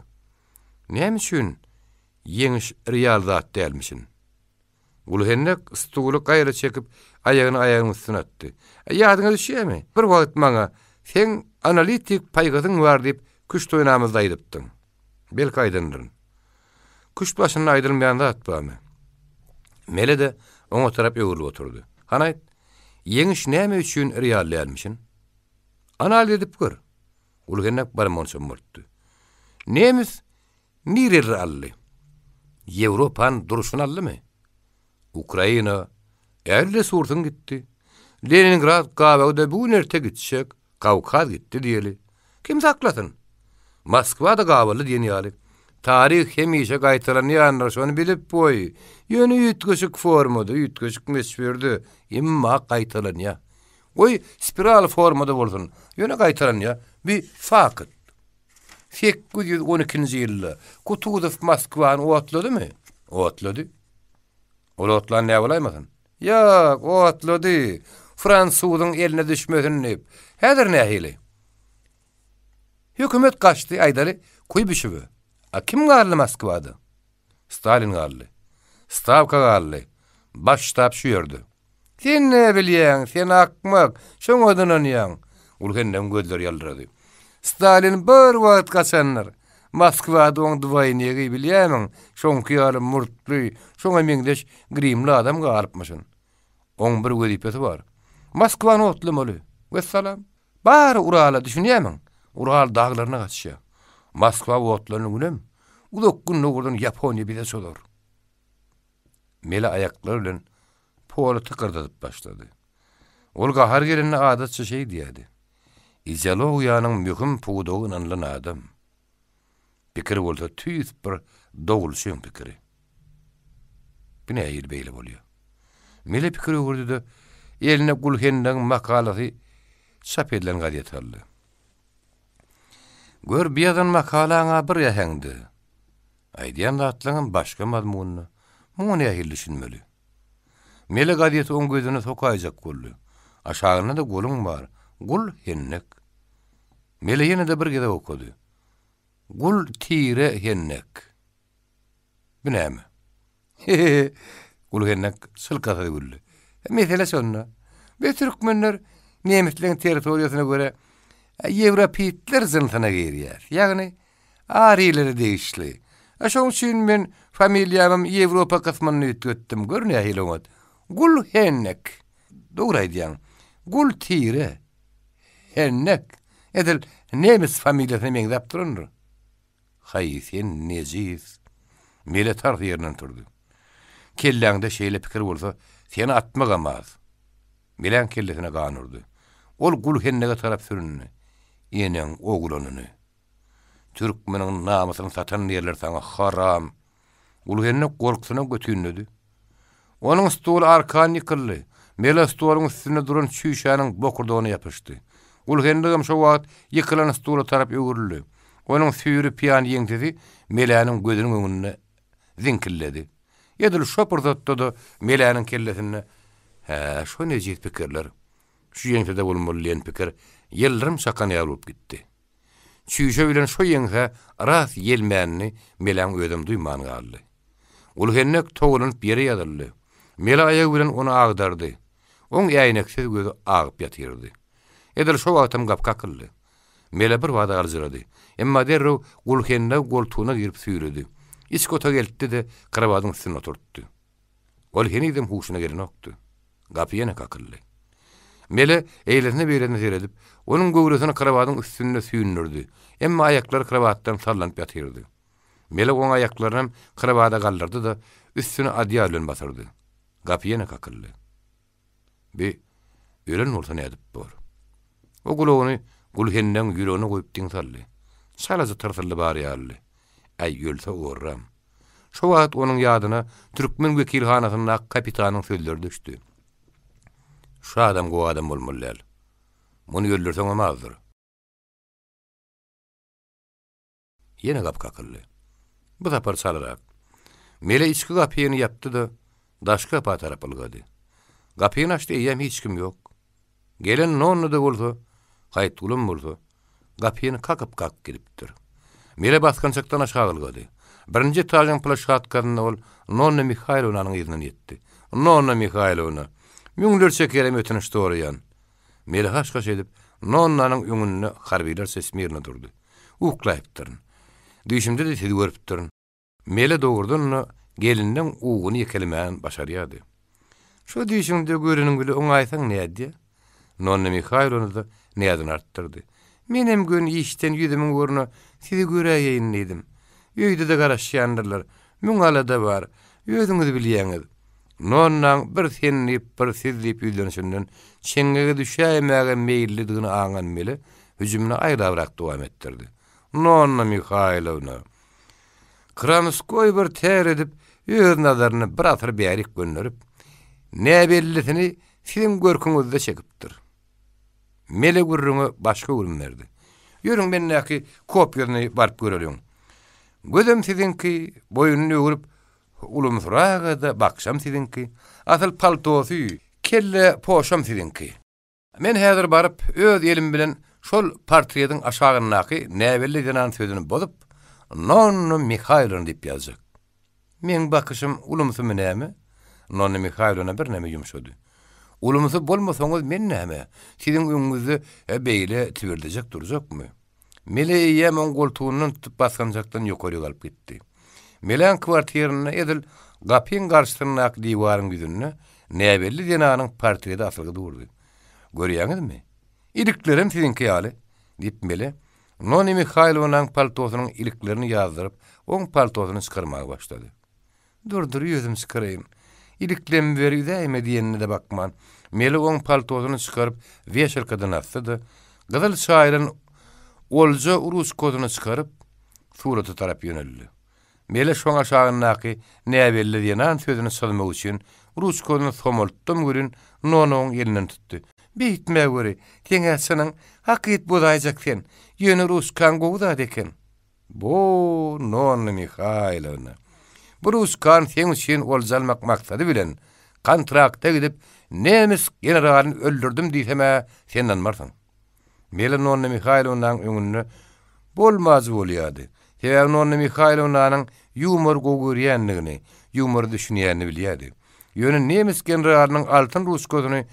Näme üçin ýeňi real zat däl Ulu hennek stuulu çekip, ayağını ayağın üstüne attı. E, yadına düşüyor mi? Bir vakit bana sen analitik paygatın var deyip kuş toynağımızda aydıptın. Bel kaydındırın. Kuş başının aydırın bir anda atba mı? Mele de ona tarap yoğurlu oturdu. Hanay, yeniş ne üçün riyalli elmişin? Anal edip kır. Ulu gennek barım onsa Neymiş? Nirir alli? Yevropan, duruşun alli mi? Ukrayna, Erle surtun gitti. Leningrad kavagda bu nerte gitsek, Kavkaz gitti diyeli. Kim saklasın? Moskva da kavalı diyen yali. Tarih hemişe gaytalan yanlar şunu bilip boy. Yönü yutkışık formudu, yutkışık mesverdü. İmma gaytalan ya. Oy spiral formudu bolsun. Yönü gaytalan ya. Bir fakat. Fek gud yud on ikinci yilla. Kutuzuf mi? Oatladı. Ola otlan ne olaymasın? Yok, otlu di. Fransuzun eline düşmesin nip. Hedir ne hili? Hükümet kaçtı aydali, Kuy büşüvü. A kim garli Moskvadı? Stalin garlı. Stavka garli. Baştap şu yördü. Sen ne biliyen? Sen akmak. Şun odunan yan. Ulgen nem gözler Stalin bir vat kaçanlar. Moskwada on dwayneri bilýärin, şoň kýarym murtly, şoň emingdeş grimli adam garypmyşyn. Oň bir gödipesi bar. Moskwany otly moly. Wassalam. Bar Urala düşünýärin. Ural daglaryna gaçýa. Moskwa otlaryny günem. Ulak günni gurdun Japonya bize solar. Meli ayakları ile poğalı tıkırdatıp başladı. Ol gahar gelinli adatça şey diyedi. İzyalo uyanın mühüm puğdoğu inanılan adam. pikir bolsa tüýs bir dowul şeýin pikiri. Bine ýer beýle bolýar. Mele pikir öwürdi de eline gul hendäň çap edilen gazet Gör bir ýadan makalaňa bir ýahangdy. Aýdyň rahatlygyň başga mazmunyny. Muny ýahyl düşünmeli. Mele gazet öň gözüne tokajak goldy. Aşağına da golum bar. Gul hennek. Mele ýene-de bir gezek okudy. gul tire hennek. Bünem. Gul hennek sylka da gulle. Mesela şonda. Be türkmenler nemetlen territoriyasyna göre e, Yevropitler zynsyna gelýär. Ýagny arylary değişli. Aşo e, üçin men familiýamym Yevropa kasmanyny ýetdim. Görnýär hilomat. Gul hennek. Dogra ýdyň. Gul tire. Hennek. Edil nemes familiýasyny meňzap turunur. Hayyisen Nezif militar yerinden turdu. Kellangda şeýle pikir bolsa, seni atmagamaz. Bilen kellesine gaanurdu. Ol gul hennege tarap sürünni. Yenen, oglanyny. Türk meniň namusyny satan ýerler sana haram. Gul henne gorkusyna götünnüdi. Onuň stuly arkany ýykyldy. Mele stuly üstüne duran çüýşäniň bokurdagyny ýapyşdy. Gul hennegem şu wagt ýykylan stuly tarap ýürüldi. Onun süýri piýan ýengdi, Melanyň gözüni öňünde zinkilledi. Edil şopur zatdy, Melanyň kellesini. Ha, şo näje pikirler. Şu ýengde bolmaly diýen pikir ýyllarym saqany ýalyp gitdi. Süýjä bilen şo ýengde raz ýelmänni Melan öwdüm duýman galdy. Ol hennek togulun biri ýadyldy. Mela ýag bilen onu agdardy. Oň ýaýnaksyz gözü agyp ýatyrdy. Edil şo wagtym gapka Mele bir wada arzyrady. Emma derru gulhenne goltuna girip süýredi. Iskota geldi de krawadyň üstüne oturtdy. Ol heni huşuna gelen okdy. Gapy ýene kakyldy. Mele eýlerini berenini seredip, onuň gowrusyny krawadyň üstüne süýünürdi. Emma ayaklary krawatdan sallanyp ýatyrdy. Mele oň ayaklaryny karawada galdyrdy da üstüne adyýalyn basyrdy. Gapy ýene kakyldy. Bi ölen edip bor. O gulağını Gülhenden gülönü koyup din salli. Salazı tırtırlı bari alli. Ay yölse uğurram. Şu vaat onun yadına Türkmen vekil hanasına kapitanın sözler düştü. Şu adam gu adam olmullel. Bunu yöllürsen o mazdır. Yeni kap kakilli. Bu tapar salarak. Mele içki kapiyeni yaptı da daşka kapa tarapalgadi. Kapiyen açtı eyyem hiç kim yok. Gelen ne da olsa Gaýtgulum bolsa, gapyny kakyp kak giripdir. Mere aşağı aşagylgady. Birinji tajyň plaşgat karyny ol Nonna Mihailovnanyň ýerine ýetdi. Nonna Mihailovna müňler çekerem ötüni storiýan. Mere haşgaş edip Nonnanyň üňünde harbiler sesmirini durdy. Uklaýtdyr. Düşümde de sizi görüpdir. Mele doğurdun gelinden uğunu yekelemeyen başarıyadı. Şo düşümde görünün gülü onaysan ne edi? Nonna Mikhailo'nu da niyazını arttırdı. Menem gün işten yüzümün uğruna sizi göreyeyin dedim. Yüydü de karaşyanırlar. Müngala da var. Yüzünüz biliyeniz. Nonnan bir senlip bir sizlip yüzlönüşünden çengege düşeyemeğe meyilli dığını ağan meli hücümünü ayda bırak duam ettirdi. Nonna Mikhailovna. Kranuskoy bir ter edip yüz nazarını bir atır bir erik ne bellisini sizin görkünüzde çekiptir. Mele gürrüngü başga gürrüngü. Yürün ben neki kop yöne barp görülüyün. Gözüm sizin ki boyun ulum sürağı da baksam sizin ki. Asıl paltosu kelle poşam sizin Men häzir barıp öz elim bilen şol partriyedin aşağın naki nevelli genan bolup Nonno nonu dip deyip yazıcak. Men bakışım ulum sümüne nemi, Nonu Mikhailon'a bir nemi yumuşudu. Ulumuzu bolmasoňuz men näme? Siziň uýunguzy e, beýle tiberdejek durjakmy? Mele ýa Mongol tuwunyň tutup basan jakdan ýokary galyp gitdi. Melen kwartiýerini edil gapyň garşysyna ak diwaryň güdünni näbelli denanyň partiýede asylga durdy. Görýäňizmi? Iliklerim siziň kiyaly dip mele. Nonni Mikhailownyň paltosynyň iliklerini ýazdyryp, oň paltosyny çykarmaga başlady. Dur, dur, ýüzüm iliklem veri däme diýenine de bakman. Meli oň paltosyny çykaryp weşerkadan atdy. Gyzyl şairin olja urus kodyny çykaryp suraty tarap ýöneldi. Meli şoň aşagynaky diýen diýenan sözüni salmak üçin urus kodyny somultdym gürün nonoň elinden tutdy. Beýitme gory, sen häsiniň hakyt bolajak sen. Ýöne rus kan gowda deken. Bu nonny Mihailowna. Bruce Kahn sen üçin ol zalmak maksadı bilen kontrakta gidip nemis generalini öldürdüm diýseme senden marsan. Melin onu Mihailovnan öňünü bolmaz bolýardy. Sebäbi onu Mihailovnanyň humor gogurýanlygyny, ýumur düşünýänini bilýärdi. Ýöne nemis generalynyň altyn rus gözüni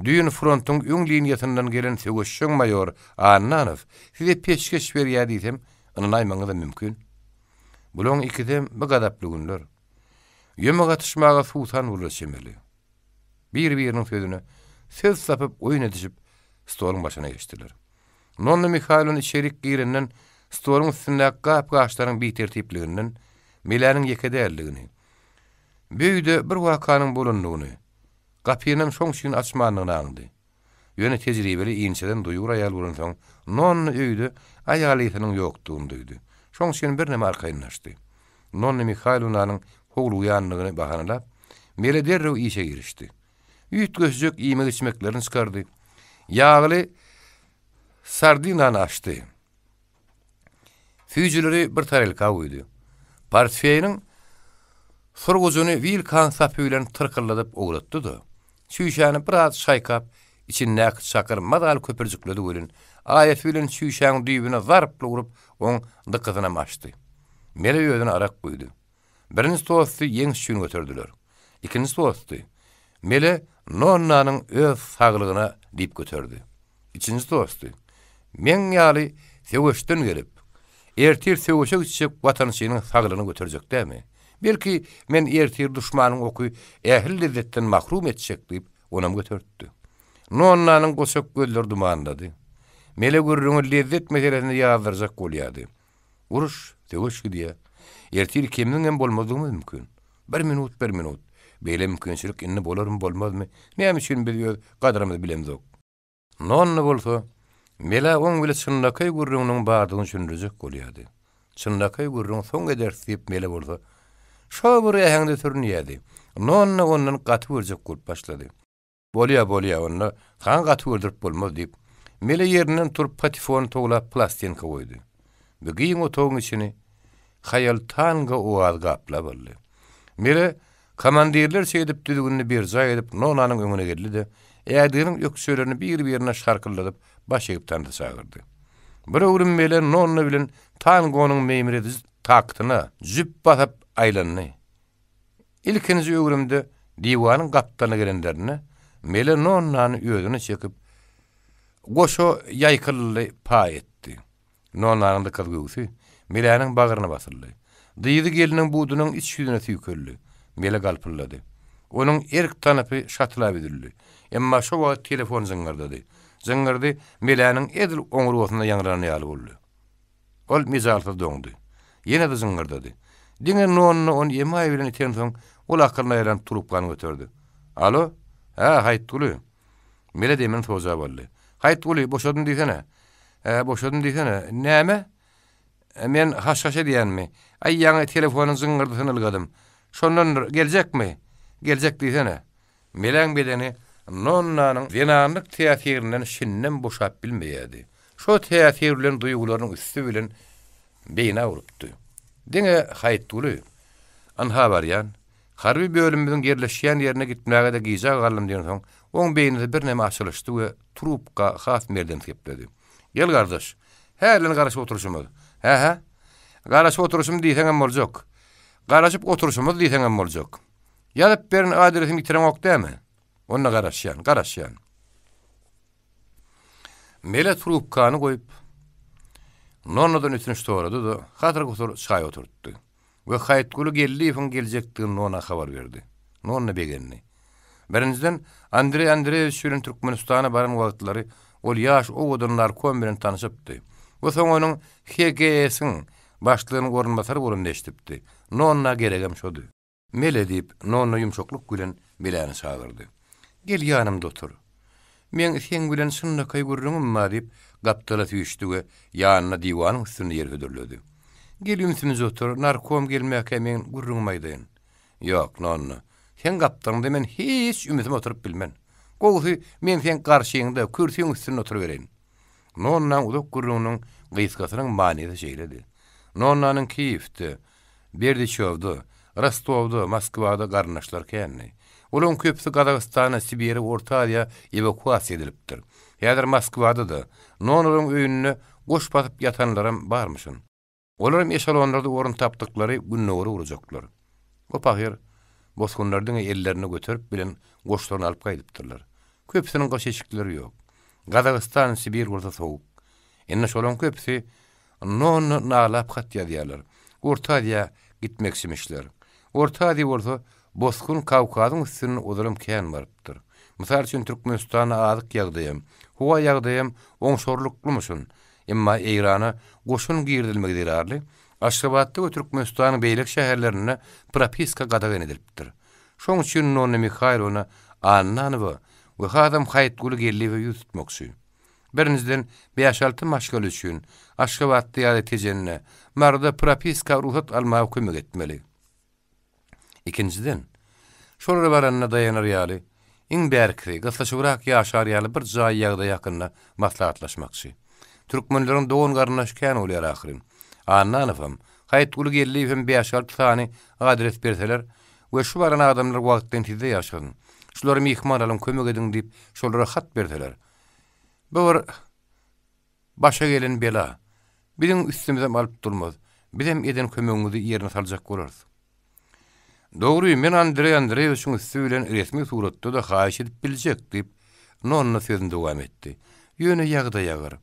Düýün frontun öň liniýasyndan gelen sögüşçüň major Annanow, size peşkeş berýär diýsem, onu aýmagyňyz mümkin. Bulon ikidem bu gadaplı günler. Yöme gatışmağa vurur şemeli. Bir-birinin sözünü söz sapıp oyun edişip stolun başına geçtiler. Nonlu Mikhailun içerik girinden stolun üstünde kap kaşların bir tertipliğinden milerin Büyüde bir vakanın bulunduğunu, kapiyinin son şeyin açmanını anladı. Yöne tecrübeli inçeden duyur ayal son, nonlu öydü ayalitinin yoktuğunu duydu. Şoň üçin bir näme arkaýynlaşdy. Nonna Mihailunanyň howlu uýanlygyny bahanalap, mele derrew işe girişdi. Üýt gözjek iýme içmeklerini çykardy. Yağly sardina açdy. Füjüleri bir tarelka uýdy. Parfiýeniň Fırgozunu vil kan sapüylen tırkırladıp uğrattı da. Süyşanı biraz şaykap, için nakit çakır, madal köpürcükledi ölün. Ayet vilin süyşanı düğübüne oň dykyzyna maşdy. Mele ýöne arak buýdy. Birini sowsy ýeňiş üçin götürdiler. Ikini sowsy mele nonnanyň öz saglygyna diýip götürdi. Üçinji sowsy men ýaly sewüşden verip, ertir sewüşe gitip watanyňyň saglygyny götürjek demi? Belki men ertir düşmanyň oky ähli lezzetten mahrum etjek deyip, onam götürtdi. Nonnanyň goşak gözleri dumandy. Mele gürrüngü lezzet meselesini ýazdyrjak gul yadı. Uruş, tevuş gidiya. Ertil kemden gen Bir minut, bir minut. Beyle mümkünçilik inni bolar mı bolmaz mı? Miyam için bizi yöz, bilemzok. bolsa, Mele on bile çınlakay gürrüngünün bağdığını çünrüzük gul yadı. gürrüň gürrüng son gedersi deyip mele bolsa, Şabur ya hengde törün onnan katı vürcük gul başladı. Bolya, bolya, bolya, bolya, bolya, bolya, bolya, Mele yerinden turp patifon togla plastinka koydu. Ve giyin o togun içini hayal tanga o adga apla balli. Mele komandirler şey edip düdügünü bir zay edip nonanın önüne geldi de eğerdiğinin öksürlerini bir birine şarkılladıp baş egip tanrı sağırdı. Bıra mele nonna bilin tangonun meymire diz taktına züp batap aylanını. İlkinizi ögrümde divanın gelin derini, mele nonnanın üyödünü çekip goşo yaykıllı pay etdi. Nonlarında kıl gülsü, Mila'nın bağırına basırlı. Dıydı gelinin budunun iç yüzüne tüyüküllü, Mila kalpırladı. Onun erk tanıpı şatıla bidirli. Emma şu vaat telefon zıngırdadı. Zıngırdı, Mila'nın edil onur otunda yanrani alı bollu. Ol mizalta döndü. Yine de zıngırdadı. Dine nonunu on yema evirini tenton, ol akırına yaran turupkanı götördü. Alo, ha hayt tulu. Mila demin tozaballi. Qayt guli boşadın diýsene. E boşadın diýsene. Näme? E, men haşhaşa diýenmi? Ay ýany telefonun zyngyrdyny algadym. Şondan gelecekmi? Gelecek diýsene. Meläň bedeni nonnanyň wenanyk teatrynyň şinnen boşap bilmeýädi. Şo teatrylaryň duýgularyny üstü bilen beýine urupdy. Diňe hayt guli. Anha bar ýan. Harbi bölümünün yerleşen yerine gitmeye de giyecek alalım diyorsun. Oň beýnine bir näme açylyşdy we trupka haf merden tep Gel gardaş, häle garaşyp oturuşmy? Hä hä. Garaşyp oturuşmy diýsen hem boljak. Garaşyp oturuşmy diýsen hem boljak. Ýalyp berin adresini ýitirän ok däme. Onda garaşýan, garaşýan. Mele trupkany goýup nonodan üstüne da, hatyr gutur çaýa oturtdy. Ve haýtgulu geldi, ýefin geljekdigini ona habar berdi. Nonna begenni. Birinciden Andrei Andreevich bilen Türkmenistana baran wagtlary ol ýaş owudanlar kom bilen tanışypdy. Bu soň onuň HGS-iň başlygynyň gorunmasary bolup näşdipdi. Nonna geregem şody. Mele diýip nonna ýumşukluk bilen bilen çağırdy. Gel ýanym dotur. Men sen bilen şunda kaý ma dip gapdala süýüşdi we ýanyna diwanyň üstünde ýer hödürlödi. Gel otur, narkom gelmäge men gurrumaýdyn. Ýok, nonna. Sen gaptan da men hiç ümidim oturup bilmen. Gozu men sen garşyňda kürsiň üstünde oturup beren. Nonnan uluk gurunyň gysgasynyň manysy şeýledi. Nonnanyň kiýifdi. Berdichowda, çowdu. Rostovda, Moskwada garnaşlar käni. Ulun köpsi Qazaqstana, Sibiri, Ortaaliya evakuasi edilipdir. Hedir Moskwada da nonnanyň öýünni goş batyp ýatanlaram barmyşyn. Olarım eşalonlarda orun taptıkları bu növrü vuracaklar. Bu pahir bosgunlardan ellerini götürüp bilen goşlarını alıp kaydıptırlar. Köpsinin kaşı çıkları yok. Gazakistan Sibir orta soğuk. Enne şolun köpsi non no na lap hat ya Orta diya gitmek simişler. Orta diya orta bosgun Kavkazın üstünün odurum kayan varıptır. Misal üçin Türkmenistan'a aýdyk yağdayım. Huwa yağdayım on musun? Emma Eýrana goşun giyirdilmek dirarlı. Aşgabatda we Türkmenistanyň beýlik şäherlerine propiska gadagyn edilipdir. Şoň üçin onuň Mikhail ony annany we we hadam haýat gül gelli we ýetmek üçin. Birinizden beýaşaltyn maşgul üçin Aşgabatda ýa-da tejenne merde propiska ruhat alma hukumy etmeli. Ikinciden şolara baranyna dayanar ýaly iň berkiri gysga şuraq ýaşar ýaly bir zaýyda ýakynna maslahatlaşmak üçin. Türkmenlilerin doğun garnaşken oluyor ahirin. Annanyfam, haýt ul gelli hem beýaşal tutany adres berseler, we şu baran adamlar wagtdan tizde ýaşadyn. Şular mehman alan kömek edin dip şolara hat berdiler. Bu bir başa gelen bela. Bizim üstümüzden alıp durmaz. Bizim eden kömeğimizi yerine salacak olarız. Doğru, men Andrei Andreevich'in üstü resmi suratda da xayiş edip bilecek deyip nonna sözünü devam etti. Yönü yağda yağır.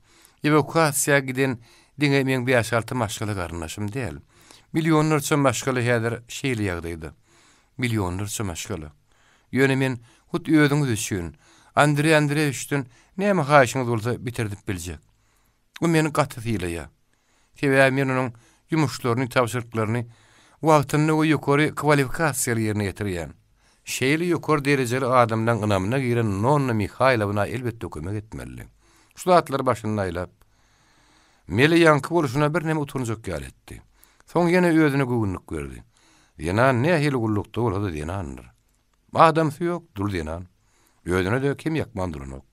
Evokasiya giden Dine men bir asaltı maşgalı garnaşım değil. Milyonlar çö maşgalı hedir şeyli yağdaydı. Milyonlar çö maşgalı. Yöne men hut öödüňiz üçin Andrey Andrey üçin näme haýşyňyz bolsa bitirdip biljek. Bu meni gatty fiýlaýa. Tebä men onuň ýumuşlaryny, tapşyrklaryny wagtyny we ýokary kwalifikasiýaly ýerine ýetirýän. Şeýle ýokary derejeli adamdan ynamyna giren Nonna Mihailowna elbetde kömek etmeli. Şu başyndan Meli yankı buluşuna bir nemi utunzuk gyal etdi. Son yene özünü gugunluk gördi. Yena ne ahil gullukta da oladı dina su yok, dur dinan, an. de kim yakman durun ok.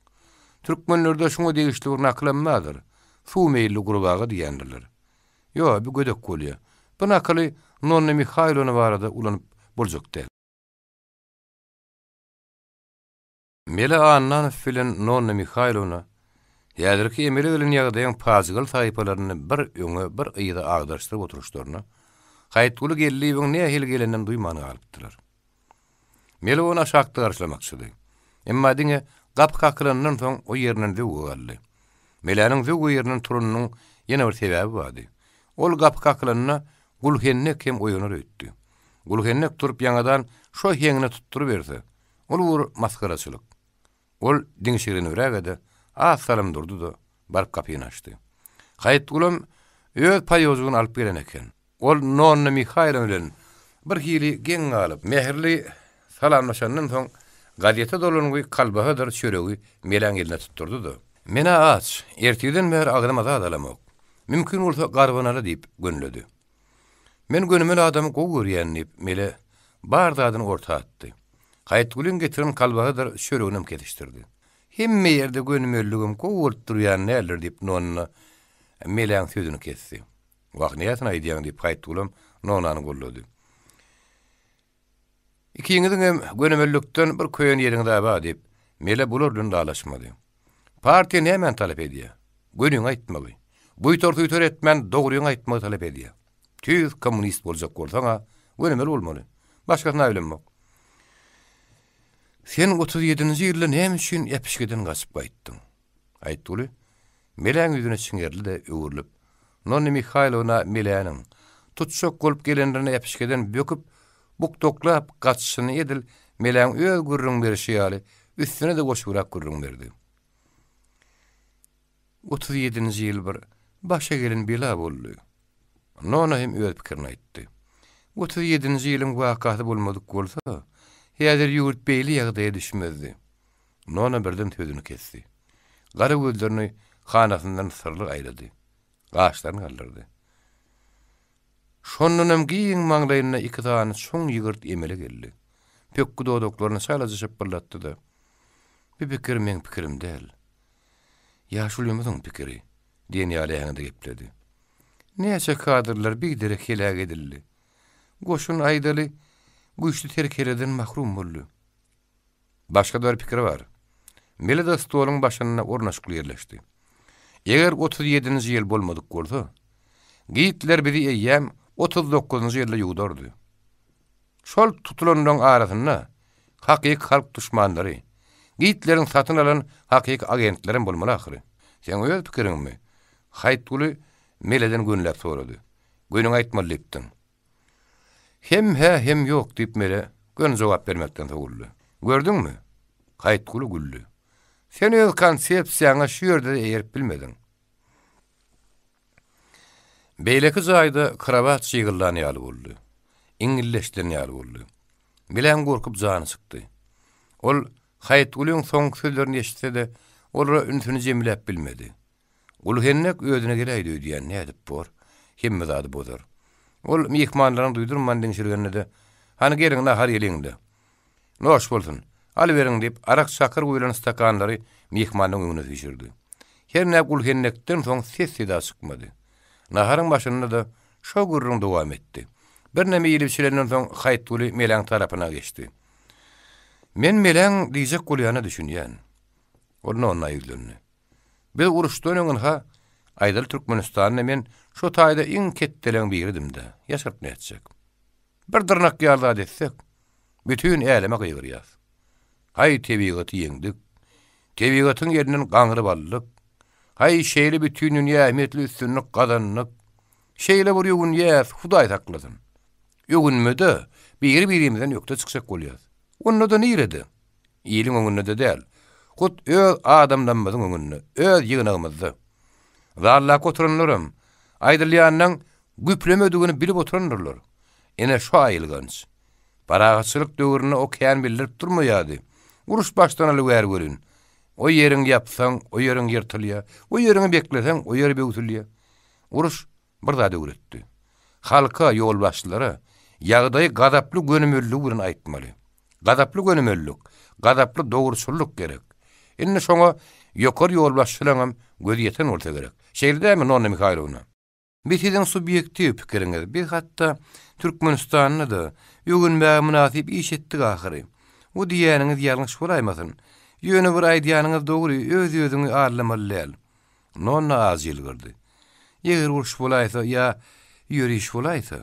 Türkmenler de şunu deyişli vurna akılammadır. Su meyilli Yo, bu gudak gulia. Bu nakili nonni Mikhailoni varada ulan bulzuk del. Meli annan filin nonni Mikhailoni Ýa-da ki, emeli ölen ýagdaýyň pazygal taýpalaryny bir öňe, bir ýygy agdaşdyryp oturuşdyryny. Gaýtgul gelliýiň näme hil gelenden duýmany alypdylar. Meli ona şakty garşlamak Emma diňe gap kakrynyň soň o ýerinden zew galdy. Melanyň zew ýerinden turunyň ýene bir sebäbi bardy. Ol gap kakylanyna gulhenne kim oýunyr ýetdi. Gulhenne turup ýangadan şo hengini tutdyryp berdi. Ol bir maskaraçylyk. Ol diňe az salam durdu da, barip kapiyin açtı. Qayit gulam, öz payozun alp gelen eken. Ol nonna Mikhaila mülen, bir hili gen galip, mehirli salamlaşanlaşanlaşan son, gadiyyata dolun gui kalba hudar chöre tutturdu da. Mena aç, ertiyden mehir agadam da adam adam adam adam adam adam adam adam adam adam mele adam orta adam adam adam adam adam adam himme yerde gönümöllügüm kowurt duruyan nelerdir dip nonna. Meleň sözünü kessi. Wag niýetine aýdýan dip gaýtdylym, nonany gollady. Iki ýeňiň hem gönümöllükden bir köýen ýeriň daba dip mele bulur dün daýlaşmady. Parti näme talep edýä? Gönüň aýtmaly. Bu ýtorty ýtor etmän dogryň aýtmagy talep edýä. Tüz kommunist boljak bolsaňa, gönümöl bolmaly. Başga näme bilmek? Sen 37-nji ýylda näme üçin epişgeden gaçyp gaýtdyň? Aýtuly, Melena ýüzüne çyngerli de öwürlip, nonni Mikhailowna Melenanyň tutsak golp gelenlerini epişgeden bökip, buk toklap gaçyşyny edil, Melena öý gurrun berişi ýaly, üstüne de goş gurrun berdi. 37-nji ýyl bir başa gelen bela boldy. Nonna hem öwürip kirnäýtdi. 37-nji ýylym wakaty bolmadyk bolsa, Hiyadir yurt beyli yagdaya düşmezdi. Nona birden tüydünü kesti. Qarı gözlerini khanasından sırlı ayrıdı. Qaşlarını kallırdı. Şonnunum giyin manglayinna iki taan son yigırt emeli geldi. Pekku doodoklarını salazı şıppırlattı da. Bi pikirim en pikirim deyil. Yaşul pikiri, diyen yali hana gepledi. Nece kadirlar bi dirik edildi. Goşun aydali, bu işli terkeleden mahrum bollu. Başka dar pikir var. Mele da stolun başanına ornaşkulu yerleşti. Eger 37. yel bolmadık gordu. Giyitler bizi eyyem 39. yelda yudordu. Şol tutulundan arasında hakik halk düşmanları, giyitlerin satın alan hakik agentlerin bulmalı akhiri. Sen öyle pikirin mi? Hayt meleden gönlep soradı. Gönün aitmalı hem he hem yok dip mere gön cevap bermekten sorulu. Gördün mü? Kayıt kulu güllü. Sen öz konsepsiyana şu yerde de eğer bilmedin. Beylekiz ayda kravat çiğillan yalı bollu. İngilleştirin yalı Bilen korkup canı çıktı. Ol Hayat ulun son sözlerini eşitse de olra ünsünü bilmedi. Ulu hennek ödüne gireydi diýen ne bor, kim mizadı bodur? Ol mehmanlaryny duydurman mandan şürgenide. Hany gering na har ýelingde. Noş bolsun. Al beriň dip arak şakır goýulan stakanlary mihmanlaryň öňüne düşürdi. Her nä gul hennekden soň ses sida çykmady. Naharyň başynda da şo gurrun dowam etdi. Bir näme ýelip şilenden soň haýt tuly tarapyna geçdi. Men meleň diýjek goýany düşünýän. Ol onna ýelendi? Bir uruşdan öňün ha Aydal Türkmenistan'a men şu tayda in kettelen birdim de, yaşarp ne etsek. Bir dırnak yarda etsek, bütün eyleme kıyır yaz. Hay tebiyatı yendik, tebiyatın yerinin kanrı ballık, hay şeyli bütün dünya emetli üstünlük kazanlık, şeyli bur yugun yaz, huday takladın. Yugun müde, bir birimizden yokta çıksak kol yaz. da neyredi? İyilin onunla da değil. Kut öz adamlanmadın onunla, öz yığınağımızda. Zarlak oturunlarım, aydırlayanın güplemediğini bilip oturanlar. Ene şu ayılgans. Barağıçılık dövrünü o kyan bildirip durma yadi. Uruş baştan alı gair görün. O yerin ýapsaň, o yerin yırtılıya. O yerin bekleseň, o ýer beklesen, Uruş yeri beklesen, o yeri beklesen, o yeri beklesen, o yeri beklesen, o yeri beklesen, o yeri beklesen, o yeri beklesen, o yeri beklesen, o yeri Bitiden subyekti pikiriniz bir hatta Türkmenistan'ı da yugun bä münasip iş ettik ahiri. Bu diýeniňiz ýalňyş bolaýmasyn. Ýöne bir aýdýanyňyz dogry öz ýüzüňi arlamalyl. Nonna az ýylgyrdy. Ýer urş bolaýsa ýa ýürüş bolaýsa.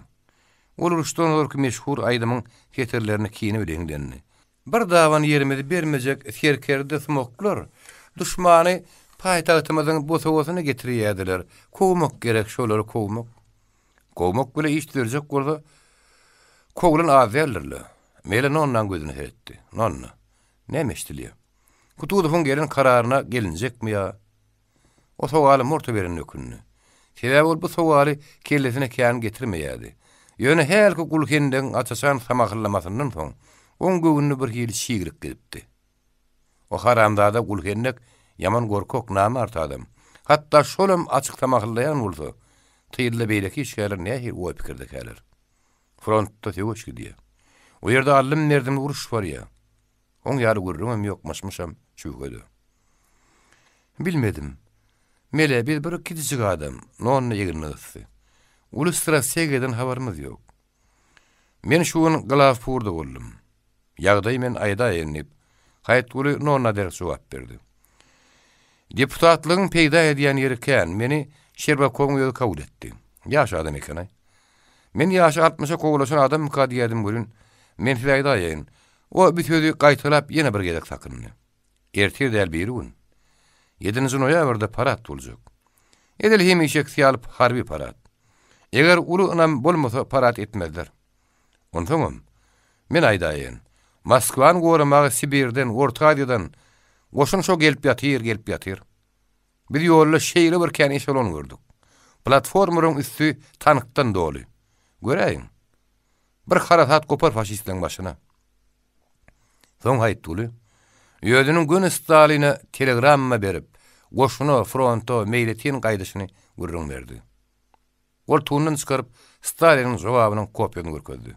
Ol urşdan olur ki meşhur aýdymyň heterlerini kiýini bilenlerini. Bir dawany ýermedi bermejek serkerde smoklar. Duşmany paýtagtymyzyň bu sowasyny getirýärdiler. Kowmak gerek şolary kowmak. Kowmak bile iş derjek gurdy. Kowlan azerlerle. Mele nonnan gözüni hetdi. Nonna. Nämeşdiler? Kutudufun gerin kararına gelinecek mi ya? O sowaly murtu berin nökünni. Sebäbi bu sowaly kellesine kän getirmeýärdi. Yönü her ki kul kendin açasan samahillamasından son, on gövünlü bir hil şiirik gelipti. O haramda da kul kendin Yaman gorkok nama artadam. Hatta sholam açık tamahlayan ulzu. Tiyyidli beylaki işgalir neyhi uay pikirdik halir. Frontta tiyo uçki O yerda allim nerdim uruş var ya. On yari gurrumam yok masmasam Bilmedim. Mele bir bir kiti cik adam. Nonna yegin nagasdi. Ulusra segedin havarimiz yok. Men shuun galaf purda gulim. men ayda yenip, ayda ayda ayda ayda ayda Deputatlığın peýda edýän ýeri meni şerbe köňüň ýol etti. etdi. adam ekeni. Men yaş 60-a adam mukaddiýädim bu Men fäýda ýeýin. O bir sözi gaýtalap ýene bir gezek takyny. Ertir däl berýin. 7-nji noýabrda parat boljak. Edil hem ýeşek harbi parat. Eger ulu anam bolmasa parat etmezler. Onuňam. Men aýdaýyn. Moskwa'n gowrmağı Sibirden, Orta Aziýadan Goşun şo gelip yatır, gelip yatır. Bir yolla şeýle bir kän eşelon gördük. Platformurun üstü tanıktan dolu. Göreyim. Bir harakat kopar faşistlerin başına. Son hayt dolu. Yödünün gün istaline telegramma berip, goşunu fronto meyletin kaydışını gürrün verdi. Ol tuğundan çıkarıp, Stalin'in cevabının kopyonu gürködü.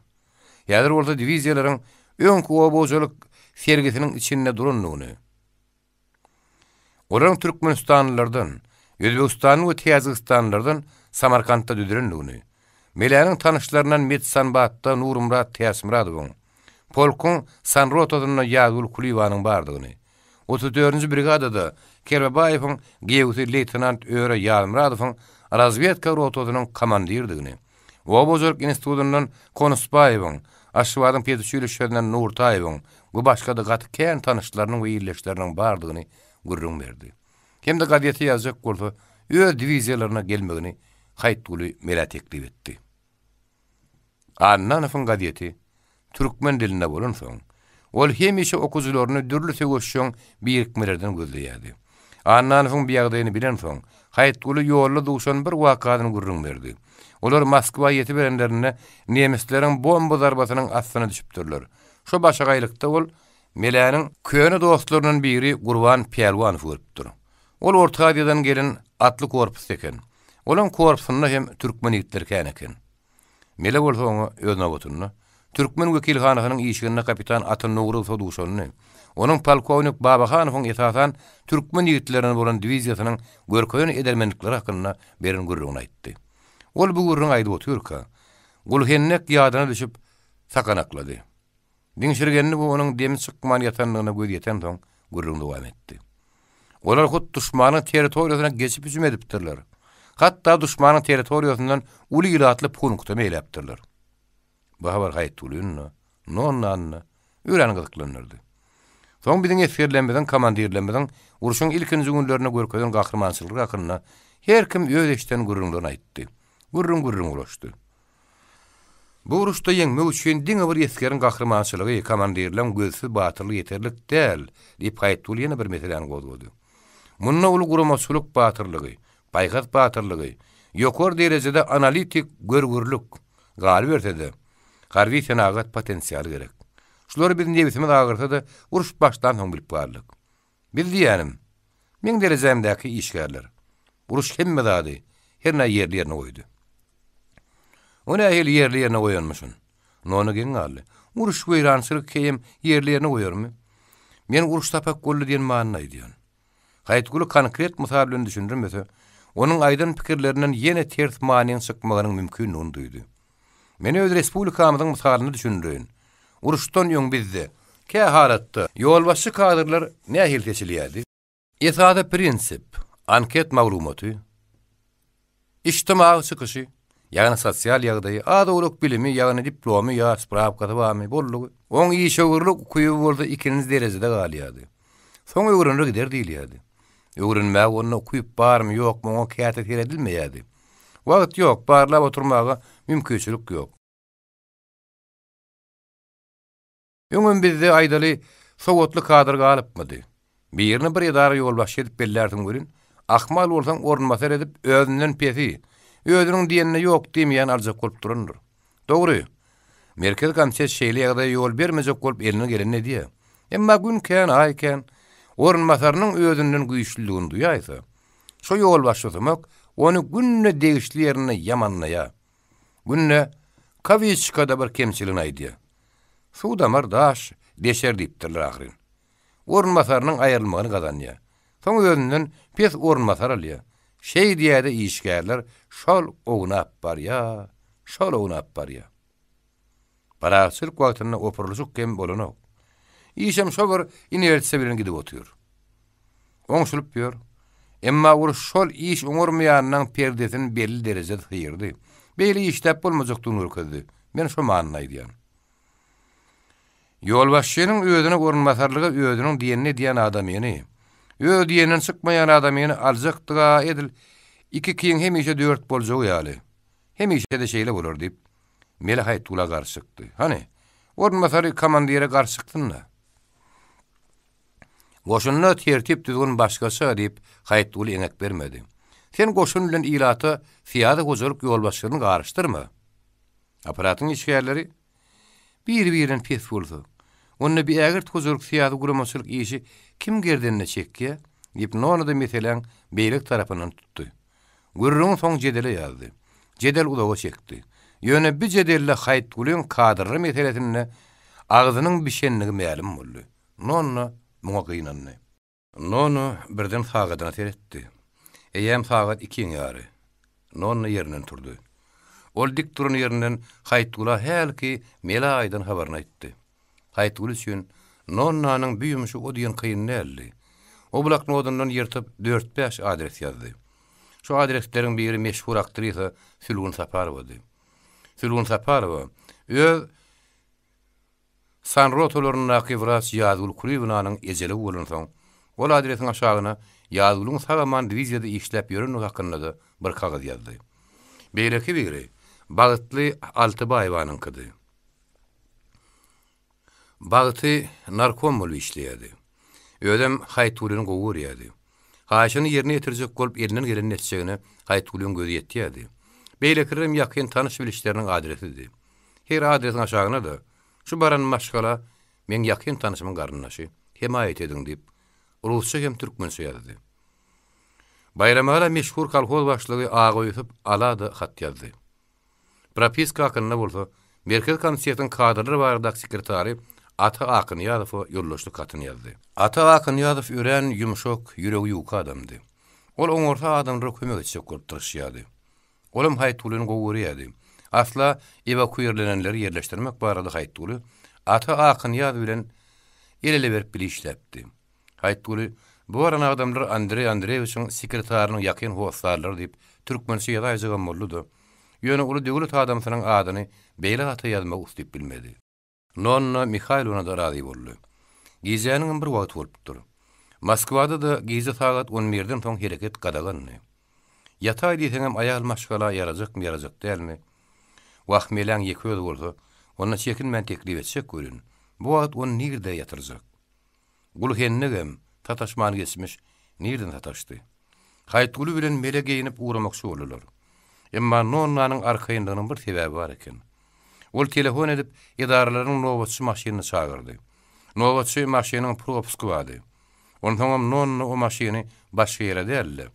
Yadır orta divizyaların önkü obozoluk sergisinin içinde durunluğunu. Oran Türkmenistanlardan, Özbekistan we Tiyazistanlardan Samarkandda düdürünlüğünü. Melanyň tanışlarından Metsan Batda Nurumrat Tiyazmurat Polkun Sanrotodan ýagul kulywanyň bardygyny. 34-nji brigadada Kerbaýewiň gewsi leýtanant Öre Ýalmuratowyň razwedka rotodanyň komandirdigini. Wa bozork institutundan Konuspaýewiň Aşwadyň pedagogiýasynyň Nurtaýewiň bu başga da gatkan tanışlarynyň we ýerleşdirilýän bardygyny gürrüň berdi. Kimde gadiýeti ýazyk bolsa, ýö diviziýalaryna gelmegini haýt uly mele teklip etdi. Annanyň gadiýeti türkmen diline bolan soň, ol hemişe okuzlaryny dürli söwüşçüň birikmelerden gözleýärdi. Annanyň bu ýagdaýyny bilen soň, haýt uly ýolly duşan bir wakadyny gürrüň berdi. Olar Moskwa ýeti berenlerini nemislerin bomba zarbasynyň astyna düşüpdirler. Şu başagaylykda ol Melanyň köni dostlarynyň biri Gurban Pirwan bolupdyr. Ol Orta Aziýadan gelen atly korpus eken. Olun korpusyny hem türkmen ýigitleri kän eken. Mele bolsa onu ýöne götürdi. Türkmen wekilhanynyň ýeşigine kapitan Atyn Nurul Sodusowny, onuň polkownik Babahanowyň ýetasan türkmen ýigitleriniň bolan diwizýasynyň görkeýän edermenlikleri hakynda berin gurrugyny aýtdy. Ol bu gurrugyny aýdyp otyrka. Gulhennek ýadyna düşüp sakanakladı. Dinşirgenni bu onun demi çıkman yatanlığına göz yeten ton gurrun vam etti. Olar hut düşmanın teritoriyasına geçip hücum ediptirler. Hatta düşmanın teritoriyasından uli ilatlı punkta meyleptirler. Bu haber gayet ulunna, nonna, üren gıklınırdı. Son bidin eferlenmeden, komandirlenmeden, urşun ilk günlerine gürkoyun gürkoyun gürkoyun her kim gürkoyun gürkoyun gürkoyun gürkoyun gürkoyun gürkoyun gurrun Bu urusda yengmek üçin diňe bir eskerin gahrymançylygy, komandirlem gözü batyrly ýeterlik däl, diýip haýtdy ýene bir meselany goýdy. Munna uly guruma suluk batyrlygy, paýgat batyrlygy, ýokor derejede analitik görgürlük galyp berdi. Garbi senagat potensial gerek. Şular bir diýip ýetmek agyrsa da, uruş başdan hem bilip barlyk. Bir diýenim, meň derejemdäki işgärler. Uruş kimmi dady? Herne yerlerini Ona hil yerli yerine koyormuşun. Nonu gen galli. Uruş güyran sırık keyim yerli yerine koyormu. Men uruş tapak gollu diyen maanına idiyon. Gayet gulu konkret mutarlun düşündürüm mesö. Onun aydın pikirlerinin yeni tert maanin sıkmaganın mümkün nonu duydu. Meni öz respublikamadın mutarlini düşündürün. Uruşton yon bizde. Ke halatta. Yolvaşı kaadırlar ne hil teçili yedi. Esada prinsip. Anket mağlumatı. İçtimağı çıkışı. Yani sosial yagdayı, adı bilimi, yani diplomi, ya sprap kata vami, bolluk. Oğun iyi şovurluk, kuyu vurdu, ikiniz derecede de gali yadi. Son uyurunru gider değil yadi. Uyurunma, onu kuyup bar mı yok mu, o kiyatik yer edilme yadi. Vakit yok, barla oturmaga, mümkünçülük yok. Yungun bizde aydali, soğutlu kadir kadir kadir kadir kadir kadir kadir kadir kadir kadir kadir kadir kadir kadir kadir özünün diýenine ýok diýmeýän aljak bolup durandyr. Dogry. Merkez konsert şeýle ýagda ýol bermejek bolup eline gelen ne diýe? Emma gün kän aýken orun masarynyň özünden güýçlüligini duýaýsa, şo ýol başlatmak onu günne degişlerini yamanlaya. Günne kavişkada bir kemçilin aydiya. Su damar daş deşer diptirler ahirin. Orun masarının ayarılmağını kazanya. Son özünden pes orun masar şey diýerde işgärler şol ognap bar ya, şol ognap bar ya. Para sir kwatyny oporlusuk kem bolano. Işem şobur inertse bilen gidip otýar. Oňşulyp ýör. Emma ur şol iş umur perdesini belli derejede hyýrdy. Beýle iş täp bolmajak kedi. Men şo manyny diýen. Yolbaşçynyň öwdüni gorunmasarlygy öwdüniň diýenine diýen adam ýeni. Öl diyenin sıkmayan adam yine alzıktıga edil. İki kiyin hemişe dört bolca uyalı. Hemişe de şeyle bulur deyip. Melih Aytula karşıktı. Hani? Orn masarı komandiyere karşıktın da. Koşunla tertip düzgün başkası deyip Aytula enek vermedi. Sen koşunla ilatı fiyatı huzuruk yol başkasını karıştırma. Aparatın işgiyerleri bir birin pes buldu. bir ağırt huzuruk fiyatı kuramasılık işi kim gerdinne çekke dip nonu da meselen beylik tarafından tuttu. Gürrün son cedele yazdı. Cedel ulağa çekti. Yöne bir cedelle hayt gülün kadırı meselesinde ağzının bir şenliği meyalim oldu. Nonu muğa kıynanını. Nonu birden sağıdına seyretti. Eyem sağıd ikin yarı. Nonu yerinden turdu. Ol turun yerinden hayt gülü hayt gülü hayt gülü Nonna'nın büyümüşü o diyen kıyın O blok nodundan yirtib 4-5 adres yazdı. Şu adreslerin biri meşhur aktrisa Sülun Saparova'dı. Sülun Saparova, öz San Rotolorun naki vras Yazul Kulivna'nın ezeli uolun Ol adresin aşağına Yazulun Sagaman divizyada işlep yörünün hakkında bir kağıt yazdı. Beyleki biri, Bağıtlı Altıbayva'nın kıdı. Bağıtı narkom mulu işleyedi. Ödem Haytulun qoğur yedi. Haşını yerine yetirecek qolp elinin gelinin etsegini Haytulun gözü yetti yedi. yakin tanış bilişlerinin adreti di. Her adresin aşağına da şu baran maşkala men yakin tanışımın qarınlaşı hema et edin deyip Ruhsa hem Türkmen seyredi. Bayramala meşhur kalkol başlığı ağa uyutup ala da hat yazdı. Propiska akınına bulsa, Merkez Komisiyatın kadrları bağırdak sekretari Ata Akın Yadıf o yolluşlu katını yazdı. Ata Akın Yadıf üren yumuşok, yüreği yuka adamdı. Ol on orta adam rök hüme geçecek kurup yadı. Olum hayt tuğlu'nun yadı. Asla eva yerleştirmek bağırdı Ata Akın Yadıf üren ilele verip bile işletti. Hayt bu aran adamlar Andrei Andreevich'in sekretarının yakin hoslarlar deyip Türkmenisi yada yadayy yadayy yadayy yadayy yadayy yadayy yadayy yadayy yadayy yadayy yadayy yadayy bilmedi. Nonna Mikhailuna da razı boldu. Gizeniň bir wagt bolupdyr. Moskwada da gize taýat 11-den soň hereket gadalandy. Ýataý diýsem aýal maşgala ýarajak mı ýarajak delmi? Wagt meleň ýekül boldu. Onda çekin men teklif görün. Bu wagt on nirde ýatyrjak? Gul hennegem tataşman geçmiş. Nirden tataşdy? Haýt gulu bilen mele geýinip uğramakçy bolulur. Emma nonnanyň arkaýyndanyň bir sebäbi bar eken. Ol telefon edip idaralaryň nowatçy maşynyny çağırdy. Nowatçy maşynyň propusku wady. Ondan soň o no, no, maşyny başga ýere däldi.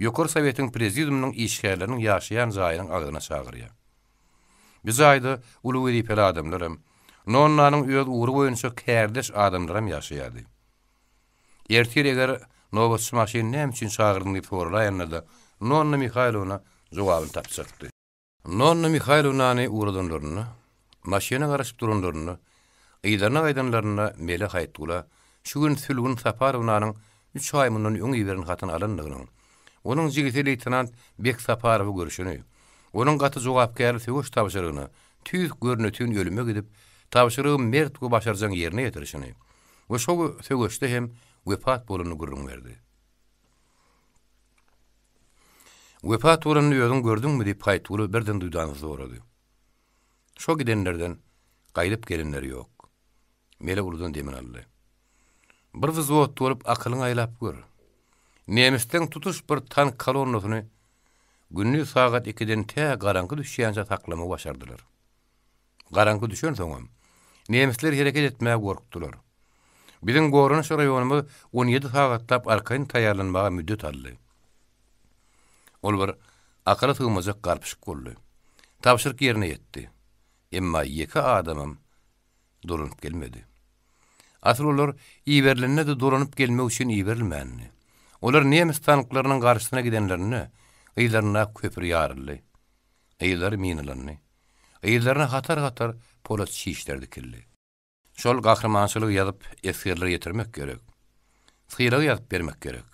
Ýokary Sowetiň prezidiumynyň işgärläriniň ýaşaýan zaýynyň agyna çağırýar. Biz aýdy uluwli pel adamlarym. Nonnanyň ýol uwry boýunça adamlarym ýaşaýardy. Ertir eger nowatçy maşynyny hem üçin çağırdyň diýip soraýanda Nonna Mihailovna jogabyny tapsakdy. Nonna Mihailovna ne maşyna garaşyp durunlarını, ıydarına aydanlarına mele xaytula, şu gün sülgün safar unanın üç aymının ön iverin xatın alanlarını. Onun zigizeli tınan bek safar bu görüşünü, onun qatı zoğapkayarlı sivoş tavşarını, tüyüz görünü tüyün ölümü gidip, tavşarığı mert bu başarcan yerine yetirişini. O şu sivoşta hem vefat bolunu gürün verdi. Vefat olanını ödün gördün mi deyip kayıt olu birden duydanızı uğradıyım. Şo gidenlerden gaýlyp gelenler ýok. Mele uludan demin aldy. Bir wizwat dolup akylyň aýlap gör. Nemisden tutuş bir tan kolonnasyny günni saat 2-den täze garanky düşýänçe taklamy başardylar. Garanky düşen soň nemisler hereket etmäge gorkdylar. Bizim gorunç rayonumy 17 sagat tap arkaň taýarlanmaga müddet aldy. Ol bir akylyň ýmazyk garpyşyk boldy. yerine yetti. ýetdi. emma yeka adamam durunup gelmedi. Asıl olur, de durunup gelme üçün iyiberlmenini. Olar nemis tanıklarının karşısına gidenlerini, ıylarına köpür yarılı, ıylar minalarını, ıylarına hatar hatar polat şişler dikirli. Şol kahramansılık yazıp eskirleri yetirmek gerek. Sıyrağı yazıp vermek gerek.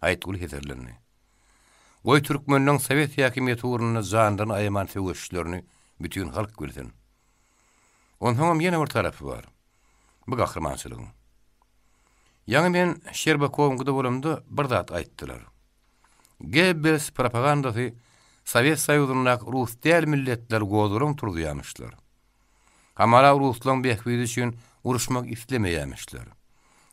Hayt ul hezirlerini. Goy Türkmenlön Sovet yakimiyeti uğruna zandan ayaman sevgüçlerini bütün halk gülün. Onun hem yine bir tarafı var. Bu kahramansılığın. Yani ben Şerbakov'un gıda bölümünde bir zat ayttılar. Gebbels propagandası Sovet Sayıdınlak Rus değer milletler gozulun turdu yamışlar. Kamara Ruslan Bekvidi için uruşmak istemeyemişler.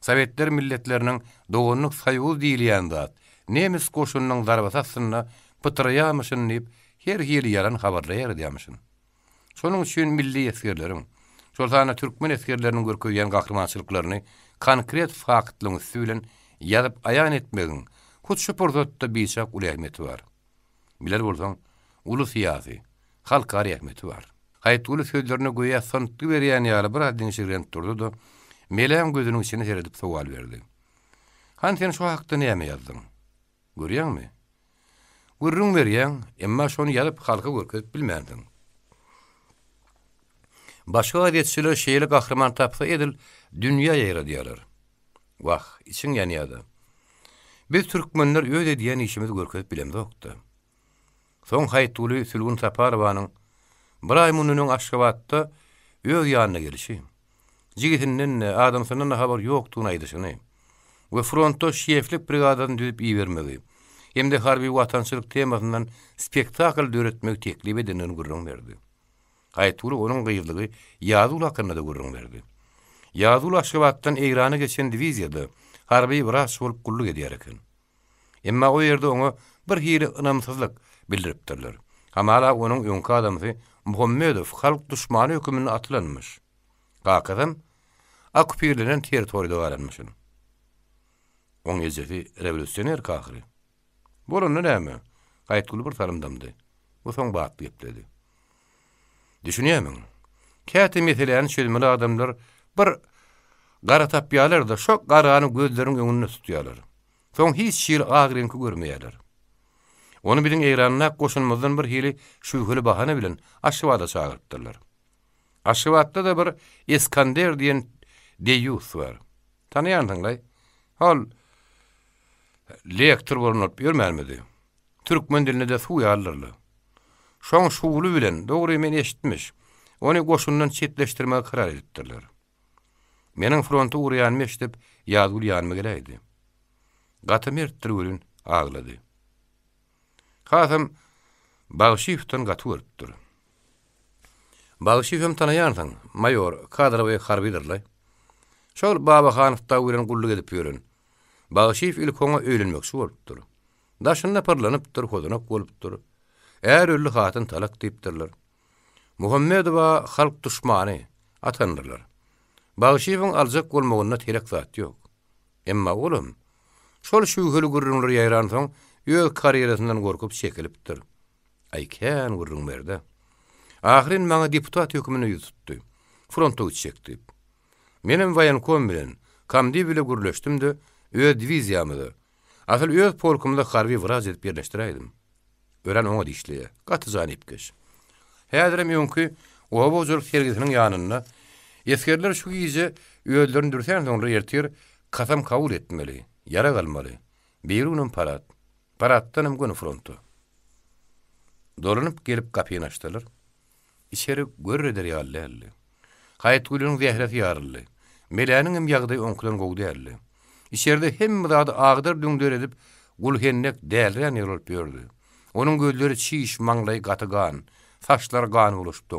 Sovetler milletlerinin doğunluk sayıdı değil yandat. Nemis koşunun darbasasını pıtırayamışın deyip her hili yaran havarlayar diyamışın. Şonun üçin milli eskerlerim, Sultana Türkmen eskerlerinin görkeyen kahrimançılıklarını konkret faktlığın süylen yazıp ayan etmeğin kut şupurzotta bilsak ulu ehmeti var. Biler bolsan, ulu siyasi, halkari ehmeti var. Hayat ulu sözlerine guya sanıtlı veriyen yağlı bir adini şirin durdu da, meleğen gözünün içine seyredip soğal verdi. Han sen şu hakda ne yeme yazdın? Gurrun mi? emma şonu yazıp halka görkezip bilmerdin. Başga gazetçiler şeýle gahryman tapsa edil, dünýä ýere diýerler. Wah, için ýanýady. Biz türkmenler öýde diýen işimiz görkezip bilemdi okdy. Son haýt uly sülgün Saparowanyň bir aý mununyň Aşgabatda öz ýanyna gelişi. Jigitinden e, adamsynyň habar ýokdugyny aýdyşyny. We frontda şeýeflik brigadanyň düzüp iýi bermegi. Hemde harbi watançylyk temasyndan spektakl döretmek teklip edenini gurrun berdi. Aýtgur onuň gyýyldygy ýazuw lakyna da görüň berdi. Ýazuw laşgabatdan Eýrana geçen diviziýada harbi wraş bolup gullu gedýär eken. Emma o ýerde onu bir hili ynamsyzlyk bildiripdirler. Hamala onuň öňki adamy Muhammedow halk düşmanlygy hökümini atlanmyş. Gaýkadan Akpirlenin territoriýada galanmyş. Oň ýerdeki revolutsioner kahry. Bu onuň näme? Aýtgul bir tarymdamdy. Bu soň baýat diýip Düşünýämin. Käte meselen çölmeli adamlar bir gara tapýalar da şok garany gözlerini öňünde tutýalar. Soň hiç şiir agrynky görmeýärler. Onu bilin eýranyna goşulmazdan bir hili şühül bahana bilen aşywada çağırtdylar. Aşywatda da bir Eskander diýen deýus bar. Tanyýandyňlar? Hol lektor bolup ýörmelmedi. Türkmen dilinde de suw şoň şuwly bilen dogry men eşitmiş. Ony goşundan çetleşdirmäge karar etdiler. Meniň fronta urýan meşdip ýazgul ýanmy gelýdi. Gatym ertdir ölün ağlady. Hasam Bağşifden gatı örtdür. Bağşifem tanıyansan, mayor, kadrovi harbidirli. Şol baba xan, uyren gullu gedip yörün. Bağşif ilk ona ölünmek su örtdür. Daşında parlanıp dur, hodunak Ər ürlü xatın talaq Muhammed va xalq düşmanı atandırlar. Bağışıvın alzaq qolmoğunna tərək zat yok. Emma oğlum, şol şüğül gürrünür yayran son, öz karyerasından qorxub çəkilibdir. Ay kan gürrün merdə. deputat hökmünü Frontu çəkdi. Menim vayan kombinin kamdi bilə gürləşdimdi, öz diviziyamdı. Axil öz polkumda xarvi vraz edib ören oňa dişli, gaty zanyp geç. Häzirem ýonky oha bozuluk sergisiniň ýanyna eskerler şu ýyzy öýdlerini dürsen soňra ýertir, etmeli, yara galmaly. Birunun parat, parattanym gün frontu. Dolanyp gelip kapyny açdylar. İçeri görreder ýaly elli. Hayat gülünün zehreti yarılı. Meleğinin imyağdayı onkudan kogdu erli. İçeride hem mıdadı ağdır düngdür edip, gul hennek değerli gördü. Onun gözleri çiş manglay gatı gan, saçlar gan uluşup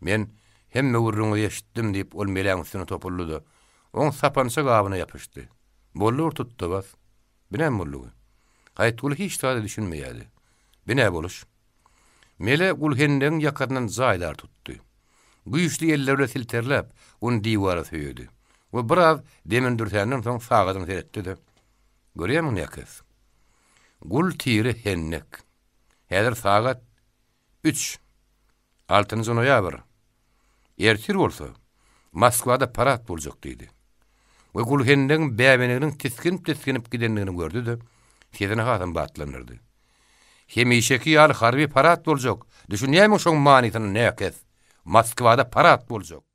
Men hem mevurrunu yeşittim deyip ol meleğin üstünü topulludu. On sapansa gabına yapıştı. Bollur tuttu bas. Bine mi bollugu? Hayat kulu hiç tadı düşünmeyedi. Bine Mele gulhenden yakadından zaylar tuttu. Güyüşlü ellerle silterlep un divara söyüdü. Ve biraz demin dürtenden son sağadını seyretti de. Görüyor musun Gul tiri hennek. Hedir saat 3. Altıncı noyabr. Ertir olsa, Moskvada parat bolcak deydi. Ve gul hennek bebeninin tiskinip tiskinip gidenliğini gördü de, sizin hatın batlanırdı. Hemişeki al harbi parat bolcak. Düşünyemi şun manitini nekez. Moskvada parat bolcak.